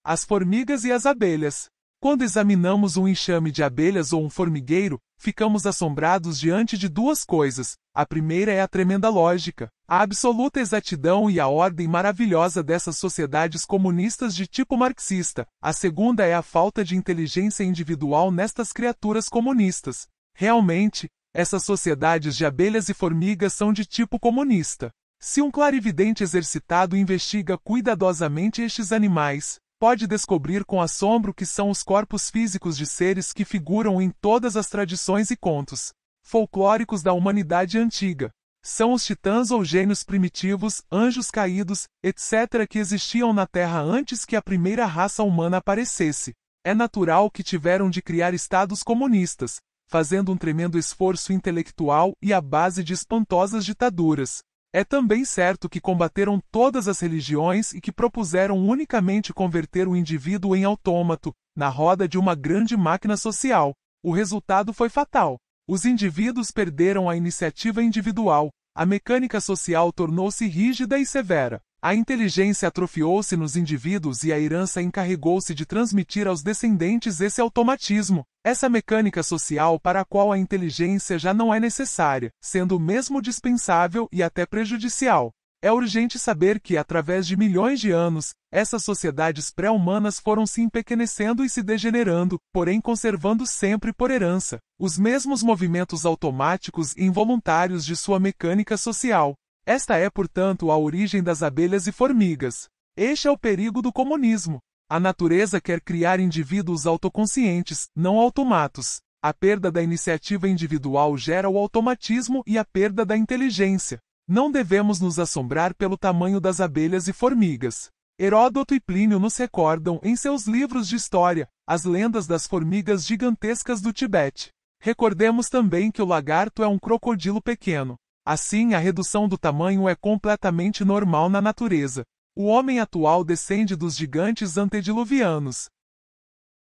As formigas e as abelhas, quando examinamos um enxame de abelhas ou um formigueiro, ficamos assombrados diante de duas coisas. A primeira é a tremenda lógica, a absoluta exatidão e a ordem maravilhosa dessas sociedades comunistas de tipo marxista. A segunda é a falta de inteligência individual nestas criaturas comunistas. Realmente, essas sociedades de abelhas e formigas são de tipo comunista. Se um clarividente exercitado investiga cuidadosamente estes animais, pode descobrir com assombro que são os corpos físicos de seres que figuram em todas as tradições e contos folclóricos da humanidade antiga. São os titãs ou gênios primitivos, anjos caídos, etc., que existiam na Terra antes que a primeira raça humana aparecesse. É natural que tiveram de criar estados comunistas, fazendo um tremendo esforço intelectual e à base de espantosas ditaduras. É também certo que combateram todas as religiões e que propuseram unicamente converter o indivíduo em autômato, na roda de uma grande máquina social. O resultado foi fatal. Os indivíduos perderam a iniciativa individual, a mecânica social tornou-se rígida e severa. A inteligência atrofiou-se nos indivíduos e a herança encarregou-se de transmitir aos descendentes esse automatismo, essa mecânica social para a qual a inteligência já não é necessária, sendo mesmo dispensável e até prejudicial. É urgente saber que, através de milhões de anos, essas sociedades pré-humanas foram se empequenecendo e se degenerando, porém conservando sempre por herança os mesmos movimentos automáticos e involuntários de sua mecânica social. Esta é, portanto, a origem das abelhas e formigas. Este é o perigo do comunismo. A natureza quer criar indivíduos autoconscientes, não automatos. A perda da iniciativa individual gera o automatismo e a perda da inteligência. Não devemos nos assombrar pelo tamanho das abelhas e formigas. Heródoto e Plínio nos recordam, em seus livros de história, as lendas das formigas gigantescas do Tibete. Recordemos também que o lagarto é um crocodilo pequeno. Assim, a redução do tamanho é completamente normal na natureza. O homem atual descende dos gigantes antediluvianos.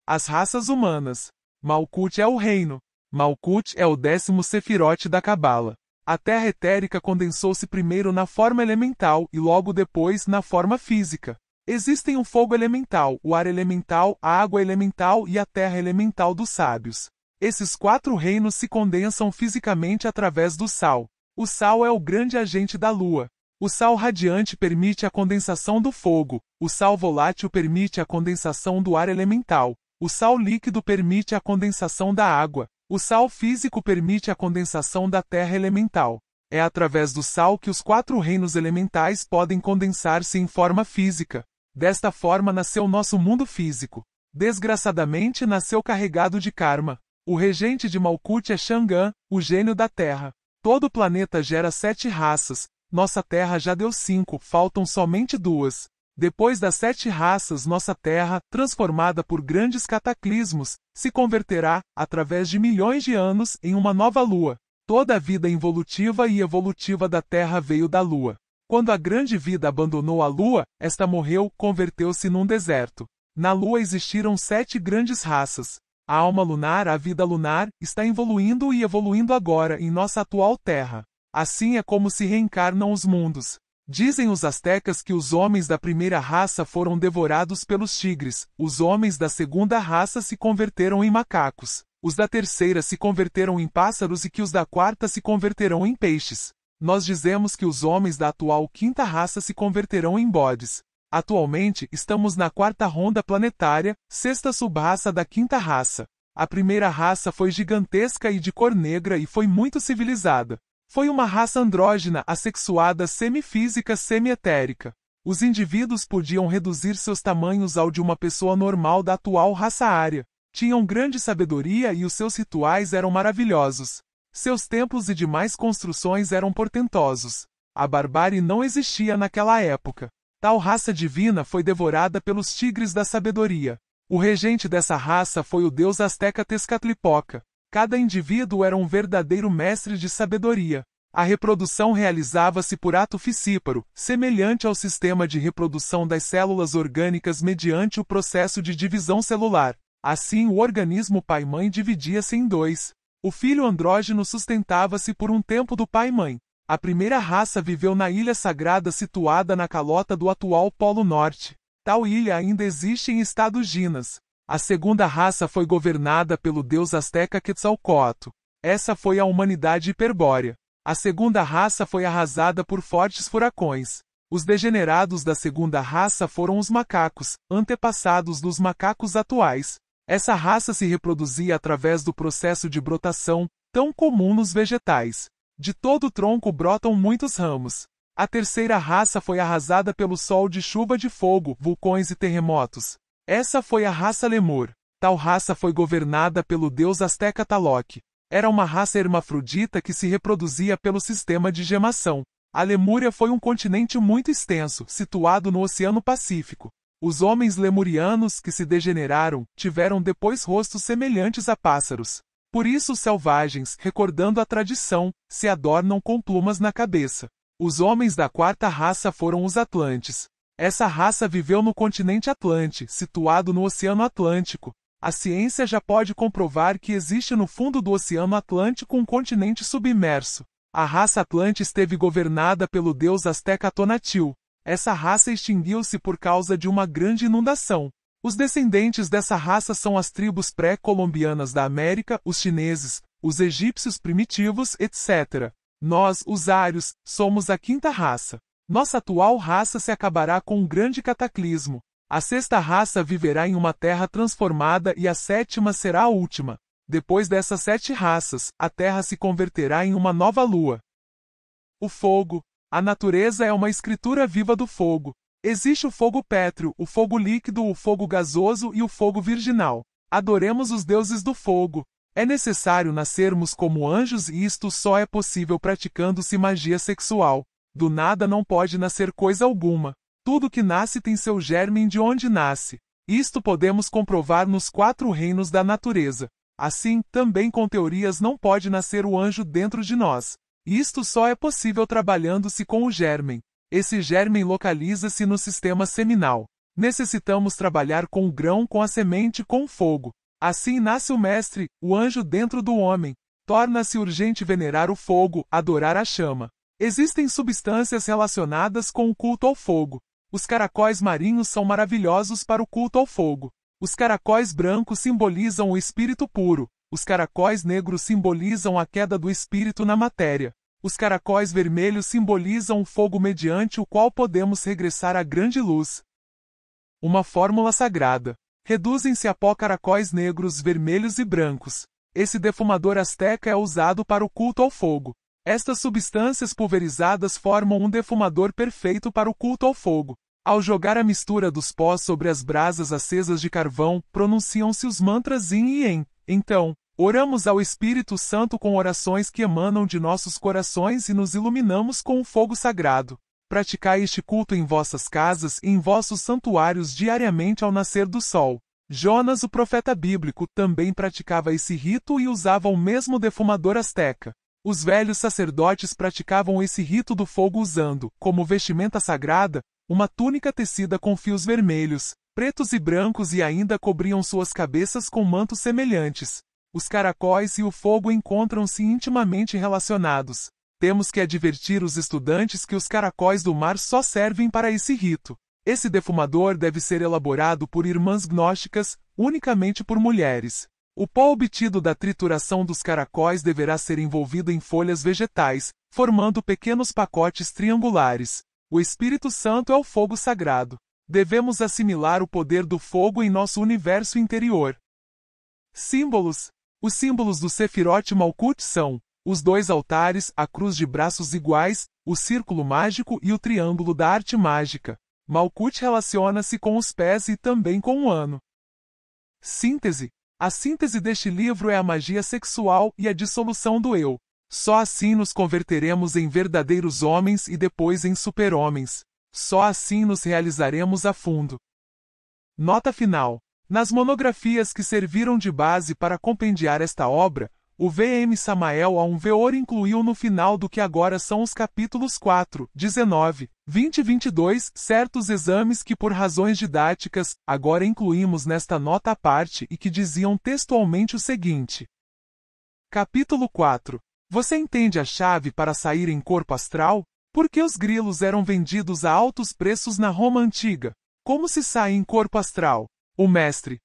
As raças humanas. Malkut é o reino. Malkut é o décimo sefirote da Cabala. A terra etérica condensou-se primeiro na forma elemental e logo depois na forma física. Existem o fogo elemental, o ar elemental, a água elemental e a terra elemental dos sábios. Esses quatro reinos se condensam fisicamente através do sal, o sal é o grande agente da lua. O sal radiante permite a condensação do fogo, o sal volátil permite a condensação do ar elemental, o sal líquido permite a condensação da água, o sal físico permite a condensação da terra elemental. É através do sal que os quatro reinos elementais podem condensar-se em forma física. Desta forma nasceu nosso mundo físico. Desgraçadamente nasceu carregado de karma. O regente de Malkut é Xangã, o gênio da terra. Todo o planeta gera sete raças, nossa Terra já deu cinco, faltam somente duas. Depois das sete raças, nossa Terra, transformada por grandes cataclismos, se converterá, através de milhões de anos, em uma nova Lua. Toda a vida involutiva e evolutiva da Terra veio da Lua. Quando a grande vida abandonou a Lua, esta morreu, converteu-se num deserto. Na Lua existiram sete grandes raças. A alma lunar, a vida lunar, está evoluindo e evoluindo agora em nossa atual Terra. Assim é como se reencarnam os mundos. Dizem os astecas que os homens da primeira raça foram devorados pelos tigres, os homens da segunda raça se converteram em macacos, os da terceira se converteram em pássaros e que os da quarta se converterão em peixes. Nós dizemos que os homens da atual quinta raça se converterão em bodes, Atualmente estamos na quarta ronda planetária, sexta subraça da quinta raça. A primeira raça foi gigantesca e de cor negra e foi muito civilizada. Foi uma raça andrógena assexuada semifísica semietérica. Os indivíduos podiam reduzir seus tamanhos ao de uma pessoa normal da atual raça área. Tinham grande sabedoria e os seus rituais eram maravilhosos. Seus templos e demais construções eram portentosos. A barbárie não existia naquela época. Tal raça divina foi devorada pelos tigres da sabedoria. O regente dessa raça foi o deus azteca Tezcatlipoca. Cada indivíduo era um verdadeiro mestre de sabedoria. A reprodução realizava-se por ato fissíparo, semelhante ao sistema de reprodução das células orgânicas mediante o processo de divisão celular. Assim, o organismo pai-mãe dividia-se em dois. O filho andrógeno sustentava-se por um tempo do pai-mãe. A primeira raça viveu na ilha sagrada situada na calota do atual Polo Norte. Tal ilha ainda existe em estado Ginas. A segunda raça foi governada pelo deus asteca Quetzalcoatl. Essa foi a humanidade hiperbórea. A segunda raça foi arrasada por fortes furacões. Os degenerados da segunda raça foram os macacos, antepassados dos macacos atuais. Essa raça se reproduzia através do processo de brotação, tão comum nos vegetais. De todo o tronco brotam muitos ramos. A terceira raça foi arrasada pelo sol de chuva de fogo, vulcões e terremotos. Essa foi a raça Lemur. Tal raça foi governada pelo deus asteca Taloc. Era uma raça hermafrodita que se reproduzia pelo sistema de gemação. A Lemúria foi um continente muito extenso, situado no Oceano Pacífico. Os homens lemurianos que se degeneraram tiveram depois rostos semelhantes a pássaros. Por isso os selvagens, recordando a tradição, se adornam com plumas na cabeça. Os homens da quarta raça foram os Atlantes. Essa raça viveu no continente Atlante, situado no Oceano Atlântico. A ciência já pode comprovar que existe no fundo do Oceano Atlântico um continente submerso. A raça Atlante esteve governada pelo deus azteca Tonatil. Essa raça extinguiu-se por causa de uma grande inundação. Os descendentes dessa raça são as tribos pré-colombianas da América, os chineses, os egípcios primitivos, etc. Nós, os ários, somos a quinta raça. Nossa atual raça se acabará com um grande cataclismo. A sexta raça viverá em uma terra transformada e a sétima será a última. Depois dessas sete raças, a terra se converterá em uma nova lua. O fogo. A natureza é uma escritura viva do fogo. Existe o fogo pétreo, o fogo líquido, o fogo gasoso e o fogo virginal. Adoremos os deuses do fogo. É necessário nascermos como anjos e isto só é possível praticando-se magia sexual. Do nada não pode nascer coisa alguma. Tudo que nasce tem seu germe de onde nasce. Isto podemos comprovar nos quatro reinos da natureza. Assim, também com teorias não pode nascer o anjo dentro de nós. Isto só é possível trabalhando-se com o germe. Esse germe localiza-se no sistema seminal. Necessitamos trabalhar com o grão, com a semente, com o fogo. Assim nasce o Mestre, o anjo dentro do homem. Torna-se urgente venerar o fogo, adorar a chama. Existem substâncias relacionadas com o culto ao fogo. Os caracóis marinhos são maravilhosos para o culto ao fogo. Os caracóis brancos simbolizam o espírito puro. Os caracóis negros simbolizam a queda do espírito na matéria. Os caracóis vermelhos simbolizam o fogo mediante o qual podemos regressar à grande luz. Uma fórmula sagrada. Reduzem-se a pó caracóis negros, vermelhos e brancos. Esse defumador asteca é usado para o culto ao fogo. Estas substâncias pulverizadas formam um defumador perfeito para o culto ao fogo. Ao jogar a mistura dos pós sobre as brasas acesas de carvão, pronunciam-se os mantras in e em. Então, Oramos ao Espírito Santo com orações que emanam de nossos corações e nos iluminamos com o fogo sagrado. Praticai este culto em vossas casas e em vossos santuários diariamente ao nascer do sol. Jonas, o profeta bíblico, também praticava esse rito e usava o mesmo defumador asteca. Os velhos sacerdotes praticavam esse rito do fogo usando, como vestimenta sagrada, uma túnica tecida com fios vermelhos, pretos e brancos e ainda cobriam suas cabeças com mantos semelhantes. Os caracóis e o fogo encontram-se intimamente relacionados. Temos que advertir os estudantes que os caracóis do mar só servem para esse rito. Esse defumador deve ser elaborado por irmãs gnósticas, unicamente por mulheres. O pó obtido da trituração dos caracóis deverá ser envolvido em folhas vegetais, formando pequenos pacotes triangulares. O Espírito Santo é o fogo sagrado. Devemos assimilar o poder do fogo em nosso universo interior. Símbolos os símbolos do Sefirot Malkut são os dois altares, a cruz de braços iguais, o círculo mágico e o triângulo da arte mágica. Malkut relaciona-se com os pés e também com o ano. Síntese. A síntese deste livro é a magia sexual e a dissolução do eu. Só assim nos converteremos em verdadeiros homens e depois em super-homens. Só assim nos realizaremos a fundo. Nota final. Nas monografias que serviram de base para compendiar esta obra, o V.M. Samael a um veor incluiu no final do que agora são os capítulos 4, 19, 20 e 22 certos exames que por razões didáticas agora incluímos nesta nota à parte e que diziam textualmente o seguinte. Capítulo 4. Você entende a chave para sair em corpo astral? Por que os grilos eram vendidos a altos preços na Roma antiga? Como se sai em corpo astral? O Mestre.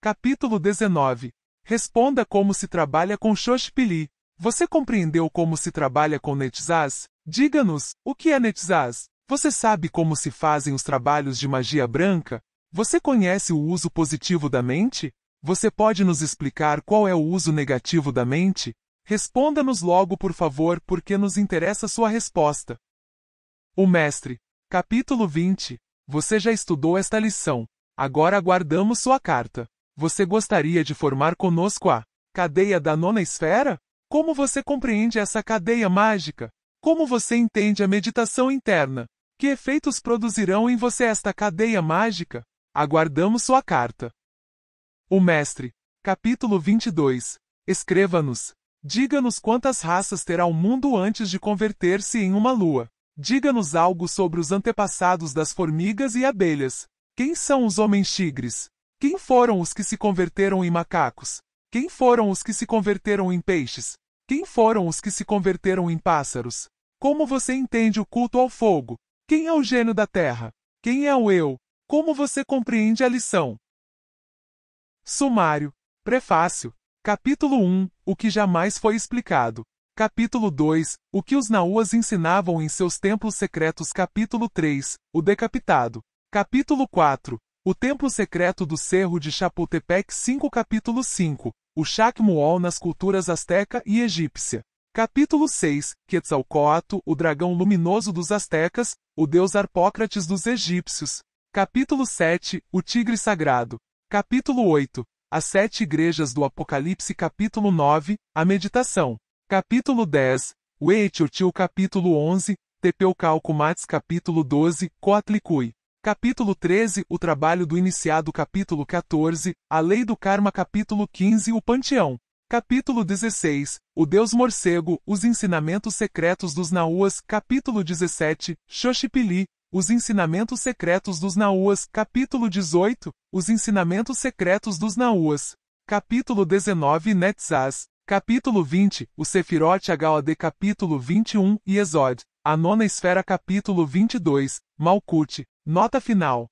Capítulo 19. Responda como se trabalha com Xoxpili. Você compreendeu como se trabalha com Netzaz? Diga-nos, o que é Netzaz? Você sabe como se fazem os trabalhos de magia branca? Você conhece o uso positivo da mente? Você pode nos explicar qual é o uso negativo da mente? Responda-nos logo, por favor, porque nos interessa sua resposta. O Mestre. Capítulo 20. Você já estudou esta lição. Agora aguardamos sua carta. Você gostaria de formar conosco a cadeia da nona esfera? Como você compreende essa cadeia mágica? Como você entende a meditação interna? Que efeitos produzirão em você esta cadeia mágica? Aguardamos sua carta. O Mestre, capítulo 22. Escreva-nos. Diga-nos quantas raças terá o mundo antes de converter-se em uma lua. Diga-nos algo sobre os antepassados das formigas e abelhas. Quem são os homens-tigres? Quem foram os que se converteram em macacos? Quem foram os que se converteram em peixes? Quem foram os que se converteram em pássaros? Como você entende o culto ao fogo? Quem é o gênio da terra? Quem é o eu? Como você compreende a lição? Sumário. Prefácio. Capítulo 1 O que jamais foi explicado. Capítulo 2 O que os Naúas ensinavam em seus templos secretos. Capítulo 3 O decapitado. Capítulo 4 O Templo Secreto do Cerro de Chapultepec 5 Capítulo 5 O Chacmuol nas culturas asteca e egípcia. Capítulo 6 Quetzalcoatl, o dragão luminoso dos astecas, o deus Arpócrates dos egípcios. Capítulo 7 O tigre sagrado. Capítulo 8 As sete igrejas do Apocalipse Capítulo 9 A meditação. Capítulo 10 O Capítulo 11 Tepeucalcumates Capítulo 12 Coatlicui. Capítulo 13 O trabalho do iniciado Capítulo 14 A lei do karma Capítulo 15 O panteão Capítulo 16 O Deus Morcego Os ensinamentos secretos dos Naúas. Capítulo 17 Xoxipili Os ensinamentos secretos dos Naúas. Capítulo 18 Os ensinamentos secretos dos Naúas. Capítulo 19 Netzaz Capítulo 20 O Sefirot HOD Capítulo 21 Yesod A nona esfera Capítulo 22 Malkut Nota final